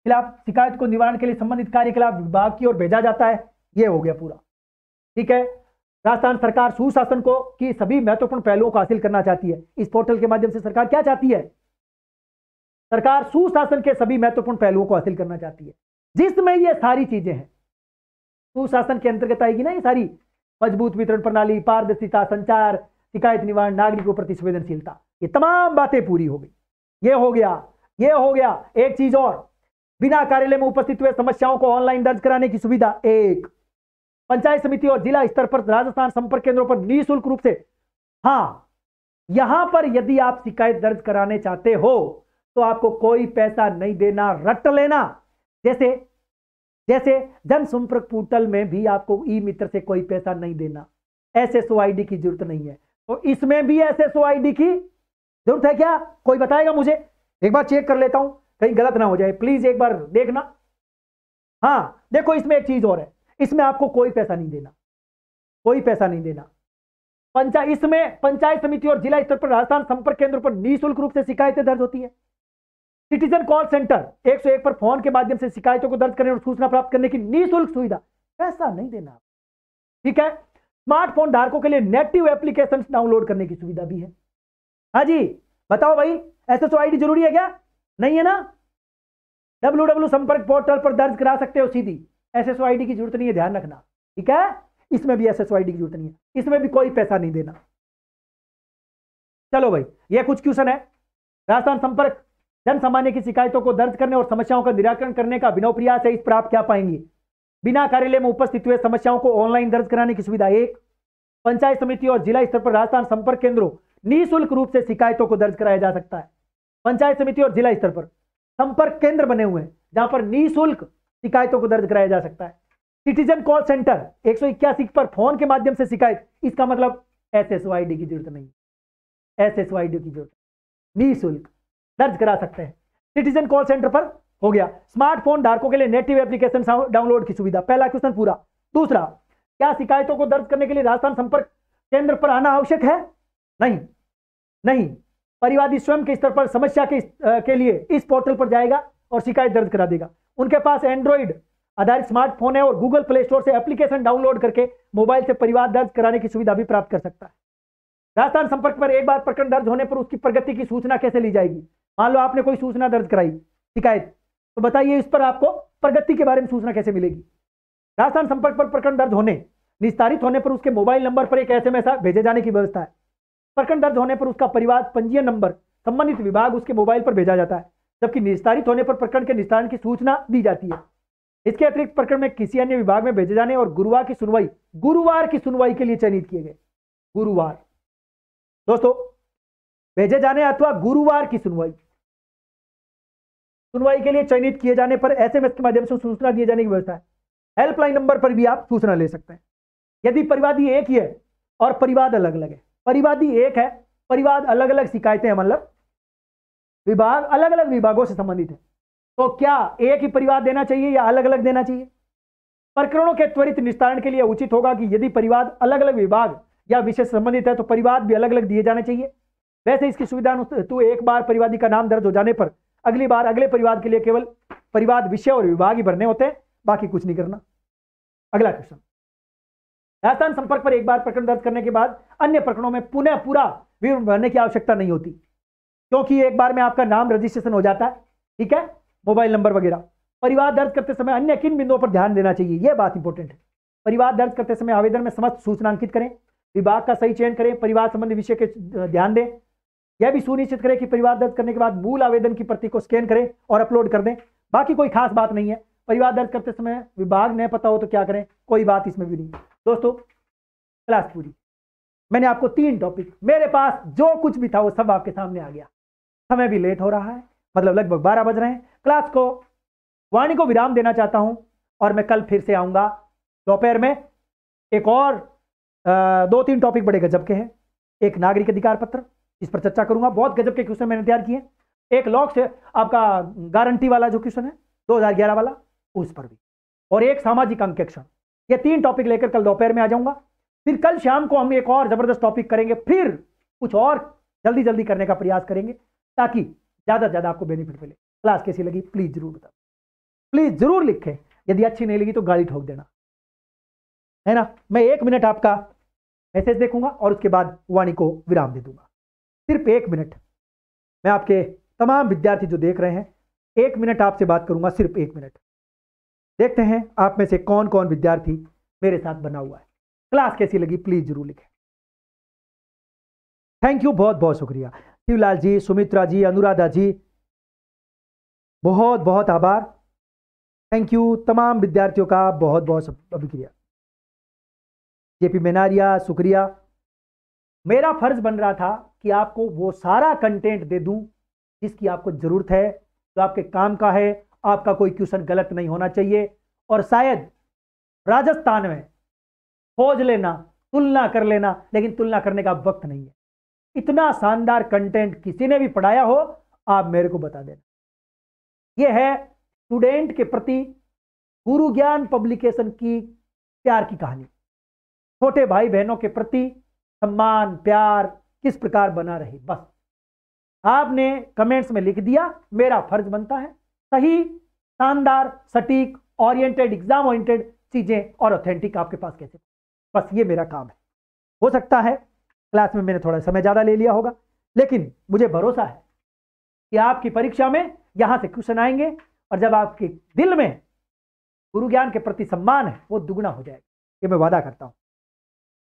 Speaker 1: खिलाफ शिकायत को निवारण के लिए संबंधित कार्यकलाप विभाग की ओर भेजा जाता है यह हो गया पूरा ठीक है राजस्थान सरकार सुशासन को की सभी महत्वपूर्ण पहलुओं को हासिल करना चाहती है इस पोर्टल के माध्यम से सरकार क्या चाहती है सरकार सुशासन के सभी महत्वपूर्ण पहलुओं को हासिल करना चाहती है जिसमें यह सारी चीजें हैं सुशासन के अंतर्गत आएगी ना ये सारी मजबूत वितरण प्रणाली पारदर्शिता संचार शिकायत निवारण नागरिकों प्रति संवेदनशीलता ये तमाम बातें पूरी हो गई ये हो गया ये हो गया एक चीज और बिना कार्यालय में उपस्थित हुए समस्याओं को ऑनलाइन दर्ज कराने की सुविधा एक पंचायत समिति और जिला स्तर पर राजस्थान संपर्क केंद्रों पर निःशुल्क रूप से हाँ यहां पर यदि आप शिकायत दर्ज कराने चाहते हो तो आपको कोई पैसा नहीं देना रट लेना जैसे जैसे जन संपर्क पोर्टल में भी आपको ई मित्र से कोई पैसा नहीं देना एस एस आईडी की जरूरत नहीं है तो इसमें भी एस एस आईडी की जरूरत है क्या कोई बताएगा मुझे एक बार चेक कर लेता हूं कहीं गलत ना हो जाए प्लीज एक बार देखना हाँ देखो इसमें एक चीज और है इसमें आपको कोई पैसा नहीं देना कोई पैसा नहीं देना पंचा इसमें पंचायत समिति और जिला स्तर पर राजस्थान संपर्क केंद्र पर निःशुल्क रूप से शिकायतें दर्ज होती है सिटीजन कॉल सेंटर 101 पर फोन के माध्यम से शिकायतों को दर्ज करने और सूचना प्राप्त करने की निःशुल्क सुविधा पैसा नहीं देना ठीक है स्मार्टफोन धारकों के लिए नेटिव एप्लीकेशन डाउनलोड करने की सुविधा भी है हाँ जी बताओ भाई एस एस जरूरी है क्या नहीं है ना डब्ल्यू डब्ल्यू संपर्क पोर्टल पर दर्ज करा सकते हो सीधी एस एस की जरूरत नहीं है ध्यान रखना ठीक है इसमें भी एस एस की जरूरत नहीं है इसमें भी कोई पैसा नहीं देना चलो भाई ये कुछ क्वेश्चन है राजस्थान संपर्क जन सामान्य की शिकायतों को दर्ज करने और समस्याओं का निराकरण करने का बिना प्रयास है इस पर आप क्या पाएंगे बिना कार्यालय में उपस्थित हुए समस्याओं को ऑनलाइन दर्ज कराने की सुविधा एक पंचायत समिति और जिला स्तर पर राजस्थान संपर्क केंद्रों निःशुल्क रूप से शिकायतों को दर्ज कराया जा सकता है पंचायत समिति और जिला स्तर पर संपर्क केंद्र बने हुए हैं जहां पर निःशुल्क शिकायतों को दर्ज कराया जा सकता है सिटीजन कॉल सेंटर एक पर फोन के माध्यम से शिकायत इसका मतलब एस एस वाई डी की जरूरत नहीं एस एस वाई डी की जरूरत निःशुल्क दर्ज करा सकते हैं सिटीजन कॉल सेंटर पर हो गया स्मार्टफोन धारकों के लिए नेटिव एप्लीकेशन डाउनलोड की सुविधा पहला क्वेश्चन पूरा दूसरा क्या शिकायतों को दर्ज करने के लिए राजस्थान संपर्क केंद्र पर आना आवश्यक है नहीं नहीं परिवादी स्वयं के स्तर पर समस्या के के लिए इस पोर्टल पर जाएगा और शिकायत दर्ज करा देगा उनके पास एंड्रॉइड आधारित स्मार्टफोन है और गूगल प्ले स्टोर से एप्लीकेशन डाउनलोड करके मोबाइल से परिवार दर्ज कराने की सुविधा भी प्राप्त कर सकता है राजस्थान संपर्क पर एक बार प्रकरण दर्ज होने पर उसकी प्रगति की सूचना कैसे ली जाएगी मान लो आपने कोई सूचना दर्ज कराई शिकायत तो बताइए इस पर आपको प्रगति के बारे में सूचना कैसे मिलेगी राजस्थान संपर्क पर प्रकरण दर्ज होने निस्तारित होने पर उसके मोबाइल नंबर पर एक एस भेजे जाने की व्यवस्था है प्रकरण दर्ज होने पर उसका परिवार पंजीयन नंबर संबंधित विभाग उसके मोबाइल पर भेजा जाता है जबकि निस्तारित होने पर प्रकरण के निस्तारण की सूचना दी जाती है इसके अतिरिक्त प्रकरण में किसी अन्य विभाग में भेजे जाने और गुरुवार की सुनवाई गुरुवार की सुनवाई के लिए चयनित किए गए गुरुवार दोस्तों भेजे जाने अथवा गुरुवार की सुनवाई सुनवाई के लिए चयनित किए जाने पर एसएमएस के माध्यम से सूचना दिए जाने की व्यवस्था है हेल्पलाइन नंबर पर भी आप सूचना ले सकते हैं यदि परिवादी एक ही है और परिवाद अलग अलग है परिवादी एक है परिवाद अलग अलग शिकायतें हैं मतलब विभाग अलग अलग विभागों से संबंधित है तो क्या एक ही परिवाद देना चाहिए या अलग अलग देना चाहिए प्रकरणों के त्वरित निस्तारण के लिए उचित होगा कि यदि परिवाद अलग अलग विभाग या विषय संबंधित है तो परिवाद भी अलग अलग दिए जाने चाहिए वैसे इसकी सुविधा हेतु एक बार परिवादी का नाम दर्ज हो जाने पर अगली बार अगले परिवाद के लिए केवल परिवाद विषय और विभाग ही भरने होते हैं बाकी कुछ नहीं करना अगला क्वेश्चन राजस्थान संपर्क पर एक बार प्रकरण दर्ज करने के बाद अन्य प्रकरणों में पुनः पूरा विवरण भरने की आवश्यकता नहीं होती क्योंकि एक बार में आपका नाम रजिस्ट्रेशन हो जाता है ठीक है मोबाइल नंबर वगैरह परिवार दर्ज करते समय अन्य किन बिंदुओं पर ध्यान देना चाहिए यह बात इंपॉर्टेंट है परिवार दर्ज करते समय आवेदन में समस्त सूचनांकित करें विभाग का सही चयन करें परिवार संबंधी विषय के ध्यान दें यह भी सुनिश्चित करें कि परिवार दर्ज करने के बाद मूल आवेदन की प्रति को स्कैन करें और अपलोड कर दें बाकी कोई खास बात नहीं है परिवार दर्ज करते समय विभाग नहीं पता हो तो क्या करें कोई बात इसमें भी नहीं है दोस्तों क्लास पूरी मैंने आपको तीन टॉपिक मेरे पास जो कुछ भी था वो सब आपके सामने आ गया समय भी लेट हो रहा है मतलब लगभग बारह बज रहे हैं क्लास को वाणी को विराम देना चाहता हूं और मैं कल फिर से आऊंगा दोपहर में एक और दो तीन टॉपिक बड़े गजब के हैं एक नागरिक अधिकार पत्र इस पर चर्चा करूंगा बहुत गजब के क्वेश्चन मैंने तैयार किए एक लॉक से आपका गारंटी वाला जो क्वेश्चन है 2011 वाला उस पर भी और एक सामाजिक अंकेक्षण ये तीन टॉपिक लेकर कल दोपहर में आ जाऊंगा फिर कल शाम को हम एक और ज़बरदस्त टॉपिक करेंगे फिर कुछ और जल्दी जल्दी करने का प्रयास करेंगे ताकि ज़्यादा से ज़्यादा आपको बेनिफिट मिले क्लास कैसी लगी प्लीज़ ज़रूर बताओ प्लीज़ ज़रूर लिखें यदि अच्छी नहीं लगी तो गाड़ी ठोक देना है ना मैं एक मिनट आपका मैसेज देखूंगा और उसके बाद वाणी को विराम दे दूंगा सिर्फ एक मिनट मैं आपके तमाम विद्यार्थी जो देख रहे हैं एक मिनट आपसे बात करूंगा सिर्फ एक मिनट देखते हैं आप में से कौन कौन विद्यार्थी मेरे साथ बना हुआ है क्लास कैसी लगी प्लीज जरूर लिखें थैंक यू बहुत बहुत शुक्रिया शिवलाल जी सुमित्रा जी अनुराधा जी बहुत बहुत आभार थैंक यू तमाम विद्यार्थियों का बहुत बहुत अभिक्रिया जेपी मेनारिया शुक्रिया मेरा फर्ज बन रहा था कि आपको वो सारा कंटेंट दे दूं जिसकी आपको ज़रूरत है जो आपके काम का है आपका कोई क्वेश्चन गलत नहीं होना चाहिए और शायद राजस्थान में खोज लेना तुलना कर लेना लेकिन तुलना करने का वक्त नहीं है इतना शानदार कंटेंट किसी ने भी पढ़ाया हो आप मेरे को बता देना यह है स्टूडेंट के प्रति गुरु ज्ञान पब्लिकेशन की प्यार की कहानी छोटे भाई बहनों के प्रति सम्मान प्यार किस प्रकार बना रहे बस आपने कमेंट्स में लिख दिया मेरा फर्ज बनता है सही शानदार सटीक ओरिएंटेड एग्जाम ओरिएंटेड चीजें और ऑथेंटिक आपके पास कैसे बस ये मेरा काम है हो सकता है क्लास में मैंने थोड़ा समय ज्यादा ले लिया होगा लेकिन मुझे भरोसा है कि आपकी परीक्षा में यहां से क्वेश्चन आएंगे और जब आपके दिल में गुरु ज्ञान के प्रति सम्मान है वो दुगुना हो जाएगा ये मैं वादा करता हूँ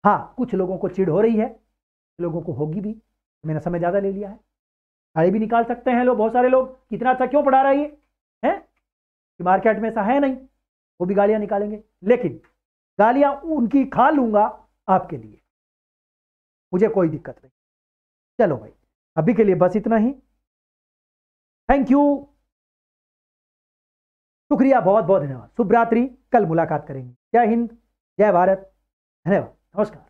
Speaker 1: हाँ कुछ लोगों को चिड़ हो रही है लोगों को होगी भी मैंने समय ज़्यादा ले लिया है गाड़ी भी निकाल सकते हैं लोग बहुत सारे लोग कितना अच्छा क्यों पढ़ा रहा है ये है कि मार्केट में ऐसा है नहीं वो भी गालियां निकालेंगे लेकिन गालियां उनकी खा लूंगा आपके लिए मुझे कोई दिक्कत नहीं चलो भाई अभी के लिए बस इतना ही थैंक यू शुक्रिया बहुत बहुत धन्यवाद शुभरात्रि कल मुलाकात करेंगे जय हिंद जय भारत धन्यवाद नमस्कार